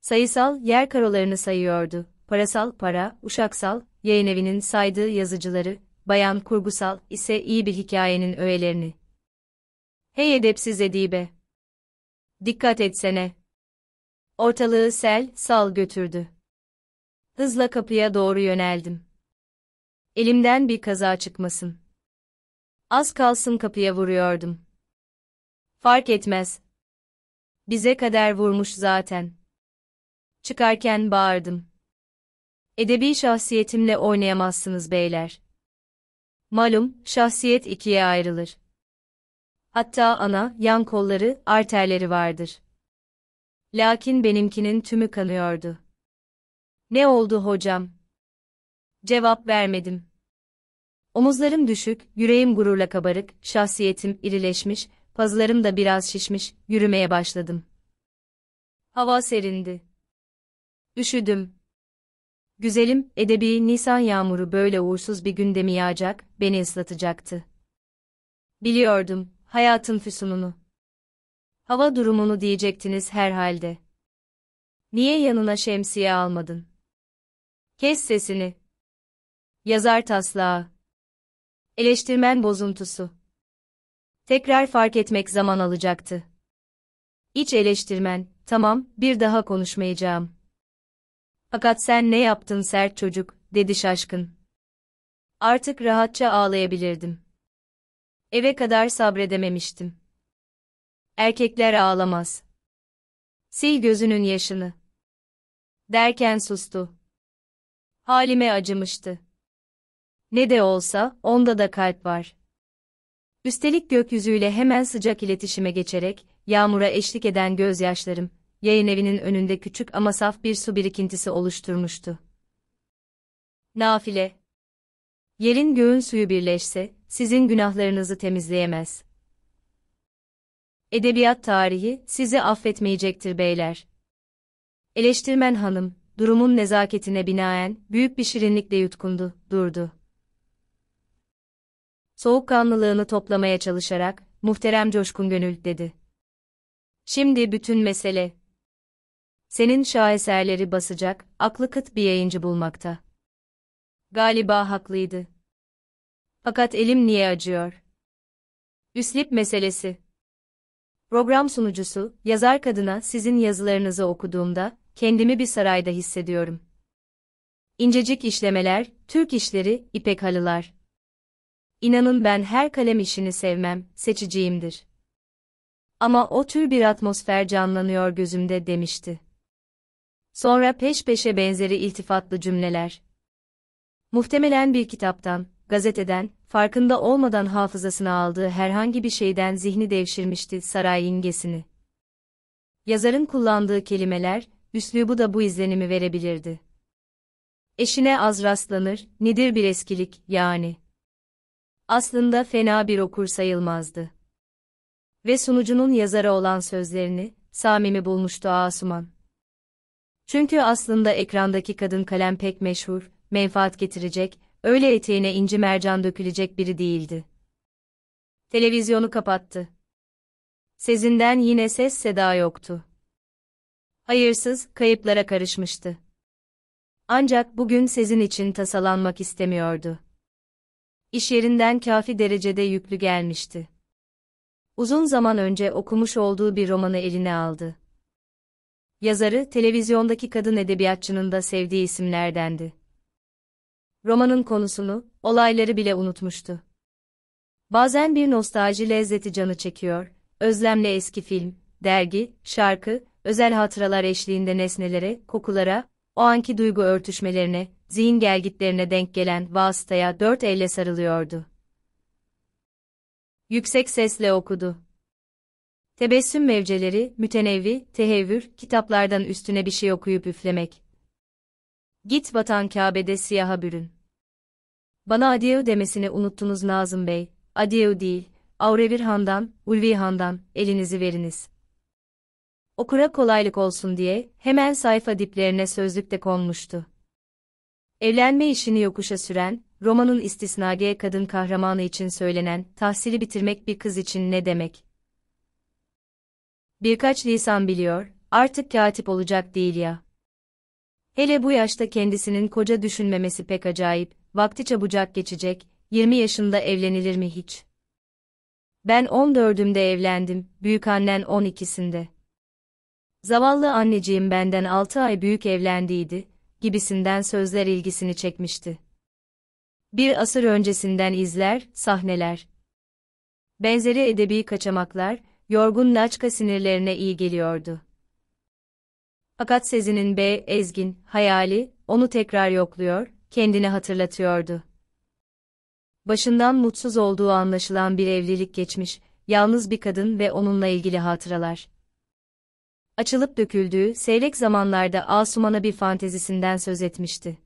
Sayısal, yer karolarını sayıyordu. Parasal, para, uşaksal, yayın evinin saydığı yazıcıları, bayan kurgusal ise iyi bir hikayenin öğelerini. Hey edepsiz edibe! Dikkat etsene! Ortalığı sel, sal götürdü. Hızla kapıya doğru yöneldim. Elimden bir kaza çıkmasın. Az kalsın kapıya vuruyordum. Fark etmez. Bize kader vurmuş zaten. Çıkarken bağırdım. Edebi şahsiyetimle oynayamazsınız beyler. Malum, şahsiyet ikiye ayrılır. Hatta ana, yan kolları, arterleri vardır. Lakin benimkinin tümü kanıyordu. Ne oldu hocam? Cevap vermedim. Omuzlarım düşük, yüreğim gururla kabarık, şahsiyetim irileşmiş, pazlarım da biraz şişmiş, yürümeye başladım. Hava serindi. Üşüdüm. Güzelim, edebi Nisan yağmuru böyle uğursuz bir günde mi yağacak, beni ıslatacaktı. Biliyordum, hayatın füsununu. Hava durumunu diyecektiniz herhalde. Niye yanına şemsiye almadın? Kes sesini. Yazar taslağı. Eleştirmen bozuntusu. Tekrar fark etmek zaman alacaktı. İç eleştirmen, tamam, bir daha konuşmayacağım. Fakat sen ne yaptın sert çocuk, dedi şaşkın. Artık rahatça ağlayabilirdim. Eve kadar sabredememiştim. Erkekler ağlamaz. Sil gözünün yaşını. Derken sustu. Halime acımıştı. Ne de olsa, onda da kalp var. Üstelik gökyüzüyle hemen sıcak iletişime geçerek, yağmura eşlik eden gözyaşlarım, yayın evinin önünde küçük ama saf bir su birikintisi oluşturmuştu. Nafile Yerin göğün suyu birleşse, sizin günahlarınızı temizleyemez edebiyat tarihi sizi affetmeyecektir beyler. Eleştirmen hanım, durumun nezaketine binaen büyük bir şirinlikle yutkundu, durdu. Soğukkanlılığını toplamaya çalışarak, muhterem coşkun gönül dedi. Şimdi bütün mesele. Senin şaheserleri basacak, aklı kıt bir yayıncı bulmakta. Galiba haklıydı. Fakat elim niye acıyor? Üslip meselesi. Program sunucusu, yazar kadına sizin yazılarınızı okuduğumda, kendimi bir sarayda hissediyorum. İncecik işlemeler, Türk işleri, ipek halılar. İnanın ben her kalem işini sevmem, seçiciyimdir. Ama o tür bir atmosfer canlanıyor gözümde demişti. Sonra peş peşe benzeri iltifatlı cümleler. Muhtemelen bir kitaptan, gazeteden, farkında olmadan hafızasına aldığı herhangi bir şeyden zihni devşirmişti saray ingesini. Yazarın kullandığı kelimeler, üslubu da bu izlenimi verebilirdi. Eşine az rastlanır, nedir bir eskilik, yani. Aslında fena bir okur sayılmazdı. Ve sunucunun yazarı olan sözlerini, Samimi bulmuştu Asuman. Çünkü aslında ekrandaki kadın kalem pek meşhur, menfaat getirecek, öyle eteğine inci mercan dökülecek biri değildi. Televizyonu kapattı. Sezinden yine ses seda yoktu. Hayırsız, kayıplara karışmıştı. Ancak bugün Sezin için tasalanmak istemiyordu. İş yerinden kafi derecede yüklü gelmişti. Uzun zaman önce okumuş olduğu bir romanı eline aldı. Yazarı, televizyondaki kadın edebiyatçının da sevdiği isimlerdendi romanın konusunu, olayları bile unutmuştu. Bazen bir nostalji lezzeti canı çekiyor, özlemle eski film, dergi, şarkı, özel hatıralar eşliğinde nesnelere, kokulara, o anki duygu örtüşmelerine, zihin gelgitlerine denk gelen vasıtaya dört elle sarılıyordu. Yüksek sesle okudu. Tebessüm mevceleri, mütenevi, tehevvür, kitaplardan üstüne bir şey okuyup üflemek. Git batan Kabe'de siyaha bürün. Bana adieu demesini unuttunuz Nazım Bey. Adieu değil, Aurevir Han'dan, Ulvi Han'dan, elinizi veriniz. Okura kolaylık olsun diye, hemen sayfa diplerine sözlükte konmuştu. Evlenme işini yokuşa süren, romanın istisnage kadın kahramanı için söylenen, tahsili bitirmek bir kız için ne demek? Birkaç lisan biliyor, artık katip olacak değil ya. Hele bu yaşta kendisinin koca düşünmemesi pek acayip, vakti çabucak geçecek, 20 yaşında evlenilir mi hiç? Ben 14'ümde evlendim, büyük annen 12'sinde. Zavallı anneciğim benden 6 ay büyük evlendiydi, gibisinden sözler ilgisini çekmişti. Bir asır öncesinden izler, sahneler. Benzeri edebi kaçamaklar, yorgun laçka sinirlerine iyi geliyordu. Fakat Sezin'in B. Ezgin, hayali, onu tekrar yokluyor, kendine hatırlatıyordu. Başından mutsuz olduğu anlaşılan bir evlilik geçmiş, yalnız bir kadın ve onunla ilgili hatıralar. Açılıp döküldüğü seyrek zamanlarda Asuman'a bir fantezisinden söz etmişti.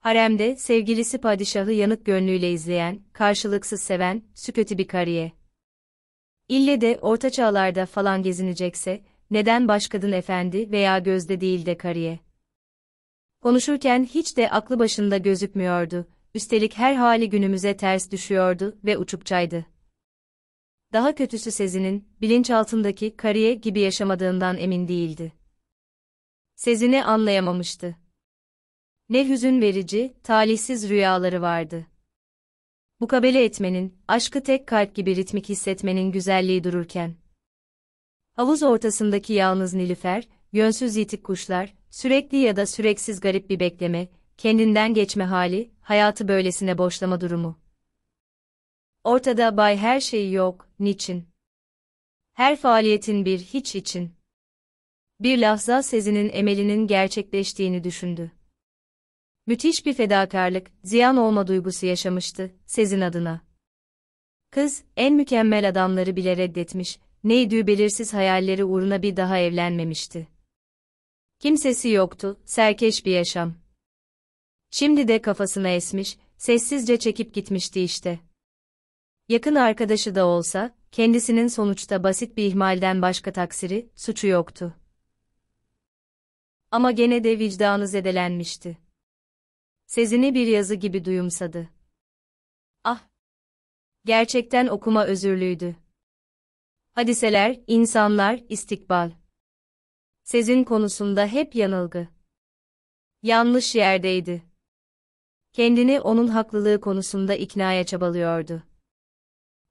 Haremde sevgilisi padişahı yanık gönlüyle izleyen, karşılıksız seven, süköti bir kariye. İlle de orta çağlarda falan gezinecekse, neden kadın efendi veya gözde değil de kariye? Konuşurken hiç de aklı başında gözükmüyordu, üstelik her hali günümüze ters düşüyordu ve uçukçaydı. Daha kötüsü Sezin'in, bilinçaltındaki kariye gibi yaşamadığından emin değildi. Sezin'i anlayamamıştı. Ne hüzün verici, talihsiz rüyaları vardı. Bu Mukabele etmenin, aşkı tek kalp gibi ritmik hissetmenin güzelliği dururken. Havuz ortasındaki yalnız Nilüfer, yönsüz yitik kuşlar, sürekli ya da süreksiz garip bir bekleme, kendinden geçme hali, hayatı böylesine boşlama durumu. Ortada bay her şeyi yok, niçin? Her faaliyetin bir hiç için. Bir lahza sezinin emelinin gerçekleştiğini düşündü. Müthiş bir fedakarlık, ziyan olma duygusu yaşamıştı, Sezin adına. Kız, en mükemmel adamları bile reddetmiş, neydi belirsiz hayalleri uğruna bir daha evlenmemişti. Kimsesi yoktu, serkeş bir yaşam. Şimdi de kafasına esmiş, sessizce çekip gitmişti işte. Yakın arkadaşı da olsa, kendisinin sonuçta basit bir ihmalden başka taksiri, suçu yoktu. Ama gene de vicdanı zedelenmişti. Sezini bir yazı gibi duyumsadı. Ah! Gerçekten okuma özürlüydü. Hadiseler, insanlar, istikbal. Sezin konusunda hep yanılgı. Yanlış yerdeydi. Kendini onun haklılığı konusunda iknaya çabalıyordu.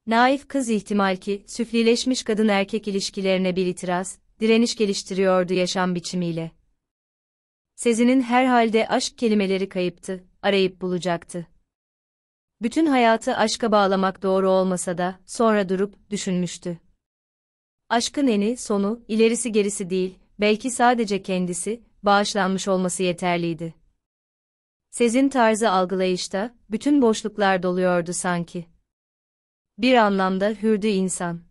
Naif kız ihtimal ki, süflileşmiş kadın erkek ilişkilerine bir itiraz, direniş geliştiriyordu yaşam biçimiyle. Sezin'in herhalde aşk kelimeleri kayıptı, arayıp bulacaktı. Bütün hayatı aşka bağlamak doğru olmasa da, sonra durup, düşünmüştü. Aşkın eni, sonu, ilerisi gerisi değil, belki sadece kendisi, bağışlanmış olması yeterliydi. Sezin tarzı algılayışta, bütün boşluklar doluyordu sanki. Bir anlamda hürdü insan.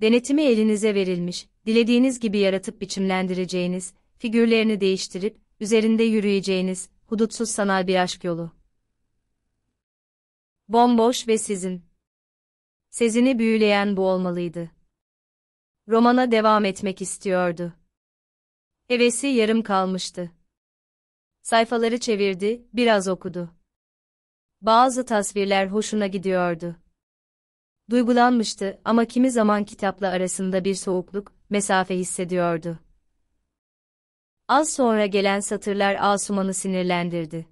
Denetimi elinize verilmiş, dilediğiniz gibi yaratıp biçimlendireceğiniz, figürlerini değiştirip, üzerinde yürüyeceğiniz, hudutsuz sanal bir aşk yolu. Bomboş ve sizin. Sezini büyüleyen bu olmalıydı romana devam etmek istiyordu. Hevesi yarım kalmıştı. Sayfaları çevirdi, biraz okudu. Bazı tasvirler hoşuna gidiyordu. Duygulanmıştı ama kimi zaman kitapla arasında bir soğukluk, mesafe hissediyordu. Az sonra gelen satırlar Asuman'ı sinirlendirdi.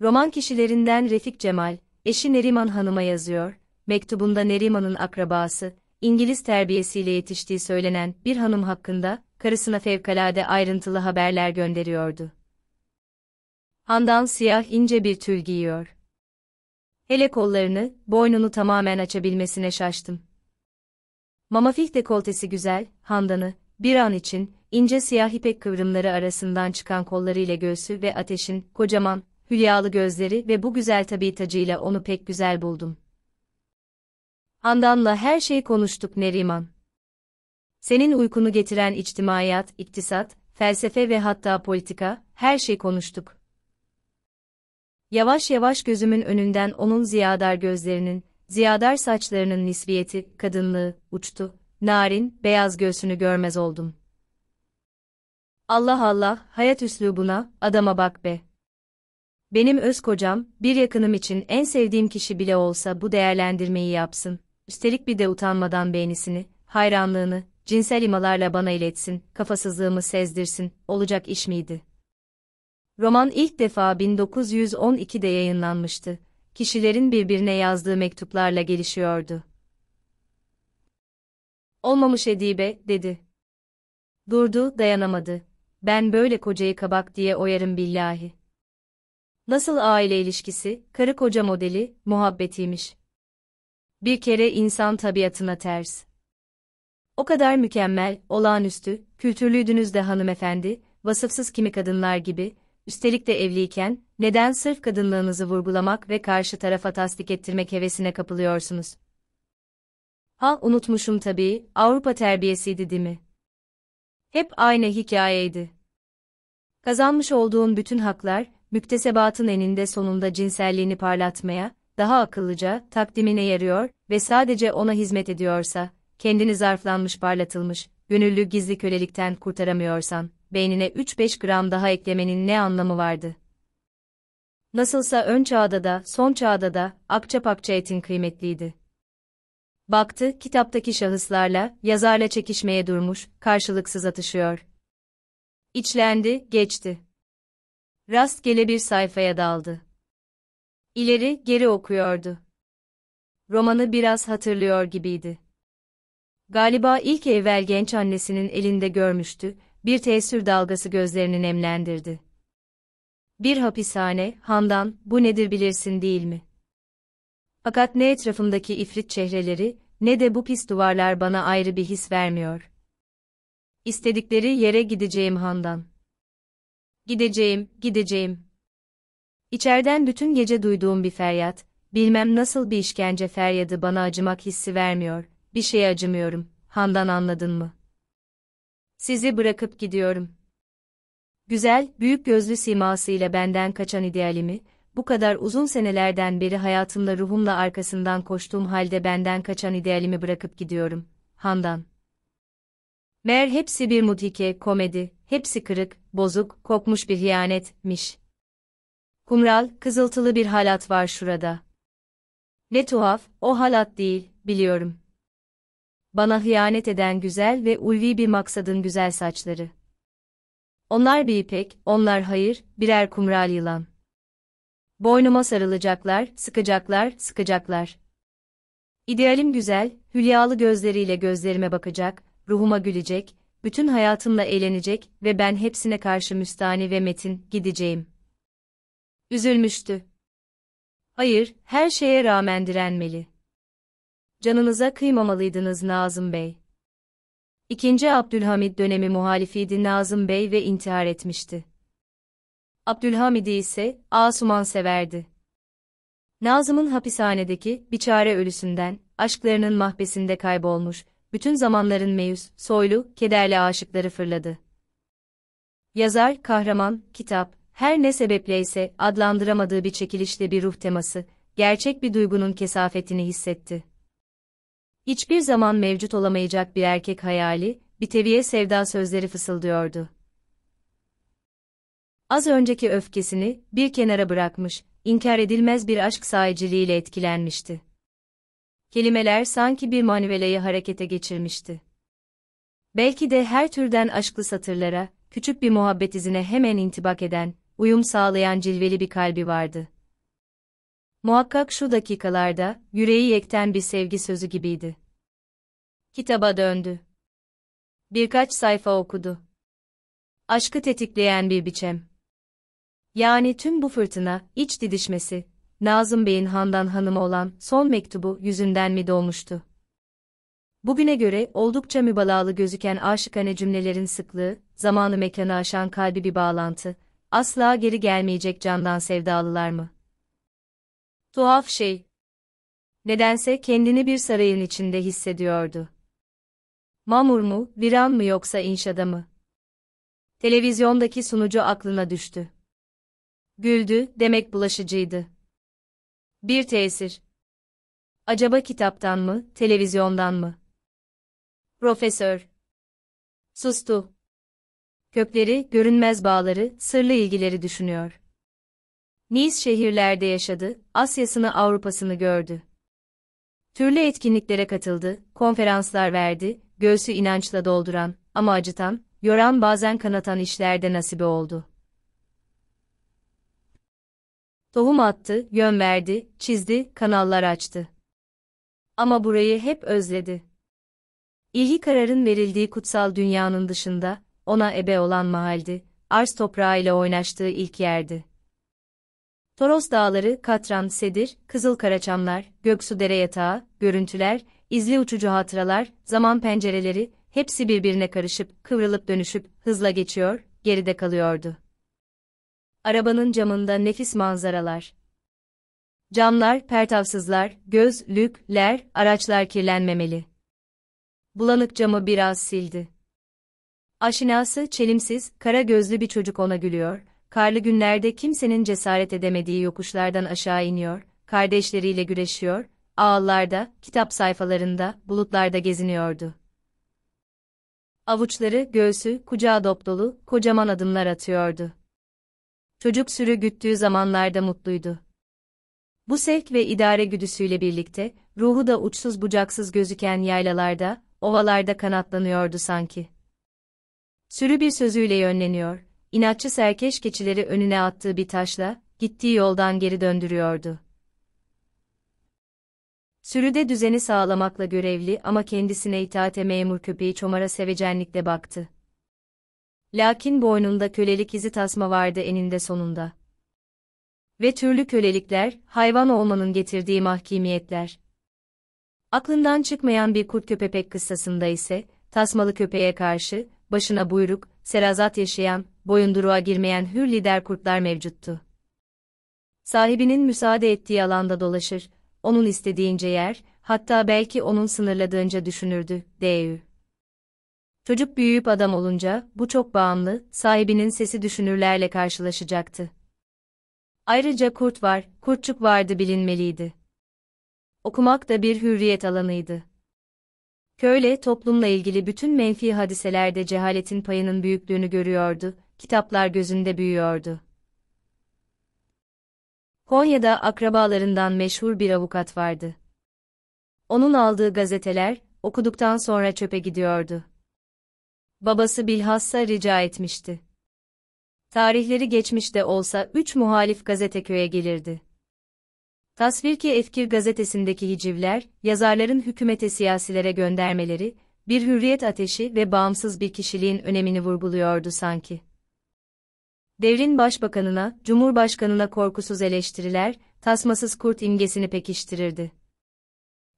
Roman kişilerinden Refik Cemal, eşi Neriman Hanım'a yazıyor, mektubunda Neriman'ın akrabası, İngiliz terbiyesiyle yetiştiği söylenen bir hanım hakkında karısına fevkalade ayrıntılı haberler gönderiyordu. Handan siyah ince bir tül giyiyor. Hele kollarını, boynunu tamamen açabilmesine şaştım. Mamafih dekoltesi güzel, Handan'ı, bir an için, ince siyah ipek kıvrımları arasından çıkan kollarıyla göğsü ve ateşin, kocaman, hülyalı gözleri ve bu güzel tabiatacıyla onu pek güzel buldum. Handan'la her şeyi konuştuk Neriman. Senin uykunu getiren içtimaiyat, iktisat, felsefe ve hatta politika, her şey konuştuk. Yavaş yavaş gözümün önünden onun ziyadar gözlerinin, ziyadar saçlarının nisbiyeti, kadınlığı, uçtu. Narin, beyaz göğsünü görmez oldum. Allah Allah, hayat üslubuna, adama bak be. Benim öz kocam, bir yakınım için en sevdiğim kişi bile olsa bu değerlendirmeyi yapsın. Üstelik bir de utanmadan beğenisini, hayranlığını, cinsel imalarla bana iletsin, kafasızlığımı sezdirsin, olacak iş miydi? Roman ilk defa 1912'de yayınlanmıştı. Kişilerin birbirine yazdığı mektuplarla gelişiyordu. Olmamış Edibe, dedi. Durdu, dayanamadı. Ben böyle kocayı kabak diye oyarım billahi. Nasıl aile ilişkisi, karı koca modeli, muhabbetiymiş. Bir kere insan tabiatına ters. O kadar mükemmel, olağanüstü, kültürlüydünüz de hanımefendi, vasıfsız kimi kadınlar gibi, üstelik de evliyken, neden sırf kadınlığınızı vurgulamak ve karşı tarafa tasdik ettirmek hevesine kapılıyorsunuz? Ha unutmuşum tabii, Avrupa terbiyesiydi değil mi? Hep aynı hikayeydi. Kazanmış olduğun bütün haklar, müktesebatın eninde sonunda cinselliğini parlatmaya, daha akıllıca, takdimine yarıyor ve sadece ona hizmet ediyorsa, kendini zarflanmış parlatılmış, gönüllü gizli kölelikten kurtaramıyorsan, beynine 3-5 gram daha eklemenin ne anlamı vardı? Nasılsa ön çağda da, son çağda da, akça pakça etin kıymetliydi. Baktı, kitaptaki şahıslarla, yazarla çekişmeye durmuş, karşılıksız atışıyor. İçlendi, geçti. Rastgele bir sayfaya daldı. İleri geri okuyordu. Romanı biraz hatırlıyor gibiydi. Galiba ilk evvel genç annesinin elinde görmüştü, bir tesir dalgası gözlerini nemlendirdi. Bir hapishane, Handan, bu nedir bilirsin değil mi? Fakat ne etrafımdaki ifrit çehreleri, ne de bu pis duvarlar bana ayrı bir his vermiyor. İstedikleri yere gideceğim Handan. Gideceğim, gideceğim. İçerden bütün gece duyduğum bir feryat, bilmem nasıl bir işkence feryadı bana acımak hissi vermiyor, bir şeye acımıyorum, Handan anladın mı? Sizi bırakıp gidiyorum. Güzel, büyük gözlü simasıyla benden kaçan idealimi, bu kadar uzun senelerden beri hayatımda ruhumla arkasından koştuğum halde benden kaçan idealimi bırakıp gidiyorum. Handan. Meğer hepsi bir mudhike, komedi, hepsi kırık, bozuk, kokmuş bir hiyanetmiş. Kumral, kızıltılı bir halat var şurada. Ne tuhaf, o halat değil, biliyorum. Bana hıyanet eden güzel ve ulvi bir maksadın güzel saçları. Onlar bir ipek, onlar hayır, birer kumral yılan. Boynuma sarılacaklar, sıkacaklar, sıkacaklar. İdealim güzel, hülyalı gözleriyle gözlerime bakacak, ruhuma gülecek, bütün hayatımla eğlenecek ve ben hepsine karşı müstani ve metin, gideceğim. Üzülmüştü. Hayır, her şeye rağmen direnmeli. Canınıza kıymamalıydınız Nazım Bey. İkinci Abdülhamid dönemi muhalifiydi Nazım Bey ve intihar etmişti. Abdülhamid'i ise Asuman severdi. Nazım'ın hapishanedeki biçare ölüsünden, aşklarının mahbesinde kaybolmuş, bütün zamanların meyus, soylu, kederli aşıkları fırladı. Yazar, kahraman, kitap, her ne sebepleyse adlandıramadığı bir çekilişle bir ruh teması, gerçek bir duygunun kesafetini hissetti. Hiçbir zaman mevcut olamayacak bir erkek hayali, bir teviye sevda sözleri fısıldıyordu. Az önceki öfkesini bir kenara bırakmış, inkar edilmez bir aşk sahiciliğiyle etkilenmişti. Kelimeler sanki bir manivelayı harekete geçirmişti. Belki de her türden aşklı satırlara, küçük bir muhabbet izine hemen intibak eden, uyum sağlayan cilveli bir kalbi vardı. Muhakkak şu dakikalarda, yüreği yekten bir sevgi sözü gibiydi. Kitaba döndü. Birkaç sayfa okudu. Aşkı tetikleyen bir biçem. Yani tüm bu fırtına, iç didişmesi, Nazım Bey'in Handan Hanım'a olan son mektubu yüzünden mi dolmuştu? Bugüne göre oldukça mübalağalı gözüken aşıkane cümlelerin sıklığı, zamanı mekanı aşan kalbi bir bağlantı, asla geri gelmeyecek candan sevdalılar mı? Tuhaf şey. Nedense kendini bir sarayın içinde hissediyordu. Mamur mu, viran mı yoksa inşada mı? Televizyondaki sunucu aklına düştü. Güldü, demek bulaşıcıydı. Bir tesir. Acaba kitaptan mı, televizyondan mı? Profesör. Sustu kökleri, görünmez bağları, sırlı ilgileri düşünüyor. Nice şehirlerde yaşadı, Asya'sını Avrupa'sını gördü. Türlü etkinliklere katıldı, konferanslar verdi, göğsü inançla dolduran, ama acıtan, yoran bazen kanatan işlerde nasibi oldu. Tohum attı, yön verdi, çizdi, kanallar açtı. Ama burayı hep özledi. İlhi kararın verildiği kutsal dünyanın dışında, ona ebe olan mahaldi, arz toprağıyla oynaştığı ilk yerdi. Toros dağları, Katran, Sedir, Kızıl Karaçamlar, Göksu Dere Yatağı, görüntüler, izli uçucu hatıralar, zaman pencereleri, hepsi birbirine karışıp, kıvrılıp dönüşüp, hızla geçiyor, geride kalıyordu. Arabanın camında nefis manzaralar. Camlar, pertavsızlar, gözlükler, araçlar kirlenmemeli. Bulanık camı biraz sildi. Aşinası çelimsiz, kara gözlü bir çocuk ona gülüyor, karlı günlerde kimsenin cesaret edemediği yokuşlardan aşağı iniyor, kardeşleriyle güreşiyor, ağallarda, kitap sayfalarında, bulutlarda geziniyordu. Avuçları, göğsü, kucağı dopdolu, kocaman adımlar atıyordu. Çocuk sürü güttüğü zamanlarda mutluydu. Bu sevk ve idare güdüsüyle birlikte, ruhu da uçsuz bucaksız gözüken yaylalarda, ovalarda kanatlanıyordu sanki. Sürü bir sözüyle yönleniyor, inatçı serkeş keçileri önüne attığı bir taşla, gittiği yoldan geri döndürüyordu. Sürüde düzeni sağlamakla görevli ama kendisine itaate memur köpeği çomara sevecenlikle baktı. Lakin boynunda kölelik izi tasma vardı eninde sonunda. Ve türlü kölelikler, hayvan olmanın getirdiği mahkimiyetler. Aklından çıkmayan bir kurt köpek kıssasında ise, tasmalı köpeğe karşı, başına buyruk, serazat yaşayan, boyunduruğa girmeyen hür lider kurtlar mevcuttu. Sahibinin müsaade ettiği alanda dolaşır, onun istediğince yer, hatta belki onun sınırladığınca düşünürdü, D.Ü. Çocuk büyüyüp adam olunca, bu çok bağımlı, sahibinin sesi düşünürlerle karşılaşacaktı. Ayrıca kurt var, kurtçuk vardı bilinmeliydi. Okumak da bir hürriyet alanıydı. Köyle toplumla ilgili bütün menfi hadiselerde cehaletin payının büyüklüğünü görüyordu, kitaplar gözünde büyüyordu. Konya'da akrabalarından meşhur bir avukat vardı. Onun aldığı gazeteler, okuduktan sonra çöpe gidiyordu. Babası bilhassa rica etmişti. Tarihleri geçmiş de olsa üç muhalif gazete köye gelirdi. Tasvirki Efkir gazetesindeki hicivler, yazarların hükümete siyasilere göndermeleri, bir hürriyet ateşi ve bağımsız bir kişiliğin önemini vurguluyordu sanki. Devrin başbakanına, cumhurbaşkanına korkusuz eleştiriler, tasmasız kurt imgesini pekiştirirdi.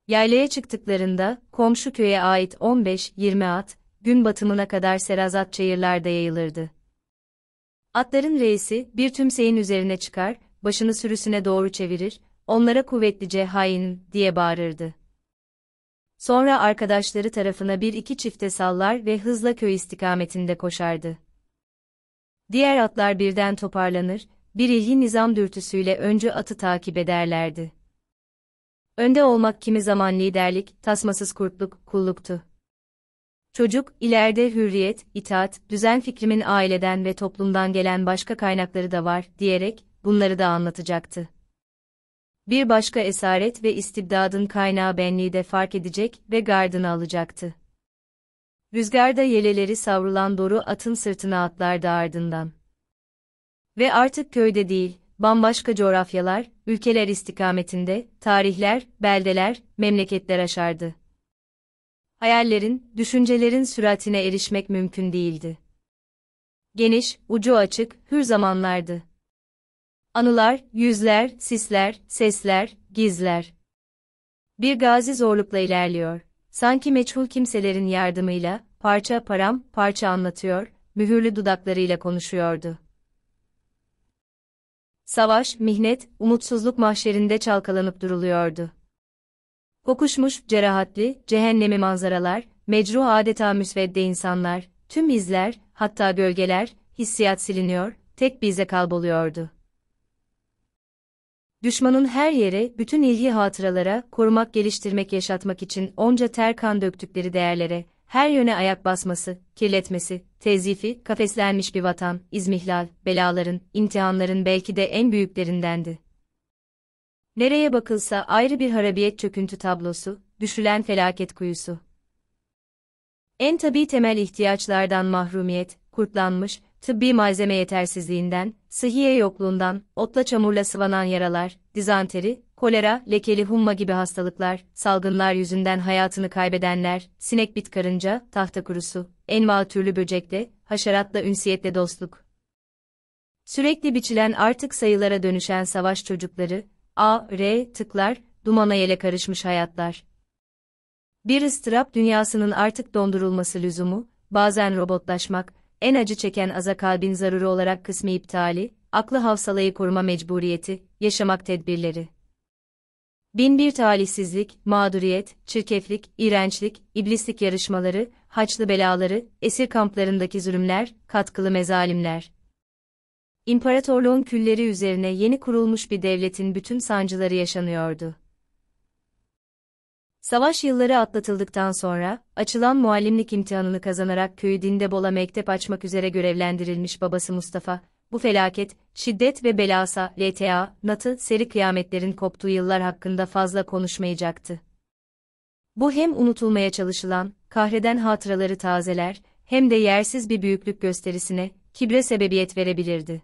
Yaylaya çıktıklarında, komşu köye ait 15-20 at, gün batımına kadar serazat çayırlarda yayılırdı. Atların reisi bir tümseyin üzerine çıkar, başını sürüsüne doğru çevirir, onlara kuvvetlice hain diye bağırırdı. Sonra arkadaşları tarafına bir iki çifte sallar ve hızla köy istikametinde koşardı. Diğer atlar birden toparlanır, bir ilgi nizam dürtüsüyle önce atı takip ederlerdi. Önde olmak kimi zaman liderlik, tasmasız kurtluk, kulluktu. Çocuk, ileride hürriyet, itaat, düzen fikrimin aileden ve toplumdan gelen başka kaynakları da var, diyerek, bunları da anlatacaktı. Bir başka esaret ve istibdadın kaynağı benliği de fark edecek ve gardını alacaktı. Rüzgarda yeleleri savrulan Doru atın sırtına atlardı ardından. Ve artık köyde değil, bambaşka coğrafyalar, ülkeler istikametinde, tarihler, beldeler, memleketler aşardı. Hayallerin, düşüncelerin süratine erişmek mümkün değildi. Geniş, ucu açık, hür zamanlardı. Anılar, yüzler, sisler, sesler, gizler. Bir gazi zorlukla ilerliyor. Sanki meçhul kimselerin yardımıyla, parça param, parça anlatıyor, mühürlü dudaklarıyla konuşuyordu. Savaş, mihnet, umutsuzluk mahşerinde çalkalanıp duruluyordu. Kokuşmuş, cerahatli, cehennemi manzaralar, mecruh adeta müsvedde insanlar, tüm izler, hatta gölgeler, hissiyat siliniyor, tek bize kalboluyordu. Düşmanın her yere, bütün ilgi hatıralara, korumak geliştirmek yaşatmak için onca ter kan döktükleri değerlere, her yöne ayak basması, kirletmesi, tezifi, kafeslenmiş bir vatan, izmihlal, belaların, imtihanların belki de en büyüklerindendi. Nereye bakılsa ayrı bir harabiyet çöküntü tablosu, düşülen felaket kuyusu. En tabi temel ihtiyaçlardan mahrumiyet, kurtlanmış, tıbbi malzeme yetersizliğinden, sıhhiye yokluğundan, otla çamurla sıvanan yaralar, dizanteri, kolera, lekeli humma gibi hastalıklar, salgınlar yüzünden hayatını kaybedenler, sinek bit karınca, tahta kurusu, enva türlü böcekle, haşeratla ünsiyetle dostluk. Sürekli biçilen artık sayılara dönüşen savaş çocukları, A, R, tıklar, dumana yele karışmış hayatlar. Bir ıstırap dünyasının artık dondurulması lüzumu, bazen robotlaşmak, en acı çeken aza kalbin zararı olarak kısmi iptali, aklı havsalayı koruma mecburiyeti, yaşamak tedbirleri. Bin bir talihsizlik, mağduriyet, çirkeflik, iğrençlik, iblislik yarışmaları, haçlı belaları, esir kamplarındaki zulümler, katkılı mezalimler. İmparatorluğun külleri üzerine yeni kurulmuş bir devletin bütün sancıları yaşanıyordu. Savaş yılları atlatıldıktan sonra, açılan muallimlik imtihanını kazanarak köyü Dindebola mektep açmak üzere görevlendirilmiş babası Mustafa, bu felaket, şiddet ve belasa, LTA, NATO, seri kıyametlerin koptuğu yıllar hakkında fazla konuşmayacaktı. Bu hem unutulmaya çalışılan, kahreden hatıraları tazeler, hem de yersiz bir büyüklük gösterisine, kibre sebebiyet verebilirdi.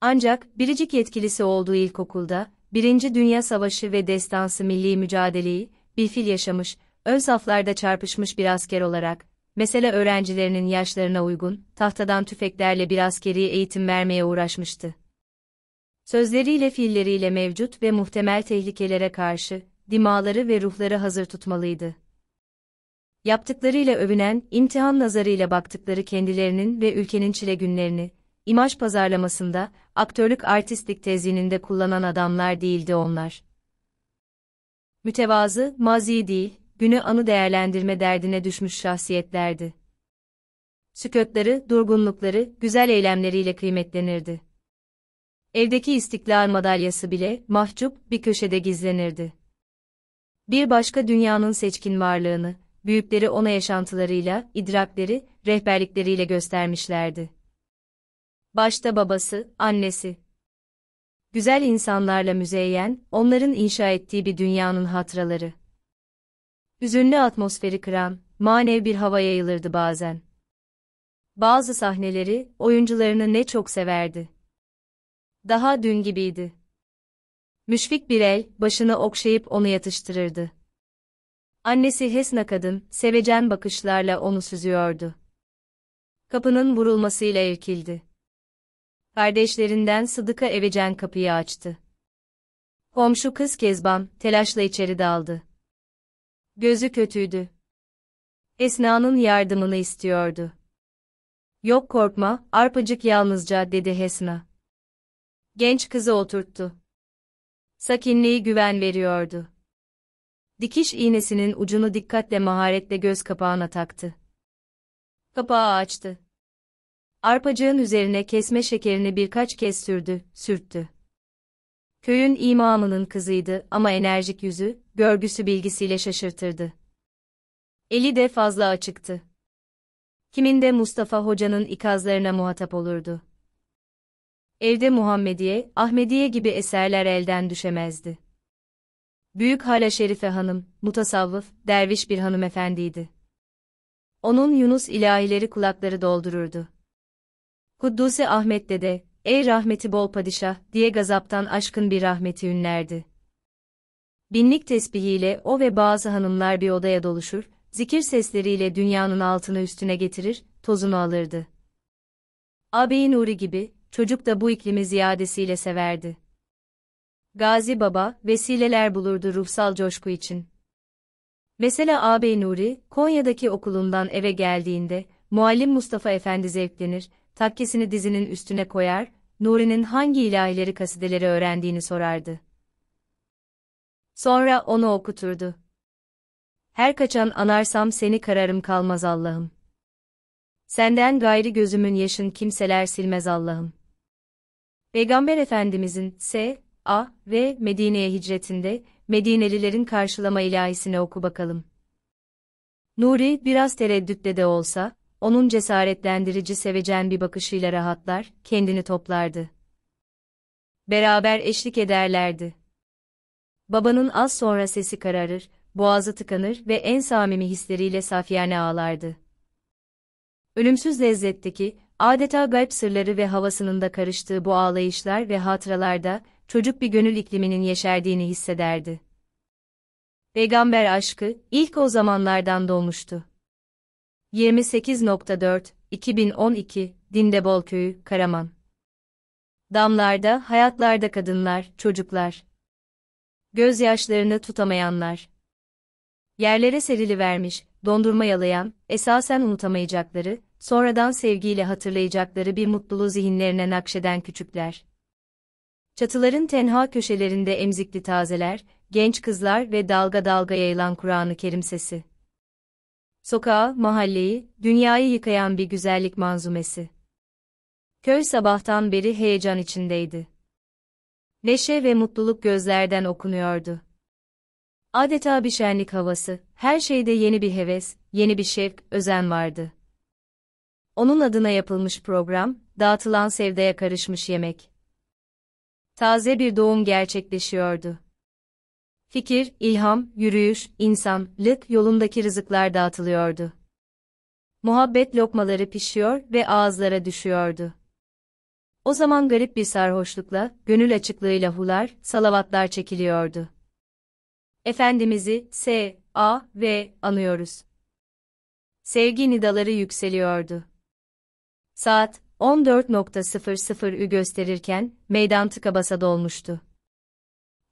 Ancak, biricik yetkilisi olduğu ilkokulda, Birinci Dünya Savaşı ve destansı milli mücadeleyi, bir fil yaşamış, ön saflarda çarpışmış bir asker olarak, mesele öğrencilerinin yaşlarına uygun, tahtadan tüfeklerle bir askeri eğitim vermeye uğraşmıştı. Sözleriyle fiilleriyle mevcut ve muhtemel tehlikelere karşı, dimaları ve ruhları hazır tutmalıydı. Yaptıklarıyla övünen, imtihan nazarıyla baktıkları kendilerinin ve ülkenin çile günlerini, imaj pazarlamasında, aktörlük artistlik tezininde kullanan adamlar değildi onlar. Mütevazı, maziyi değil, günü anı değerlendirme derdine düşmüş şahsiyetlerdi. Sükötleri, durgunlukları, güzel eylemleriyle kıymetlenirdi. Evdeki istiklal madalyası bile, mahcup, bir köşede gizlenirdi. Bir başka dünyanın seçkin varlığını, büyükleri ona yaşantılarıyla, idrakleri, rehberlikleriyle göstermişlerdi başta babası, annesi. Güzel insanlarla müzeyyen, onların inşa ettiği bir dünyanın hatıraları. Üzünlü atmosferi kıran, manev bir hava yayılırdı bazen. Bazı sahneleri, oyuncularını ne çok severdi. Daha dün gibiydi. Müşfik bir el, başını okşayıp onu yatıştırırdı. Annesi Hesna kadın, sevecen bakışlarla onu süzüyordu. Kapının vurulmasıyla irkildi kardeşlerinden Sıdıka Evecen kapıyı açtı. Komşu kız Kezban, telaşla içeri daldı. Gözü kötüydü. Esna'nın yardımını istiyordu. Yok korkma, arpacık yalnızca dedi Hesna. Genç kızı oturttu. Sakinliği güven veriyordu. Dikiş iğnesinin ucunu dikkatle maharetle göz kapağına taktı. Kapağı açtı. Arpacığın üzerine kesme şekerini birkaç kez sürdü, sürttü. Köyün imamının kızıydı ama enerjik yüzü, görgüsü bilgisiyle şaşırtırdı. Eli de fazla açıktı. Kiminde Mustafa Hoca'nın ikazlarına muhatap olurdu. Evde Muhammediye, Ahmediye gibi eserler elden düşemezdi. Büyük Hala Şerife Hanım, mutasavvıf, derviş bir hanımefendiydi. Onun Yunus ilahileri kulakları doldururdu. Huddusi Ahmet Dede, ey rahmeti bol padişah diye gazaptan aşkın bir rahmeti ünlerdi. Binlik tesbihiyle o ve bazı hanımlar bir odaya doluşur, zikir sesleriyle dünyanın altını üstüne getirir, tozunu alırdı. Ağabeyi Nuri gibi, çocuk da bu iklimi ziyadesiyle severdi. Gazi Baba, vesileler bulurdu ruhsal coşku için. Mesela ağabey Nuri, Konya'daki okulundan eve geldiğinde, Muallim Mustafa Efendi zevklenir, takkesini dizinin üstüne koyar, Nuri'nin hangi ilahileri kasideleri öğrendiğini sorardı. Sonra onu okuturdu. Her kaçan anarsam seni kararım kalmaz Allah'ım. Senden gayri gözümün yaşın kimseler silmez Allah'ım. Peygamber Efendimizin S, A ve Medine'ye hicretinde Medinelilerin karşılama ilahisini oku bakalım. Nuri biraz tereddütle de olsa, onun cesaretlendirici sevecen bir bakışıyla rahatlar, kendini toplardı. Beraber eşlik ederlerdi. Babanın az sonra sesi kararır, boğazı tıkanır ve en samimi hisleriyle Safiyane ağlardı. Ölümsüz lezzetteki, adeta galp sırları ve havasının da karıştığı bu ağlayışlar ve hatıralarda, çocuk bir gönül ikliminin yeşerdiğini hissederdi. Peygamber aşkı, ilk o zamanlardan doğmuştu. 28.4 2012 Dindebol Köyü, Karaman. Damlarda, hayatlarda kadınlar, çocuklar. Gözyaşlarını tutamayanlar. Yerlere serili vermiş, dondurma yalayan, esasen unutamayacakları, sonradan sevgiyle hatırlayacakları bir mutluluğu zihinlerine nakşeden küçükler. Çatıların tenha köşelerinde emzikli tazeler, genç kızlar ve dalga dalga yayılan Kur'an-ı Kerim sesi sokağı, mahalleyi, dünyayı yıkayan bir güzellik manzumesi. Köy sabahtan beri heyecan içindeydi. Neşe ve mutluluk gözlerden okunuyordu. Adeta bir şenlik havası, her şeyde yeni bir heves, yeni bir şevk, özen vardı. Onun adına yapılmış program, dağıtılan sevdaya karışmış yemek. Taze bir doğum gerçekleşiyordu fikir, ilham, yürüyüş, insanlık yolundaki rızıklar dağıtılıyordu. Muhabbet lokmaları pişiyor ve ağızlara düşüyordu. O zaman garip bir sarhoşlukla, gönül açıklığıyla hular, salavatlar çekiliyordu. Efendimiz'i S, A ve anıyoruz. Sevgi nidaları yükseliyordu. Saat 14.00'ü gösterirken meydan tıka basa dolmuştu.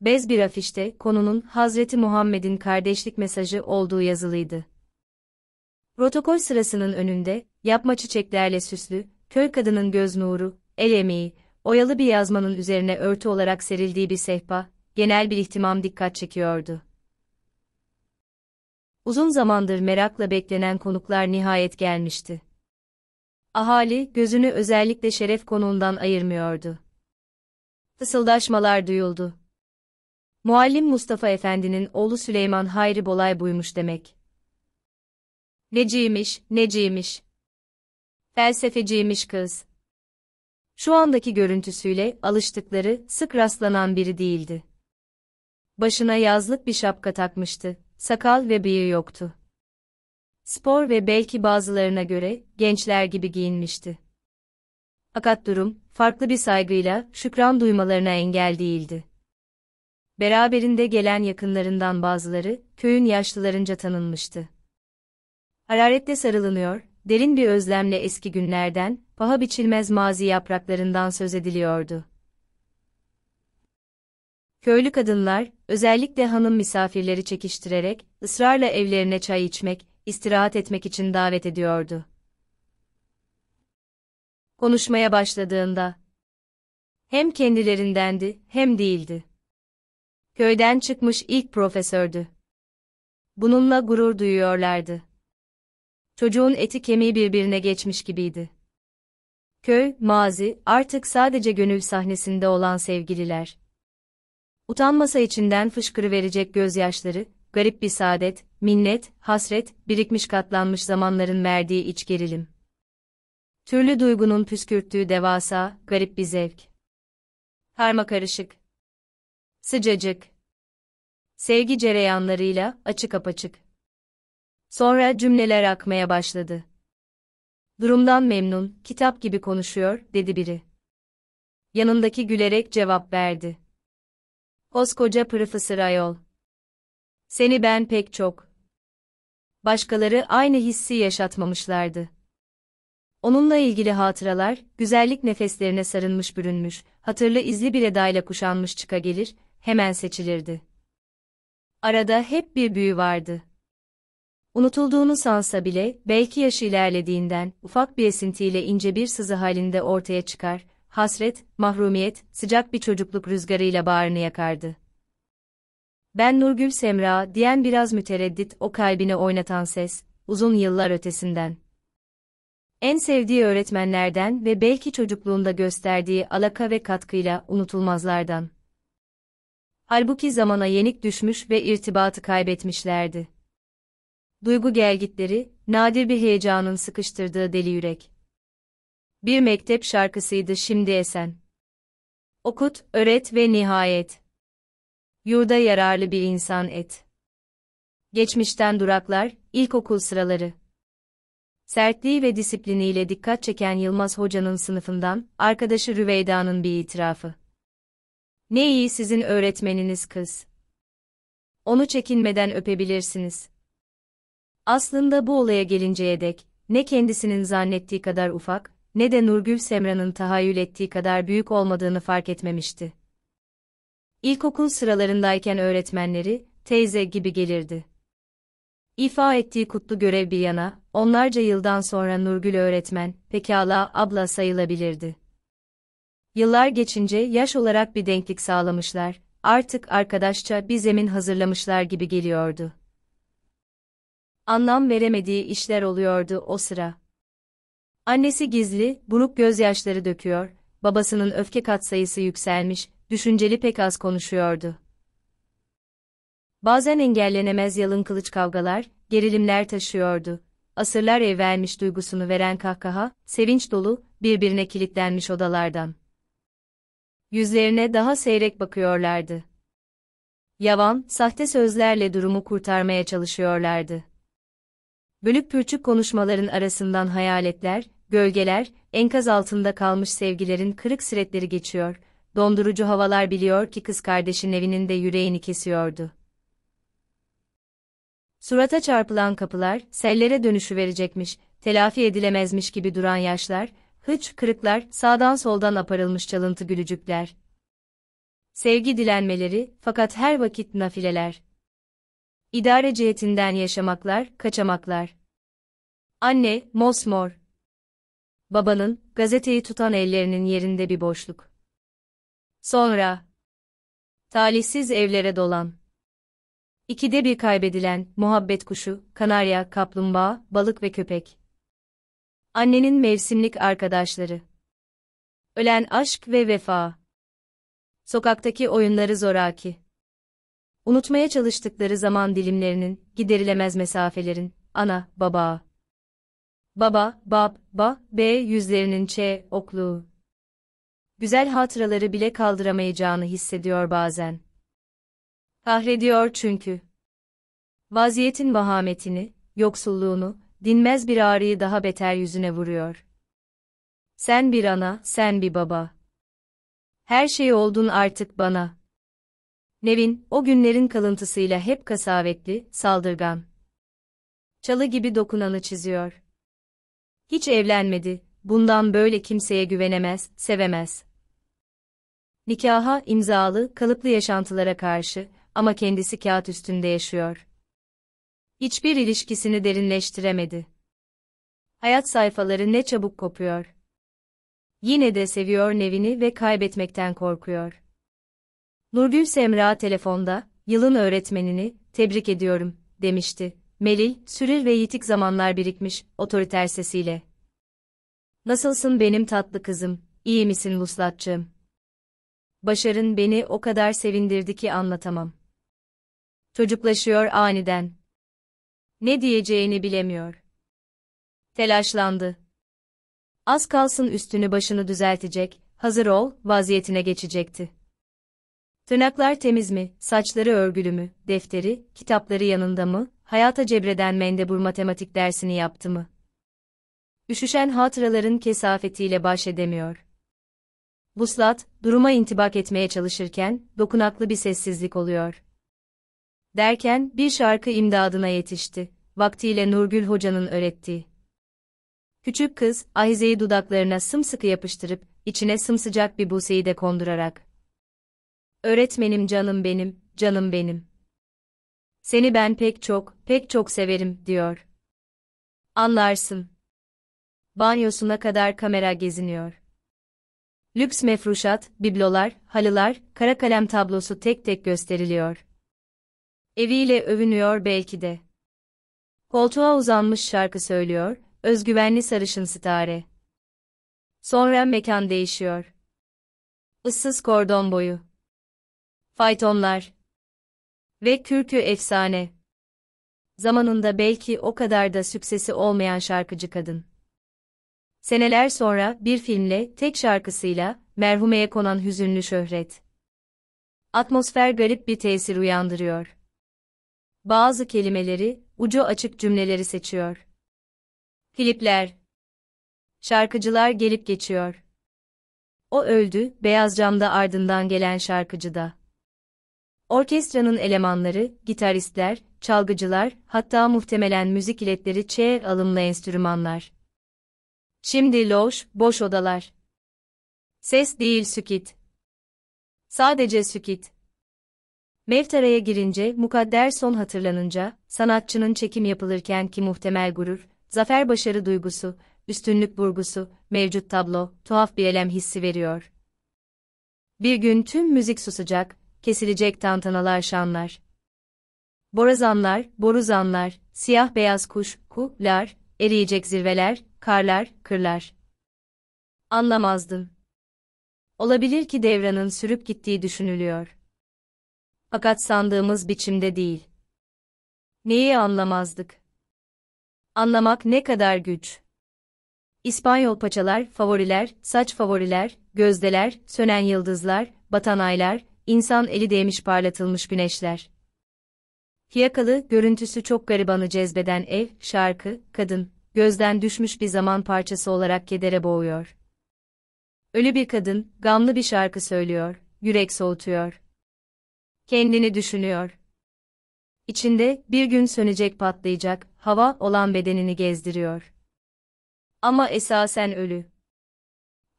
Bez bir afişte konunun Hazreti Muhammed'in kardeşlik mesajı olduğu yazılıydı. Protokol sırasının önünde, yapma çiçeklerle süslü, köy kadının göz nuru, el emeği, oyalı bir yazmanın üzerine örtü olarak serildiği bir sehpa, genel bir ihtimam dikkat çekiyordu. Uzun zamandır merakla beklenen konuklar nihayet gelmişti. Ahali, gözünü özellikle şeref konuğundan ayırmıyordu. Fısıldaşmalar duyuldu. Muallim Mustafa Efendi'nin oğlu Süleyman Hayri Bolay buymuş demek. Neciymiş, neciymiş. Felsefeciymiş kız. Şu andaki görüntüsüyle alıştıkları, sık rastlanan biri değildi. Başına yazlık bir şapka takmıştı, sakal ve bıyığı yoktu. Spor ve belki bazılarına göre gençler gibi giyinmişti. Fakat durum, farklı bir saygıyla şükran duymalarına engel değildi. Beraberinde gelen yakınlarından bazıları, köyün yaşlılarınca tanınmıştı. Hararetle sarılınıyor, derin bir özlemle eski günlerden, paha biçilmez mazi yapraklarından söz ediliyordu. Köylü kadınlar, özellikle hanım misafirleri çekiştirerek, ısrarla evlerine çay içmek, istirahat etmek için davet ediyordu. Konuşmaya başladığında, hem kendilerindendi, hem değildi köyden çıkmış ilk profesördü. Bununla gurur duyuyorlardı. Çocuğun eti kemiği birbirine geçmiş gibiydi. Köy, mazi, artık sadece gönül sahnesinde olan sevgililer. Utanmasa içinden fışkırıverecek gözyaşları, garip bir saadet, minnet, hasret, birikmiş katlanmış zamanların verdiği iç gerilim. Türlü duygunun püskürttüğü devasa, garip bir zevk. Harma karışık. Sıcacık. Sevgi cereyanlarıyla açık apaçık. Sonra cümleler akmaya başladı. Durumdan memnun, kitap gibi konuşuyor, dedi biri. Yanındaki gülerek cevap verdi. Koskoca Profesör Ayol. Seni ben pek çok. Başkaları aynı hissi yaşatmamışlardı. Onunla ilgili hatıralar, güzellik nefeslerine sarılmış bürünmüş, hatırlı izli bir edayla kuşanmış çıka gelir, hemen seçilirdi. Arada hep bir büyü vardı. Unutulduğunu sansa bile, belki yaşı ilerlediğinden, ufak bir esintiyle ince bir sızı halinde ortaya çıkar, hasret, mahrumiyet, sıcak bir çocukluk rüzgarıyla bağrını yakardı. Ben Nurgül Semra diyen biraz mütereddit o kalbine oynatan ses, uzun yıllar ötesinden. En sevdiği öğretmenlerden ve belki çocukluğunda gösterdiği alaka ve katkıyla unutulmazlardan. Halbuki zamana yenik düşmüş ve irtibatı kaybetmişlerdi. Duygu gelgitleri, nadir bir heyecanın sıkıştırdığı deli yürek. Bir mektep şarkısıydı şimdi esen. Okut, öğret ve nihayet. Yurda yararlı bir insan et. Geçmişten duraklar, ilkokul sıraları. Sertliği ve disipliniyle dikkat çeken Yılmaz Hoca'nın sınıfından, arkadaşı Rüveyda'nın bir itirafı. Ne iyi sizin öğretmeniniz kız. Onu çekinmeden öpebilirsiniz. Aslında bu olaya gelinceye dek, ne kendisinin zannettiği kadar ufak, ne de Nurgül Semra'nın tahayyül ettiği kadar büyük olmadığını fark etmemişti. İlkokul sıralarındayken öğretmenleri, teyze gibi gelirdi. İfa ettiği kutlu görev bir yana, onlarca yıldan sonra Nurgül öğretmen, pekala abla sayılabilirdi. Yıllar geçince yaş olarak bir denklik sağlamışlar, artık arkadaşça bir zemin hazırlamışlar gibi geliyordu. Anlam veremediği işler oluyordu o sıra. Annesi gizli, buruk gözyaşları döküyor, babasının öfke katsayısı yükselmiş, düşünceli pek az konuşuyordu. Bazen engellenemez yalın kılıç kavgalar, gerilimler taşıyordu. Asırlar evvelmiş duygusunu veren kahkaha, sevinç dolu, birbirine kilitlenmiş odalardan yüzlerine daha seyrek bakıyorlardı. Yavan, sahte sözlerle durumu kurtarmaya çalışıyorlardı. Bölük pürçük konuşmaların arasından hayaletler, gölgeler, enkaz altında kalmış sevgilerin kırık siretleri geçiyor, dondurucu havalar biliyor ki kız kardeşin evinin de yüreğini kesiyordu. Surata çarpılan kapılar, sellere dönüşü verecekmiş, telafi edilemezmiş gibi duran yaşlar, hıç, kırıklar, sağdan soldan aparılmış çalıntı gülücükler. Sevgi dilenmeleri, fakat her vakit nafileler. İdare cihetinden yaşamaklar, kaçamaklar. Anne, mosmor. Babanın, gazeteyi tutan ellerinin yerinde bir boşluk. Sonra. Talihsiz evlere dolan. İkide bir kaybedilen, muhabbet kuşu, kanarya, kaplumbağa, balık ve köpek. Annenin mevsimlik arkadaşları. Ölen aşk ve vefa. Sokaktaki oyunları zoraki. Unutmaya çalıştıkları zaman dilimlerinin, giderilemez mesafelerin, ana, baba. Baba, bab, ba, b yüzlerinin ç, okluğu. Güzel hatıraları bile kaldıramayacağını hissediyor bazen. Kahrediyor çünkü. Vaziyetin vahametini, yoksulluğunu, dinmez bir ağrıyı daha beter yüzüne vuruyor. Sen bir ana, sen bir baba. Her şey oldun artık bana. Nevin, o günlerin kalıntısıyla hep kasavetli, saldırgan. Çalı gibi dokunanı çiziyor. Hiç evlenmedi, bundan böyle kimseye güvenemez, sevemez. Nikaha imzalı, kalıplı yaşantılara karşı ama kendisi kağıt üstünde yaşıyor. Hiçbir ilişkisini derinleştiremedi. Hayat sayfaları ne çabuk kopuyor. Yine de seviyor Nevin'i ve kaybetmekten korkuyor. Nurgül Semra telefonda, yılın öğretmenini, tebrik ediyorum, demişti. Melil, sürür ve yitik zamanlar birikmiş, otoriter sesiyle. Nasılsın benim tatlı kızım, iyi misin Luslatçığım? Başarın beni o kadar sevindirdi ki anlatamam. Çocuklaşıyor aniden, ne diyeceğini bilemiyor. Telaşlandı. Az kalsın üstünü başını düzeltecek, hazır ol, vaziyetine geçecekti. Tırnaklar temiz mi, saçları örgülü mü, defteri, kitapları yanında mı, hayata cebreden mendebur matematik dersini yaptı mı? Üşüşen hatıraların kesafetiyle baş edemiyor. Vuslat, duruma intibak etmeye çalışırken, dokunaklı bir sessizlik oluyor. Derken, bir şarkı imdadına yetişti vaktiyle Nurgül Hoca'nın öğrettiği. Küçük kız, Ahize'yi dudaklarına sımsıkı yapıştırıp, içine sımsıcak bir buseyi de kondurarak. Öğretmenim canım benim, canım benim. Seni ben pek çok, pek çok severim, diyor. Anlarsın. Banyosuna kadar kamera geziniyor. Lüks mefruşat, biblolar, halılar, kara kalem tablosu tek tek gösteriliyor. Eviyle övünüyor belki de. Koltuğa uzanmış şarkı söylüyor, özgüvenli sarışın sitare. Sonra mekan değişiyor. Issız kordon boyu. Faytonlar. Ve kürkü efsane. Zamanında belki o kadar da süksesi olmayan şarkıcı kadın. Seneler sonra bir filmle, tek şarkısıyla, merhumeye konan hüzünlü şöhret. Atmosfer garip bir tesir uyandırıyor. Bazı kelimeleri, ucu açık cümleleri seçiyor. Klipler. Şarkıcılar gelip geçiyor. O öldü, beyaz camda ardından gelen şarkıcıda. Orkestranın elemanları, gitaristler, çalgıcılar, hatta muhtemelen müzik iletleri çeyrek alımlı enstrümanlar. Şimdi loş, boş odalar. Ses değil sükit. Sadece sükit. Mevtara'ya girince, mukadder son hatırlanınca, sanatçının çekim yapılırken ki muhtemel gurur, zafer başarı duygusu, üstünlük burgusu, mevcut tablo, tuhaf bir elem hissi veriyor. Bir gün tüm müzik susacak, kesilecek tantanalar şanlar. Borazanlar, boruzanlar, siyah beyaz kuş, kular, eriyecek zirveler, karlar, kırlar. Anlamazdım. Olabilir ki devranın sürüp gittiği düşünülüyor. Fakat sandığımız biçimde değil. Neyi anlamazdık? Anlamak ne kadar güç. İspanyol paçalar, favoriler, saç favoriler, gözdeler, sönen yıldızlar, batan aylar, insan eli değmiş parlatılmış güneşler. Fiyakalı, görüntüsü çok garibanı cezbeden ev, şarkı, kadın, gözden düşmüş bir zaman parçası olarak kedere boğuyor. Ölü bir kadın, gamlı bir şarkı söylüyor, yürek soğutuyor kendini düşünüyor. İçinde bir gün sönecek patlayacak hava olan bedenini gezdiriyor. Ama esasen ölü.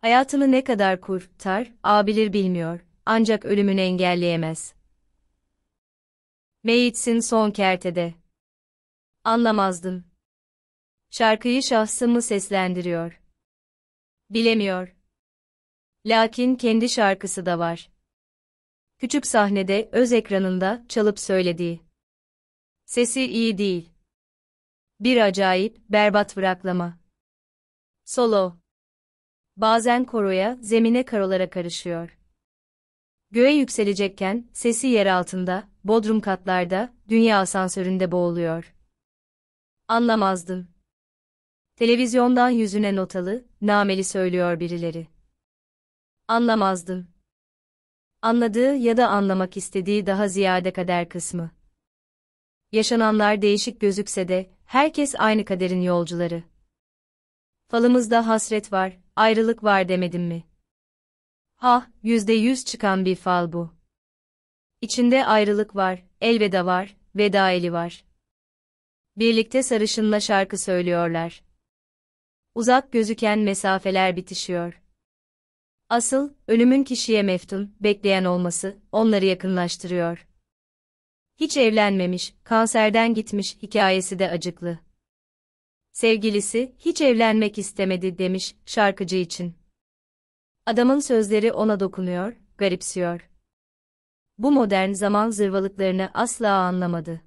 Hayatını ne kadar kurtar, abilir bilmiyor. Ancak ölümünü engelleyemez. Meyitsin son kertede. Anlamazdım. Şarkıyı şahsımı seslendiriyor. Bilemiyor. Lakin kendi şarkısı da var. Küçük sahnede, öz ekranında, çalıp söylediği. Sesi iyi değil. Bir acayip, berbat bıraklama. Solo. Bazen koroya, zemine karolara karışıyor. Göğe yükselecekken, sesi yer altında, bodrum katlarda, dünya asansöründe boğuluyor. Anlamazdım. Televizyondan yüzüne notalı, nameli söylüyor birileri. Anlamazdım anladığı ya da anlamak istediği daha ziyade kader kısmı. Yaşananlar değişik gözükse de, herkes aynı kaderin yolcuları. Falımızda hasret var, ayrılık var demedim mi? Ha, ah, yüzde yüz çıkan bir fal bu. İçinde ayrılık var, elveda var, veda eli var. Birlikte sarışınla şarkı söylüyorlar. Uzak gözüken mesafeler bitişiyor. Asıl, ölümün kişiye meftun, bekleyen olması, onları yakınlaştırıyor. Hiç evlenmemiş, kanserden gitmiş, hikayesi de acıklı. Sevgilisi, hiç evlenmek istemedi demiş, şarkıcı için. Adamın sözleri ona dokunuyor, garipsiyor. Bu modern zaman zırvalıklarını asla anlamadı.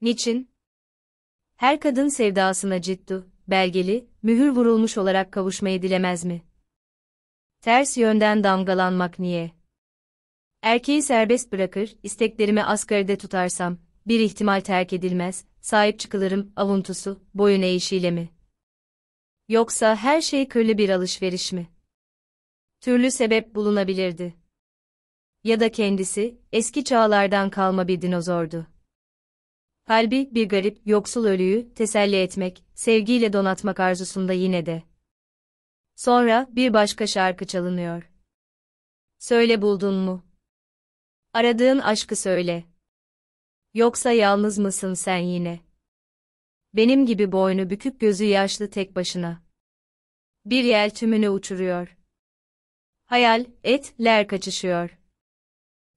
Niçin? Her kadın sevdasına ciddi, belgeli, mühür vurulmuş olarak kavuşmayı dilemez mi? Ters yönden damgalanmak niye? Erkeği serbest bırakır, isteklerimi asgaride tutarsam, bir ihtimal terk edilmez, sahip çıkılırım, avuntusu, boyun eğişiyle mi? Yoksa her şey köylü bir alışveriş mi? Türlü sebep bulunabilirdi. Ya da kendisi, eski çağlardan kalma bir dinozordu. Kalbi, bir garip, yoksul ölüyü, teselli etmek, sevgiyle donatmak arzusunda yine de. Sonra bir başka şarkı çalınıyor. Söyle buldun mu? Aradığın aşkı söyle. Yoksa yalnız mısın sen yine? Benim gibi boynu bükük gözü yaşlı tek başına. Bir yel tümünü uçuruyor. Hayal, etler kaçışıyor.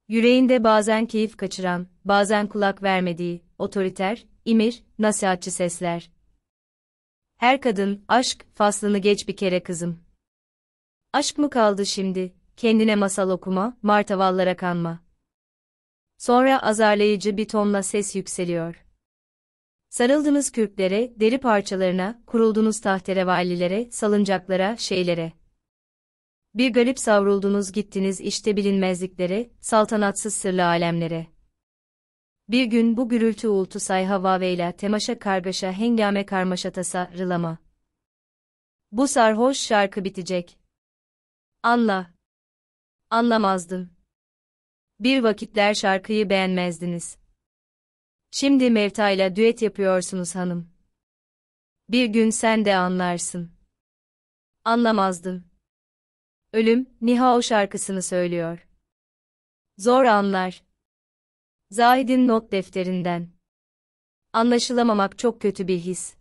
Yüreğinde bazen keyif kaçıran, bazen kulak vermediği, otoriter, imir, nasihatçı sesler. Her kadın, aşk, faslını geç bir kere kızım. Aşk mı kaldı şimdi, kendine masal okuma, martavallara kanma. Sonra azarlayıcı bir tonla ses yükseliyor. Sarıldınız kürklere, deri parçalarına, kuruldunuz tahterevallilere, salıncaklara, şeylere. Bir garip savruldunuz gittiniz işte bilinmezliklere, saltanatsız sırlı alemlere. Bir gün bu gürültü ultu say havaveyle temaşa kargaşa hengame karmaşa tasarılama. Bu sarhoş şarkı bitecek. Anla. Anlamazdım. Bir vakitler şarkıyı beğenmezdiniz. Şimdi Mevta'yla düet yapıyorsunuz hanım. Bir gün sen de anlarsın. Anlamazdım. Ölüm, Niha o şarkısını söylüyor. Zor anlar. Zahid'in not defterinden. Anlaşılamamak çok kötü bir his.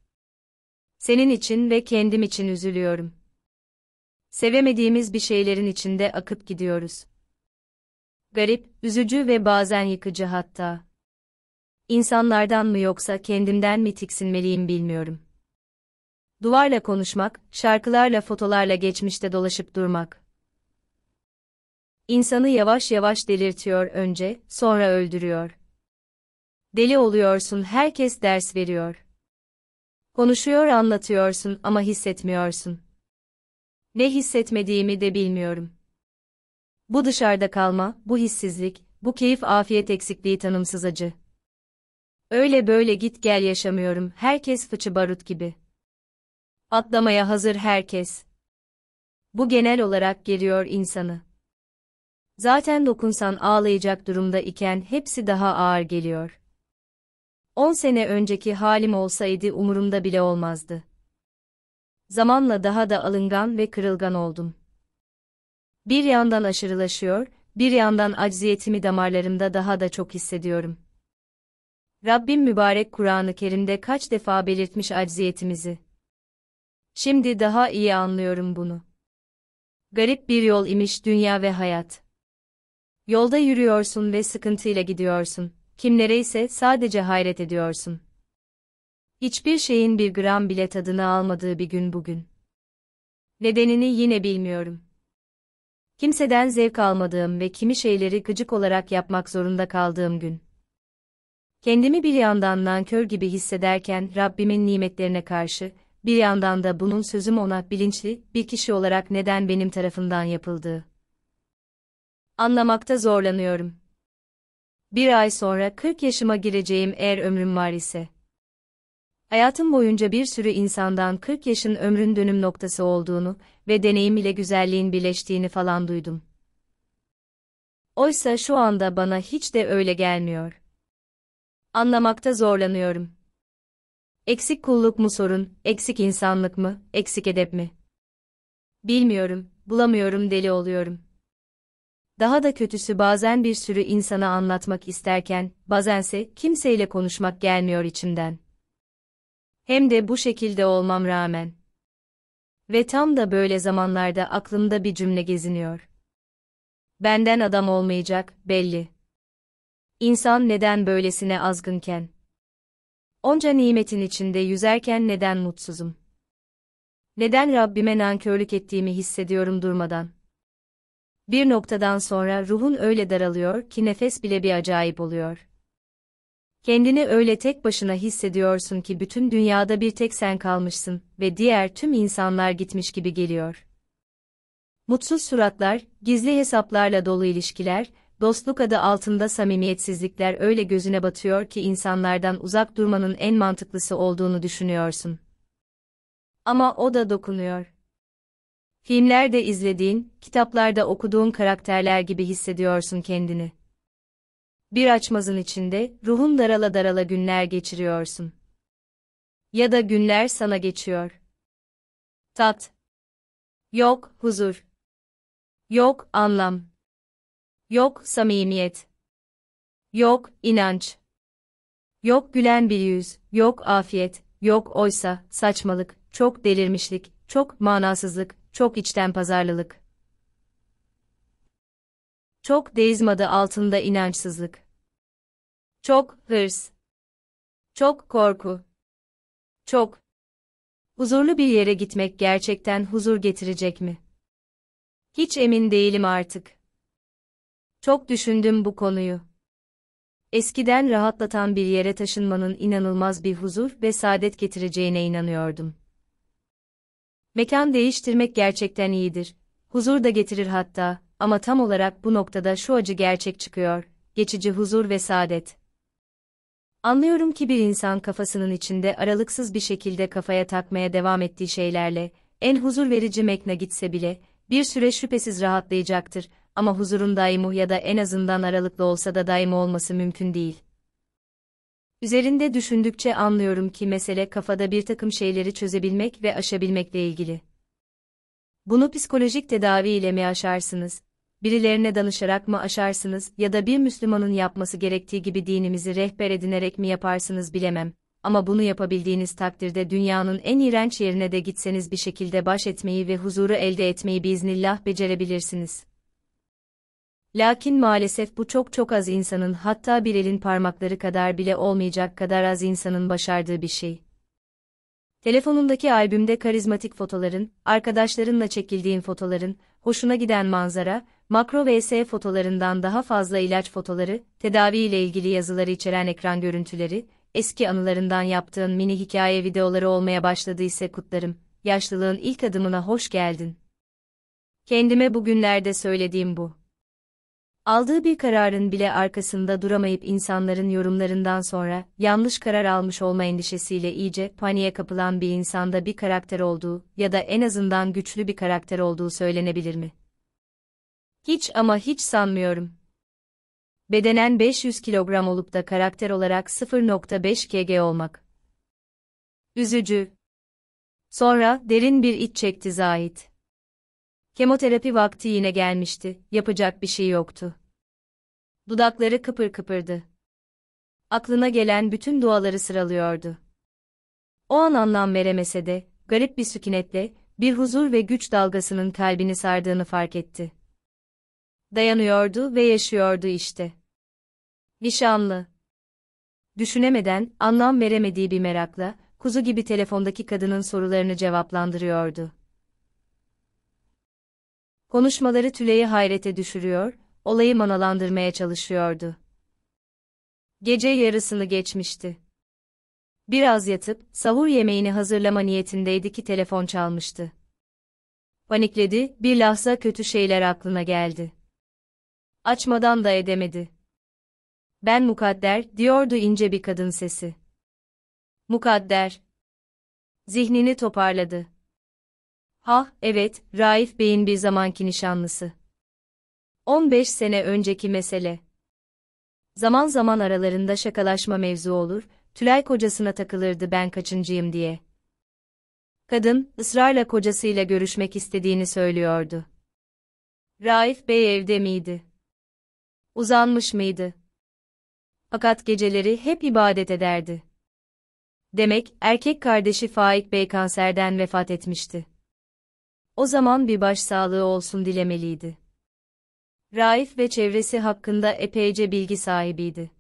Senin için ve kendim için üzülüyorum. Sevemediğimiz bir şeylerin içinde akıp gidiyoruz. Garip, üzücü ve bazen yıkıcı hatta. İnsanlardan mı yoksa kendimden mi tiksinmeliyim bilmiyorum. Duvarla konuşmak, şarkılarla fotolarla geçmişte dolaşıp durmak. İnsanı yavaş yavaş delirtiyor önce, sonra öldürüyor. Deli oluyorsun, herkes ders veriyor. Konuşuyor, anlatıyorsun ama hissetmiyorsun. Ne hissetmediğimi de bilmiyorum. Bu dışarıda kalma, bu hissizlik, bu keyif afiyet eksikliği tanımsız acı. Öyle böyle git gel yaşamıyorum, herkes fıçı barut gibi. Atlamaya hazır herkes. Bu genel olarak geliyor insanı. Zaten dokunsan ağlayacak durumda iken hepsi daha ağır geliyor. On sene önceki halim olsaydı umurumda bile olmazdı. Zamanla daha da alıngan ve kırılgan oldum. Bir yandan aşırılaşıyor, bir yandan acziyetimi damarlarımda daha da çok hissediyorum. Rabbim mübarek Kur'an-ı Kerim'de kaç defa belirtmiş acziyetimizi. Şimdi daha iyi anlıyorum bunu. Garip bir yol imiş dünya ve hayat. Yolda yürüyorsun ve sıkıntıyla gidiyorsun. Kimlere ise sadece hayret ediyorsun. Hiçbir şeyin bir gram bile tadını almadığı bir gün bugün. Nedenini yine bilmiyorum. Kimseden zevk almadığım ve kimi şeyleri gıcık olarak yapmak zorunda kaldığım gün. Kendimi bir yandan nankör gibi hissederken Rabbimin nimetlerine karşı, bir yandan da bunun sözüm ona bilinçli bir kişi olarak neden benim tarafından yapıldığı. Anlamakta zorlanıyorum. Bir ay sonra 40 yaşıma gireceğim eğer ömrüm var ise. Hayatım boyunca bir sürü insandan 40 yaşın ömrün dönüm noktası olduğunu ve deneyim ile güzelliğin birleştiğini falan duydum. Oysa şu anda bana hiç de öyle gelmiyor. Anlamakta zorlanıyorum. Eksik kulluk mu sorun, eksik insanlık mı, eksik edep mi? Bilmiyorum, bulamıyorum deli oluyorum. Daha da kötüsü bazen bir sürü insana anlatmak isterken, bazense kimseyle konuşmak gelmiyor içimden. Hem de bu şekilde olmam rağmen. Ve tam da böyle zamanlarda aklımda bir cümle geziniyor. Benden adam olmayacak, belli. İnsan neden böylesine azgınken? Onca nimetin içinde yüzerken neden mutsuzum? Neden Rabbime nankörlük ettiğimi hissediyorum durmadan? Bir noktadan sonra ruhun öyle daralıyor ki nefes bile bir acayip oluyor. Kendini öyle tek başına hissediyorsun ki bütün dünyada bir tek sen kalmışsın ve diğer tüm insanlar gitmiş gibi geliyor. Mutsuz suratlar, gizli hesaplarla dolu ilişkiler, dostluk adı altında samimiyetsizlikler öyle gözüne batıyor ki insanlardan uzak durmanın en mantıklısı olduğunu düşünüyorsun. Ama o da dokunuyor. Filmlerde izlediğin, kitaplarda okuduğun karakterler gibi hissediyorsun kendini. Bir açmazın içinde, ruhun darala darala günler geçiriyorsun. Ya da günler sana geçiyor. Tat. Yok, huzur. Yok, anlam. Yok, samimiyet. Yok, inanç. Yok gülen bir yüz, yok afiyet, yok oysa, saçmalık, çok delirmişlik, çok manasızlık, çok içten pazarlılık. Çok deizm adı altında inançsızlık. Çok hırs. Çok korku. Çok. Huzurlu bir yere gitmek gerçekten huzur getirecek mi? Hiç emin değilim artık. Çok düşündüm bu konuyu. Eskiden rahatlatan bir yere taşınmanın inanılmaz bir huzur ve saadet getireceğine inanıyordum. Mekan değiştirmek gerçekten iyidir. Huzur da getirir hatta, ama tam olarak bu noktada şu acı gerçek çıkıyor, geçici huzur ve saadet. Anlıyorum ki bir insan kafasının içinde aralıksız bir şekilde kafaya takmaya devam ettiği şeylerle, en huzur verici mekna gitse bile, bir süre şüphesiz rahatlayacaktır ama huzurun daimi ya da en azından aralıklı olsa da daimi olması mümkün değil. Üzerinde düşündükçe anlıyorum ki mesele kafada bir takım şeyleri çözebilmek ve aşabilmekle ilgili. Bunu psikolojik tedavi ile mi aşarsınız, birilerine danışarak mı aşarsınız ya da bir Müslümanın yapması gerektiği gibi dinimizi rehber edinerek mi yaparsınız bilemem. Ama bunu yapabildiğiniz takdirde dünyanın en iğrenç yerine de gitseniz bir şekilde baş etmeyi ve huzuru elde etmeyi biiznillah becerebilirsiniz. Lakin maalesef bu çok çok az insanın hatta bir elin parmakları kadar bile olmayacak kadar az insanın başardığı bir şey. Telefonundaki albümde karizmatik fotoların, arkadaşlarınla çekildiğin fotoların, hoşuna giden manzara, makro vs fotolarından daha fazla ilaç fotoları, tedavi ile ilgili yazıları içeren ekran görüntüleri, eski anılarından yaptığın mini hikaye videoları olmaya başladıysa kutlarım, yaşlılığın ilk adımına hoş geldin. Kendime bugünlerde söylediğim bu aldığı bir kararın bile arkasında duramayıp insanların yorumlarından sonra yanlış karar almış olma endişesiyle iyice paniğe kapılan bir insanda bir karakter olduğu ya da en azından güçlü bir karakter olduğu söylenebilir mi? Hiç ama hiç sanmıyorum. Bedenen 500 kilogram olup da karakter olarak 0.5 kg olmak. Üzücü. Sonra derin bir iç çekti Zahit. Kemoterapi vakti yine gelmişti, yapacak bir şey yoktu. Dudakları kıpır kıpırdı. Aklına gelen bütün duaları sıralıyordu. O an anlam veremese de, garip bir sükunetle, bir huzur ve güç dalgasının kalbini sardığını fark etti. Dayanıyordu ve yaşıyordu işte. Nişanlı. Düşünemeden, anlam veremediği bir merakla, kuzu gibi telefondaki kadının sorularını cevaplandırıyordu. Konuşmaları Tülay'ı hayrete düşürüyor, olayı manalandırmaya çalışıyordu. Gece yarısını geçmişti. Biraz yatıp sahur yemeğini hazırlama niyetindeydi ki telefon çalmıştı. Panikledi, bir lahza kötü şeyler aklına geldi. Açmadan da edemedi. Ben mukadder, diyordu ince bir kadın sesi. Mukadder. Zihnini toparladı. Ha, evet, Raif Bey'in bir zamanki nişanlısı. 15 sene önceki mesele. Zaman zaman aralarında şakalaşma mevzu olur, Tülay kocasına takılırdı ben kaçıncıyım diye. Kadın, ısrarla kocasıyla görüşmek istediğini söylüyordu. Raif Bey evde miydi? Uzanmış mıydı? Fakat geceleri hep ibadet ederdi. Demek, erkek kardeşi Faik Bey kanserden vefat etmişti. O zaman bir başsağlığı olsun dilemeliydi. Raif ve çevresi hakkında epeyce bilgi sahibiydi.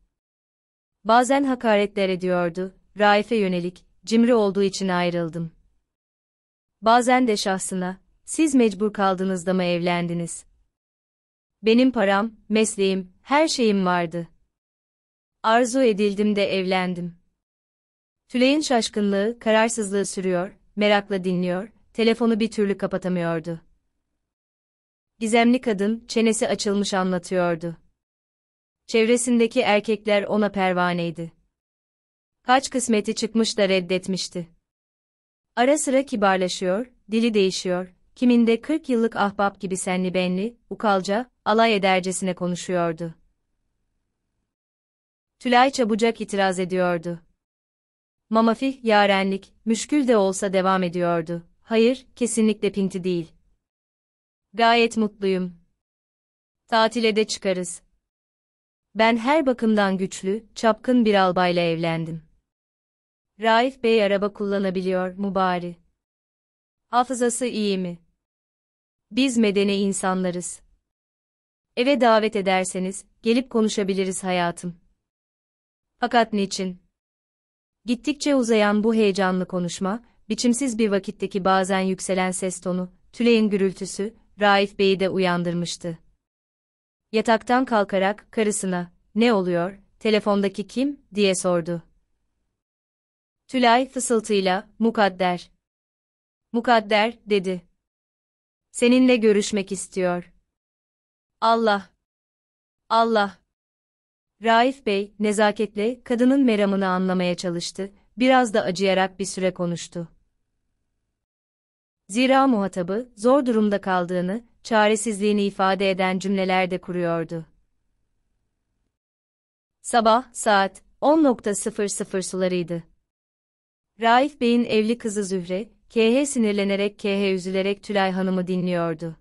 Bazen hakaretler ediyordu, Raif'e yönelik, cimri olduğu için ayrıldım. Bazen de şahsına, siz mecbur kaldınız da mı evlendiniz? Benim param, mesleğim, her şeyim vardı. Arzu edildim de evlendim. Tülay'ın şaşkınlığı, kararsızlığı sürüyor, merakla dinliyor, telefonu bir türlü kapatamıyordu. Gizemli kadın, çenesi açılmış anlatıyordu. Çevresindeki erkekler ona pervaneydi. Kaç kısmeti çıkmış da reddetmişti. Ara sıra kibarlaşıyor, dili değişiyor, kiminde 40 yıllık ahbap gibi senli benli, ukalca, alay edercesine konuşuyordu. Tülay çabucak itiraz ediyordu. Mamafih, yarenlik, müşkül de olsa devam ediyordu. Hayır, kesinlikle pinti değil. Gayet mutluyum. Tatile de çıkarız. Ben her bakımdan güçlü, çapkın bir albayla evlendim. Raif Bey araba kullanabiliyor, mübari. Hafızası iyi mi? Biz medeni insanlarız. Eve davet ederseniz, gelip konuşabiliriz hayatım. Fakat niçin? Gittikçe uzayan bu heyecanlı konuşma, biçimsiz bir vakitteki bazen yükselen ses tonu, tüleğin gürültüsü, Raif Bey'i de uyandırmıştı. Yataktan kalkarak karısına, ne oluyor, telefondaki kim, diye sordu. Tülay fısıltıyla, mukadder. Mukadder, dedi. Seninle görüşmek istiyor. Allah. Allah. Raif Bey, nezaketle kadının meramını anlamaya çalıştı, biraz da acıyarak bir süre konuştu. Zira muhatabı zor durumda kaldığını, çaresizliğini ifade eden cümleler de kuruyordu. Sabah saat 10.00 sularıydı. Raif Bey'in evli kızı Zühre, KH sinirlenerek KH üzülerek Tülay Hanım'ı dinliyordu.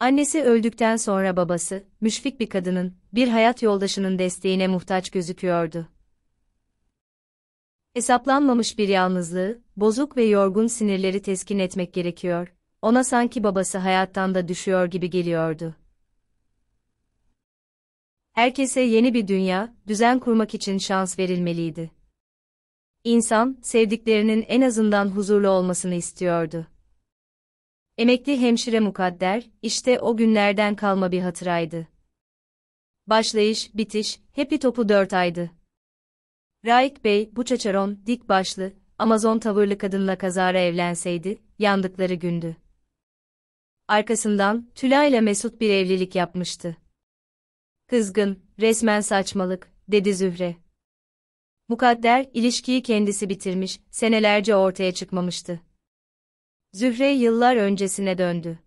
Annesi öldükten sonra babası, müşfik bir kadının, bir hayat yoldaşının desteğine muhtaç gözüküyordu. Hesaplanmamış bir yalnızlığı, bozuk ve yorgun sinirleri teskin etmek gerekiyor. Ona sanki babası hayattan da düşüyor gibi geliyordu. Herkese yeni bir dünya, düzen kurmak için şans verilmeliydi. İnsan, sevdiklerinin en azından huzurlu olmasını istiyordu. Emekli hemşire mukadder, işte o günlerden kalma bir hatıraydı. Başlayış, bitiş, hepi topu dört aydı. Raik Bey, bu çaçaron, dik başlı, Amazon tavırlı kadınla kazara evlenseydi, yandıkları gündü. Arkasından, Tüla ile Mesut bir evlilik yapmıştı. Kızgın, resmen saçmalık, dedi Zühre. Mukadder, ilişkiyi kendisi bitirmiş, senelerce ortaya çıkmamıştı. Zühre yıllar öncesine döndü.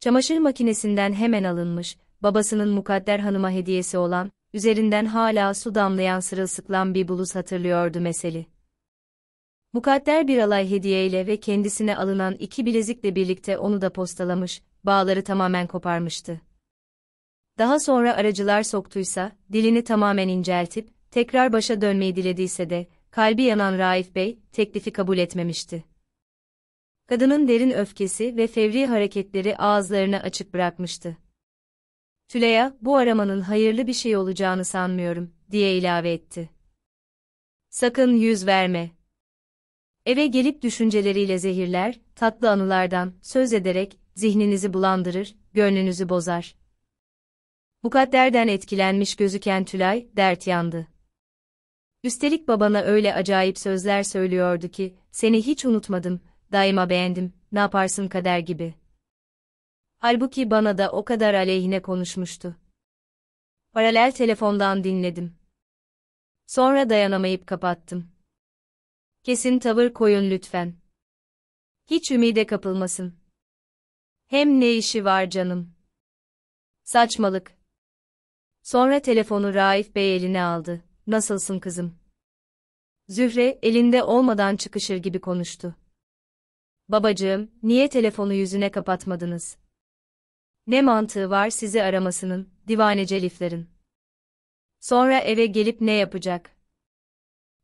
Çamaşır makinesinden hemen alınmış, babasının mukadder hanıma hediyesi olan, üzerinden hala su damlayan sırılsıklam bir bluz hatırlıyordu meseli. Mukadder bir alay hediyeyle ve kendisine alınan iki bilezikle birlikte onu da postalamış, bağları tamamen koparmıştı. Daha sonra aracılar soktuysa, dilini tamamen inceltip, tekrar başa dönmeyi dilediyse de, kalbi yanan Raif Bey, teklifi kabul etmemişti. Kadının derin öfkesi ve fevri hareketleri ağızlarını açık bırakmıştı. Tüleya, bu aramanın hayırlı bir şey olacağını sanmıyorum, diye ilave etti. Sakın yüz verme. Eve gelip düşünceleriyle zehirler, tatlı anılardan söz ederek zihninizi bulandırır, gönlünüzü bozar. Bu kaderden etkilenmiş gözüken Tülay, dert yandı. Üstelik babana öyle acayip sözler söylüyordu ki, seni hiç unutmadım, daima beğendim, ne yaparsın kader gibi.'' Halbuki bana da o kadar aleyhine konuşmuştu. Paralel telefondan dinledim. Sonra dayanamayıp kapattım. Kesin tavır koyun lütfen. Hiç ümide kapılmasın. Hem ne işi var canım? Saçmalık. Sonra telefonu Raif Bey eline aldı. Nasılsın kızım? Zühre elinde olmadan çıkışır gibi konuştu. Babacığım, niye telefonu yüzüne kapatmadınız? Ne mantığı var sizi aramasının, divanece liflerin. Sonra eve gelip ne yapacak?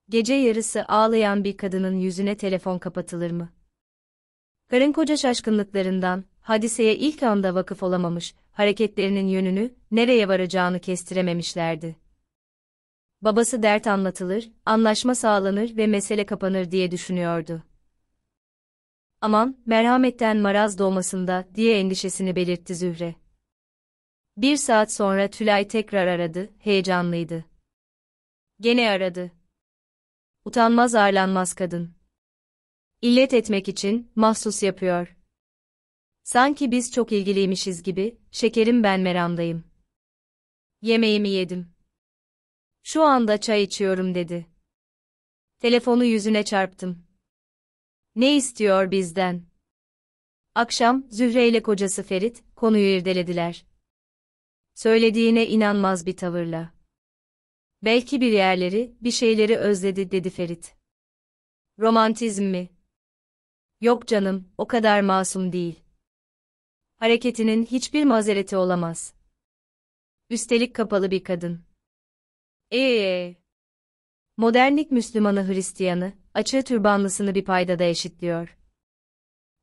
Gece yarısı ağlayan bir kadının yüzüne telefon kapatılır mı? Karın koca şaşkınlıklarından, hadiseye ilk anda vakıf olamamış, hareketlerinin yönünü, nereye varacağını kestirememişlerdi. Babası dert anlatılır, anlaşma sağlanır ve mesele kapanır diye düşünüyordu aman, merhametten maraz doğmasında diye endişesini belirtti Zühre. Bir saat sonra Tülay tekrar aradı, heyecanlıydı. Gene aradı. Utanmaz ağırlanmaz kadın. İllet etmek için, mahsus yapıyor. Sanki biz çok ilgiliymişiz gibi, şekerim ben meramdayım. Yemeğimi yedim. Şu anda çay içiyorum dedi. Telefonu yüzüne çarptım. Ne istiyor bizden? Akşam, Zühre ile kocası Ferit, konuyu irdelediler. Söylediğine inanmaz bir tavırla. Belki bir yerleri, bir şeyleri özledi dedi Ferit. Romantizm mi? Yok canım, o kadar masum değil. Hareketinin hiçbir mazereti olamaz. Üstelik kapalı bir kadın. Eee modernlik Müslümanı Hristiyanı, açığı türbanlısını bir paydada eşitliyor.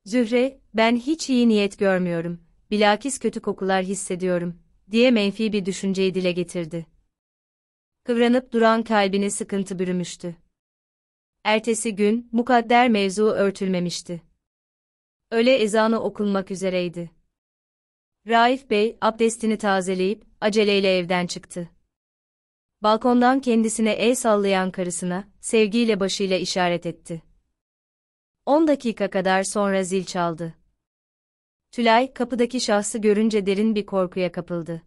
Zühre, ben hiç iyi niyet görmüyorum, bilakis kötü kokular hissediyorum, diye menfi bir düşünceyi dile getirdi. Kıvranıp duran kalbine sıkıntı bürümüştü. Ertesi gün, mukadder mevzu örtülmemişti. Öle ezanı okunmak üzereydi. Raif Bey, abdestini tazeleyip, aceleyle evden çıktı balkondan kendisine el sallayan karısına, sevgiyle başıyla işaret etti. 10 dakika kadar sonra zil çaldı. Tülay, kapıdaki şahsı görünce derin bir korkuya kapıldı.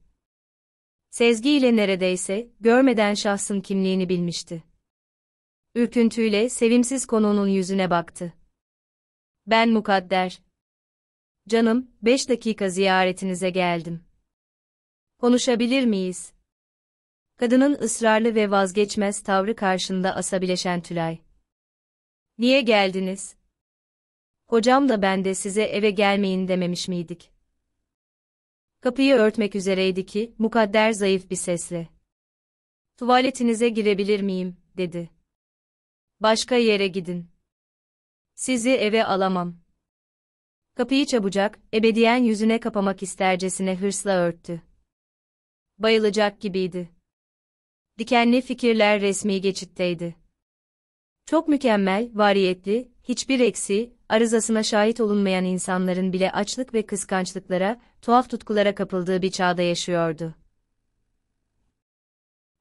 Sezgiyle neredeyse, görmeden şahsın kimliğini bilmişti. Ürküntüyle sevimsiz konunun yüzüne baktı. Ben mukadder. Canım, beş dakika ziyaretinize geldim. Konuşabilir miyiz? Kadının ısrarlı ve vazgeçmez tavrı karşında asabileşen Tülay. Niye geldiniz? Hocam da ben de size eve gelmeyin dememiş miydik? Kapıyı örtmek üzereydi ki, mukadder zayıf bir sesle. Tuvaletinize girebilir miyim, dedi. Başka yere gidin. Sizi eve alamam. Kapıyı çabucak, ebediyen yüzüne kapamak istercesine hırsla örttü. Bayılacak gibiydi. Dikenli fikirler resmi geçitteydi. Çok mükemmel, variyetli, hiçbir eksi, arızasına şahit olunmayan insanların bile açlık ve kıskançlıklara, tuhaf tutkulara kapıldığı bir çağda yaşıyordu.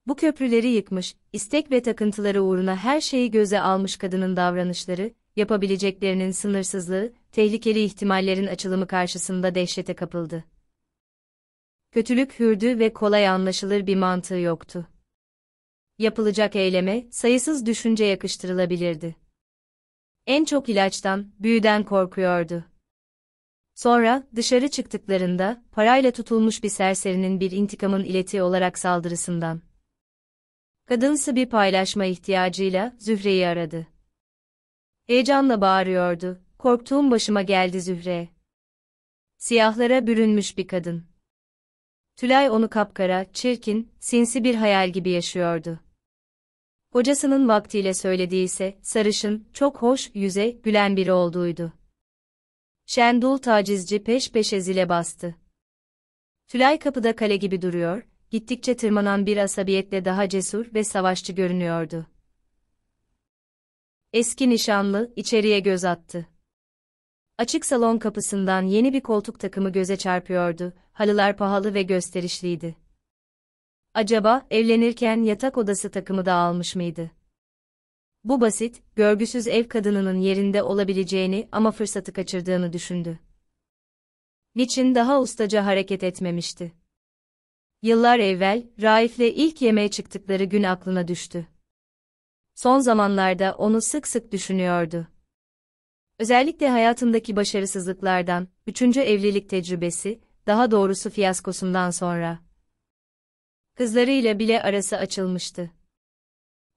Bu köprüleri yıkmış, istek ve takıntıları uğruna her şeyi göze almış kadının davranışları, yapabileceklerinin sınırsızlığı, tehlikeli ihtimallerin açılımı karşısında dehşete kapıldı. Kötülük hürdü ve kolay anlaşılır bir mantığı yoktu yapılacak eyleme sayısız düşünce yakıştırılabilirdi. En çok ilaçtan, büyüden korkuyordu. Sonra, dışarı çıktıklarında, parayla tutulmuş bir serserinin bir intikamın ileti olarak saldırısından. Kadınsı bir paylaşma ihtiyacıyla Zühre'yi aradı. Heyecanla bağırıyordu, korktuğum başıma geldi Zühre. Siyahlara bürünmüş bir kadın. Tülay onu kapkara, çirkin, sinsi bir hayal gibi yaşıyordu hocasının vaktiyle söylediyse sarışın, çok hoş, yüze, gülen biri olduğuydu. Şendul tacizci peş peşe zile bastı. Tülay kapıda kale gibi duruyor, gittikçe tırmanan bir asabiyetle daha cesur ve savaşçı görünüyordu. Eski nişanlı, içeriye göz attı. Açık salon kapısından yeni bir koltuk takımı göze çarpıyordu, halılar pahalı ve gösterişliydi. Acaba evlenirken yatak odası takımı da almış mıydı? Bu basit, görgüsüz ev kadınının yerinde olabileceğini ama fırsatı kaçırdığını düşündü. Niçin daha ustaca hareket etmemişti? Yıllar evvel, Raif'le ilk yemeğe çıktıkları gün aklına düştü. Son zamanlarda onu sık sık düşünüyordu. Özellikle hayatındaki başarısızlıklardan, üçüncü evlilik tecrübesi, daha doğrusu fiyaskosundan sonra kızlarıyla bile arası açılmıştı.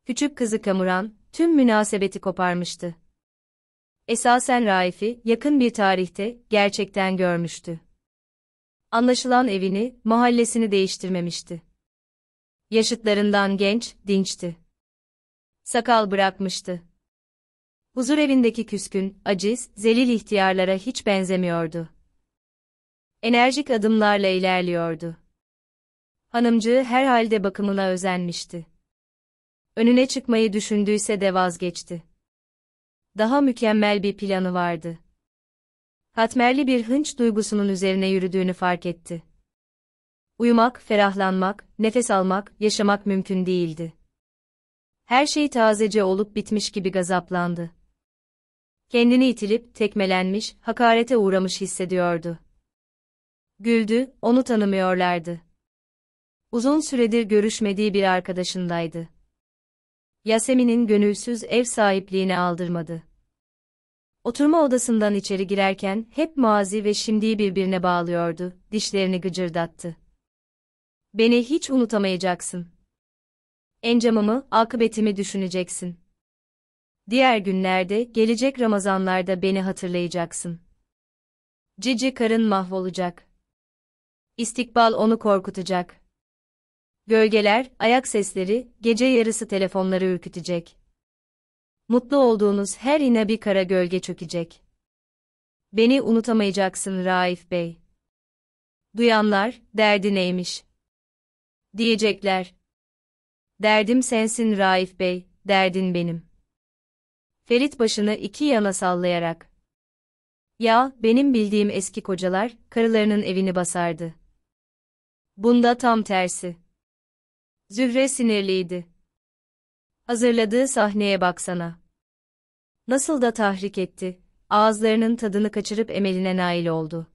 Küçük kızı kamuran, tüm münasebeti koparmıştı. Esasen Raif'i yakın bir tarihte gerçekten görmüştü. Anlaşılan evini, mahallesini değiştirmemişti. Yaşıtlarından genç, dinçti. Sakal bırakmıştı. Huzur evindeki küskün, aciz, zelil ihtiyarlara hiç benzemiyordu. Enerjik adımlarla ilerliyordu hanımcığı herhalde bakımına özenmişti. Önüne çıkmayı düşündüyse de vazgeçti. Daha mükemmel bir planı vardı. Hatmerli bir hınç duygusunun üzerine yürüdüğünü fark etti. Uyumak, ferahlanmak, nefes almak, yaşamak mümkün değildi. Her şey tazece olup bitmiş gibi gazaplandı. Kendini itilip, tekmelenmiş, hakarete uğramış hissediyordu. Güldü, onu tanımıyorlardı uzun süredir görüşmediği bir arkadaşındaydı. Yasemin'in gönülsüz ev sahipliğini aldırmadı. Oturma odasından içeri girerken hep mazi ve şimdiyi birbirine bağlıyordu, dişlerini gıcırdattı. Beni hiç unutamayacaksın. Encamımı, akıbetimi düşüneceksin. Diğer günlerde, gelecek Ramazanlarda beni hatırlayacaksın. Cici karın mahvolacak. İstikbal onu korkutacak. Gölgeler, ayak sesleri, gece yarısı telefonları ürkütecek. Mutlu olduğunuz her ina bir kara gölge çökecek. Beni unutamayacaksın Raif Bey. Duyanlar, derdi neymiş? Diyecekler. Derdim sensin Raif Bey, derdin benim. Ferit başını iki yana sallayarak. Ya, benim bildiğim eski kocalar, karılarının evini basardı. Bunda tam tersi. Zühre sinirliydi. Hazırladığı sahneye baksana. Nasıl da tahrik etti, ağızlarının tadını kaçırıp emeline nail oldu.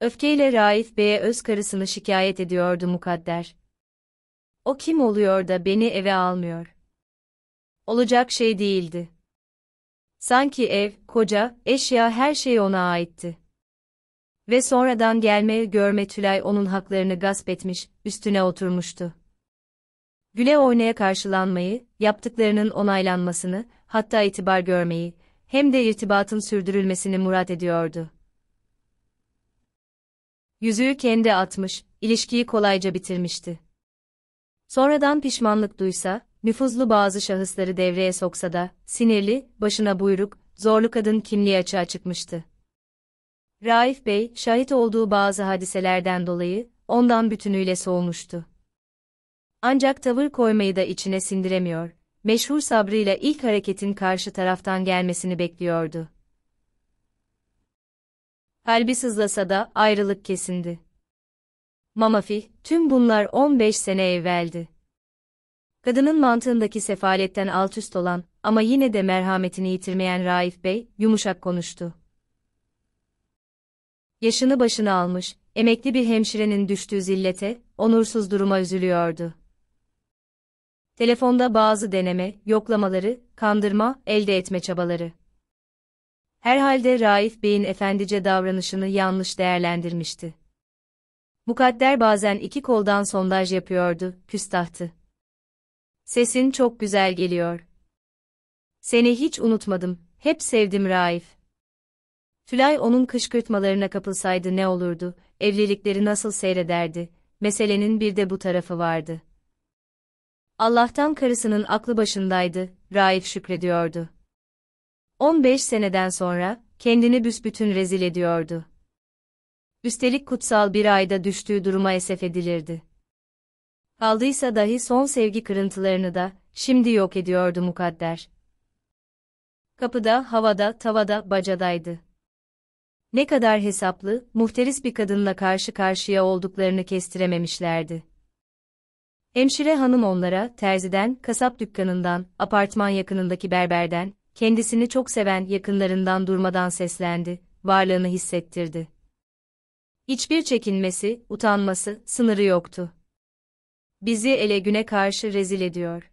Öfkeyle Raif Bey'e öz karısını şikayet ediyordu mukadder. O kim oluyor da beni eve almıyor? Olacak şey değildi. Sanki ev, koca, eşya her şey ona aitti. Ve sonradan gelme görme Tülay onun haklarını gasp etmiş, üstüne oturmuştu. Güle oynaya karşılanmayı, yaptıklarının onaylanmasını, hatta itibar görmeyi, hem de irtibatın sürdürülmesini murat ediyordu. Yüzüğü kendi atmış, ilişkiyi kolayca bitirmişti. Sonradan pişmanlık duysa, nüfuzlu bazı şahısları devreye soksa da, sinirli, başına buyruk, zorlu kadın kimliği açığa çıkmıştı. Raif Bey, şahit olduğu bazı hadiselerden dolayı, ondan bütünüyle soğumuştu. Ancak tavır koymayı da içine sindiremiyor, meşhur sabrıyla ilk hareketin karşı taraftan gelmesini bekliyordu. Kalbi sızlasa da ayrılık kesindi. Mamafi, tüm bunlar 15 sene evveldi. Kadının mantığındaki sefaletten altüst olan ama yine de merhametini yitirmeyen Raif Bey, yumuşak konuştu yaşını başını almış, emekli bir hemşirenin düştüğü zillete, onursuz duruma üzülüyordu. Telefonda bazı deneme, yoklamaları, kandırma, elde etme çabaları. Herhalde Raif Bey'in efendice davranışını yanlış değerlendirmişti. Mukadder bazen iki koldan sondaj yapıyordu, küstahtı. Sesin çok güzel geliyor. Seni hiç unutmadım, hep sevdim Raif. Tülay onun kışkırtmalarına kapılsaydı ne olurdu, evlilikleri nasıl seyrederdi, meselenin bir de bu tarafı vardı. Allah'tan karısının aklı başındaydı, Raif şükrediyordu. 15 seneden sonra, kendini büsbütün rezil ediyordu. Üstelik kutsal bir ayda düştüğü duruma esef edilirdi. Kaldıysa dahi son sevgi kırıntılarını da, şimdi yok ediyordu mukadder. Kapıda, havada, tavada, bacadaydı. Ne kadar hesaplı, muhteris bir kadınla karşı karşıya olduklarını kestirememişlerdi. Hemşire hanım onlara, terziden, kasap dükkanından, apartman yakınındaki berberden, kendisini çok seven yakınlarından durmadan seslendi, varlığını hissettirdi. Hiçbir çekinmesi, utanması, sınırı yoktu. Bizi ele güne karşı rezil ediyor.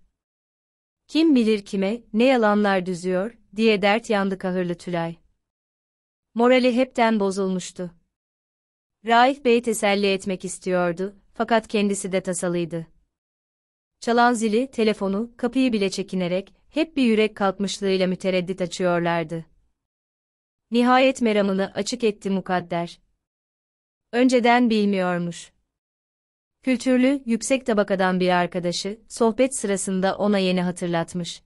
Kim bilir kime, ne yalanlar düzüyor, diye dert yandı kahırlı Tülay. Morali hepten bozulmuştu. Raif Bey teselli etmek istiyordu, fakat kendisi de tasalıydı. Çalan zili, telefonu, kapıyı bile çekinerek, hep bir yürek kalkmışlığıyla mütereddit açıyorlardı. Nihayet meramını açık etti mukadder. Önceden bilmiyormuş. Kültürlü, yüksek tabakadan bir arkadaşı, sohbet sırasında ona yeni hatırlatmış.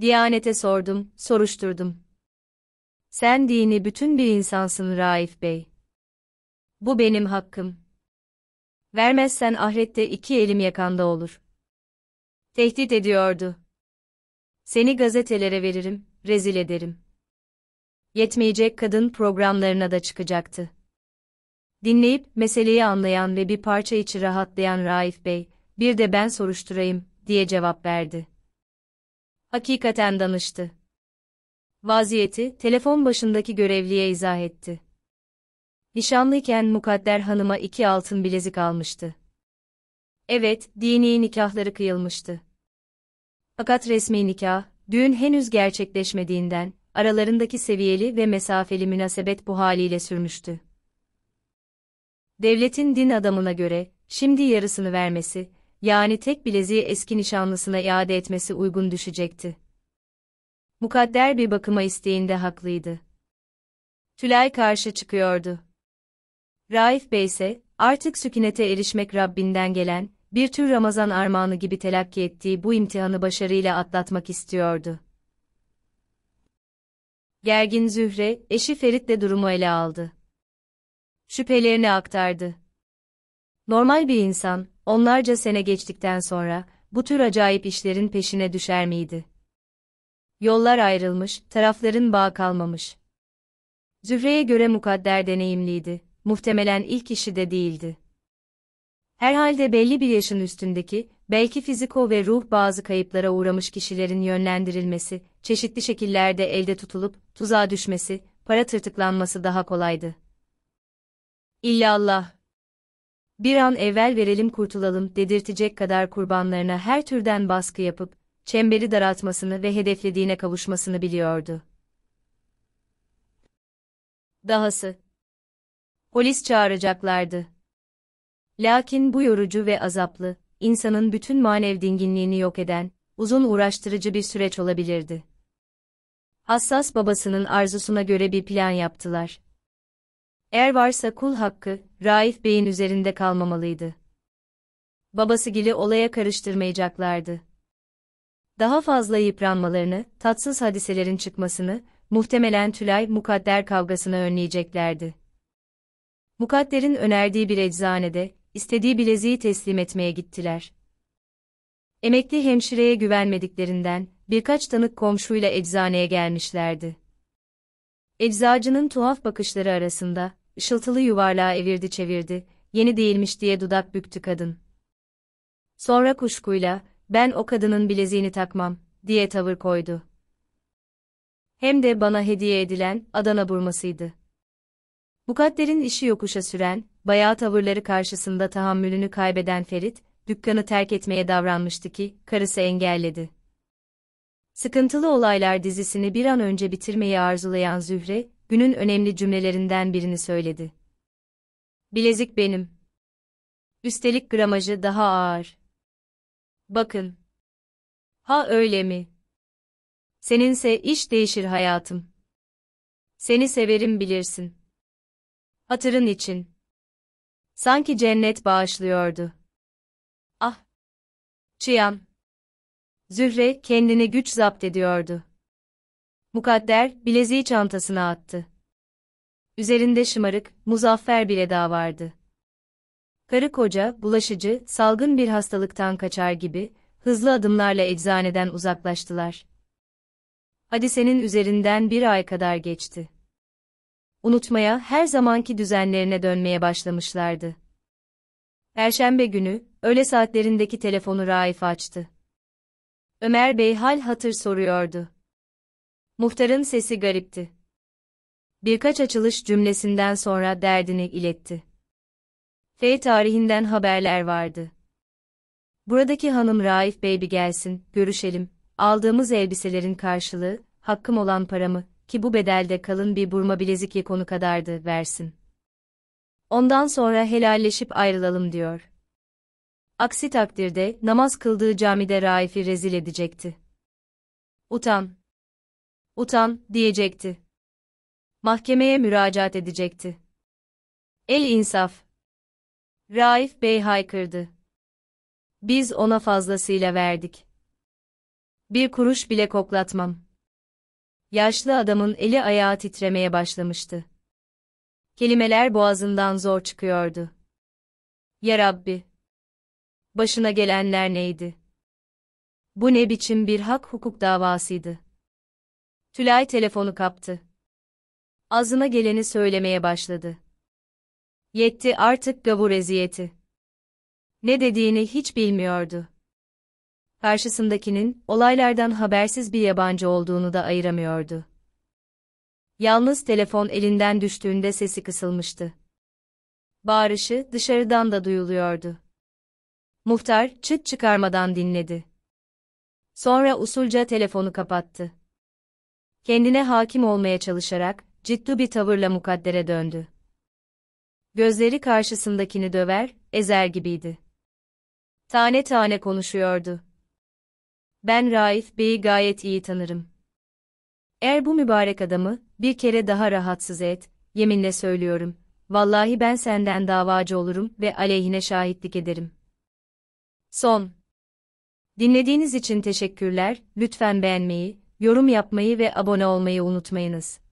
Diyanete sordum, soruşturdum. Sen dini bütün bir insansın Raif Bey. Bu benim hakkım. Vermezsen ahirette iki elim yakanda olur. Tehdit ediyordu. Seni gazetelere veririm, rezil ederim. Yetmeyecek kadın programlarına da çıkacaktı. Dinleyip meseleyi anlayan ve bir parça içi rahatlayan Raif Bey, bir de ben soruşturayım, diye cevap verdi. Hakikaten danıştı vaziyeti telefon başındaki görevliye izah etti. Nişanlıyken Mukadder Hanım'a iki altın bilezik almıştı. Evet, dini nikahları kıyılmıştı. Fakat resmi nikah, düğün henüz gerçekleşmediğinden, aralarındaki seviyeli ve mesafeli münasebet bu haliyle sürmüştü. Devletin din adamına göre, şimdi yarısını vermesi, yani tek bileziği eski nişanlısına iade etmesi uygun düşecekti. Mukadder bir bakıma isteğinde haklıydı. Tülay karşı çıkıyordu. Raif Bey ise, artık sükunete erişmek Rabbinden gelen, bir tür Ramazan armağanı gibi telakki ettiği bu imtihanı başarıyla atlatmak istiyordu. Gergin Zühre, eşi Ferit de durumu ele aldı. Şüphelerini aktardı. Normal bir insan, onlarca sene geçtikten sonra, bu tür acayip işlerin peşine düşer miydi? Yollar ayrılmış, tarafların bağ kalmamış. Zühre'ye göre mukadder deneyimliydi, muhtemelen ilk işi de değildi. Herhalde belli bir yaşın üstündeki, belki fiziko ve ruh bazı kayıplara uğramış kişilerin yönlendirilmesi, çeşitli şekillerde elde tutulup, tuzağa düşmesi, para tırtıklanması daha kolaydı. İlla Allah! Bir an evvel verelim kurtulalım dedirtecek kadar kurbanlarına her türden baskı yapıp, çemberi daraltmasını ve hedeflediğine kavuşmasını biliyordu. Dahası, polis çağıracaklardı. Lakin bu yorucu ve azaplı, insanın bütün manev dinginliğini yok eden, uzun uğraştırıcı bir süreç olabilirdi. Hassas babasının arzusuna göre bir plan yaptılar. Eğer varsa kul hakkı, Raif Bey'in üzerinde kalmamalıydı. Babası Gili olaya karıştırmayacaklardı daha fazla yıpranmalarını, tatsız hadiselerin çıkmasını, muhtemelen Tülay mukadder kavgasını önleyeceklerdi. Mukadder'in önerdiği bir eczanede, istediği bileziği teslim etmeye gittiler. Emekli hemşireye güvenmediklerinden, birkaç tanık komşuyla eczaneye gelmişlerdi. Eczacının tuhaf bakışları arasında, ışıltılı yuvarlağı evirdi çevirdi, yeni değilmiş diye dudak büktü kadın. Sonra kuşkuyla, ben o kadının bileziğini takmam, diye tavır koydu. Hem de bana hediye edilen Adana burmasıydı. Mukadder'in işi yokuşa süren, bayağı tavırları karşısında tahammülünü kaybeden Ferit, dükkanı terk etmeye davranmıştı ki, karısı engelledi. Sıkıntılı Olaylar dizisini bir an önce bitirmeyi arzulayan Zühre, günün önemli cümlelerinden birini söyledi. Bilezik benim. Üstelik gramajı daha ağır bakın. Ha öyle mi? Seninse iş değişir hayatım. Seni severim bilirsin. Hatırın için. Sanki cennet bağışlıyordu. Ah! Çiyan. Zühre kendini güç zapt ediyordu. Mukadder bileziği çantasına attı. Üzerinde şımarık, muzaffer bir eda vardı. Karı koca, bulaşıcı, salgın bir hastalıktan kaçar gibi, hızlı adımlarla eczaneden uzaklaştılar. Hadisenin üzerinden bir ay kadar geçti. Unutmaya, her zamanki düzenlerine dönmeye başlamışlardı. Perşembe günü, öğle saatlerindeki telefonu Raif açtı. Ömer Bey hal hatır soruyordu. Muhtarın sesi garipti. Birkaç açılış cümlesinden sonra derdini iletti. F tarihinden haberler vardı. Buradaki hanım Raif Bey bir gelsin, görüşelim, aldığımız elbiselerin karşılığı, hakkım olan paramı, ki bu bedelde kalın bir burma bilezik yekonu kadardı, versin. Ondan sonra helalleşip ayrılalım diyor. Aksi takdirde, namaz kıldığı camide Raif'i rezil edecekti. Utan. Utan, diyecekti. Mahkemeye müracaat edecekti. El insaf. Raif Bey haykırdı. Biz ona fazlasıyla verdik. Bir kuruş bile koklatmam. Yaşlı adamın eli ayağı titremeye başlamıştı. Kelimeler boğazından zor çıkıyordu. Ya Rabbi! Başına gelenler neydi? Bu ne biçim bir hak hukuk davasıydı? Tülay telefonu kaptı. Ağzına geleni söylemeye başladı. Yetti artık gavur eziyeti. Ne dediğini hiç bilmiyordu. Karşısındakinin, olaylardan habersiz bir yabancı olduğunu da ayıramıyordu. Yalnız telefon elinden düştüğünde sesi kısılmıştı. Bağırışı dışarıdan da duyuluyordu. Muhtar çıt çıkarmadan dinledi. Sonra usulca telefonu kapattı. Kendine hakim olmaya çalışarak ciddi bir tavırla mukaddere döndü. Gözleri karşısındakini döver, ezer gibiydi. Tane tane konuşuyordu. Ben Raif Bey'i gayet iyi tanırım. Eğer bu mübarek adamı bir kere daha rahatsız et, yeminle söylüyorum. Vallahi ben senden davacı olurum ve aleyhine şahitlik ederim. Son. Dinlediğiniz için teşekkürler. Lütfen beğenmeyi, yorum yapmayı ve abone olmayı unutmayınız.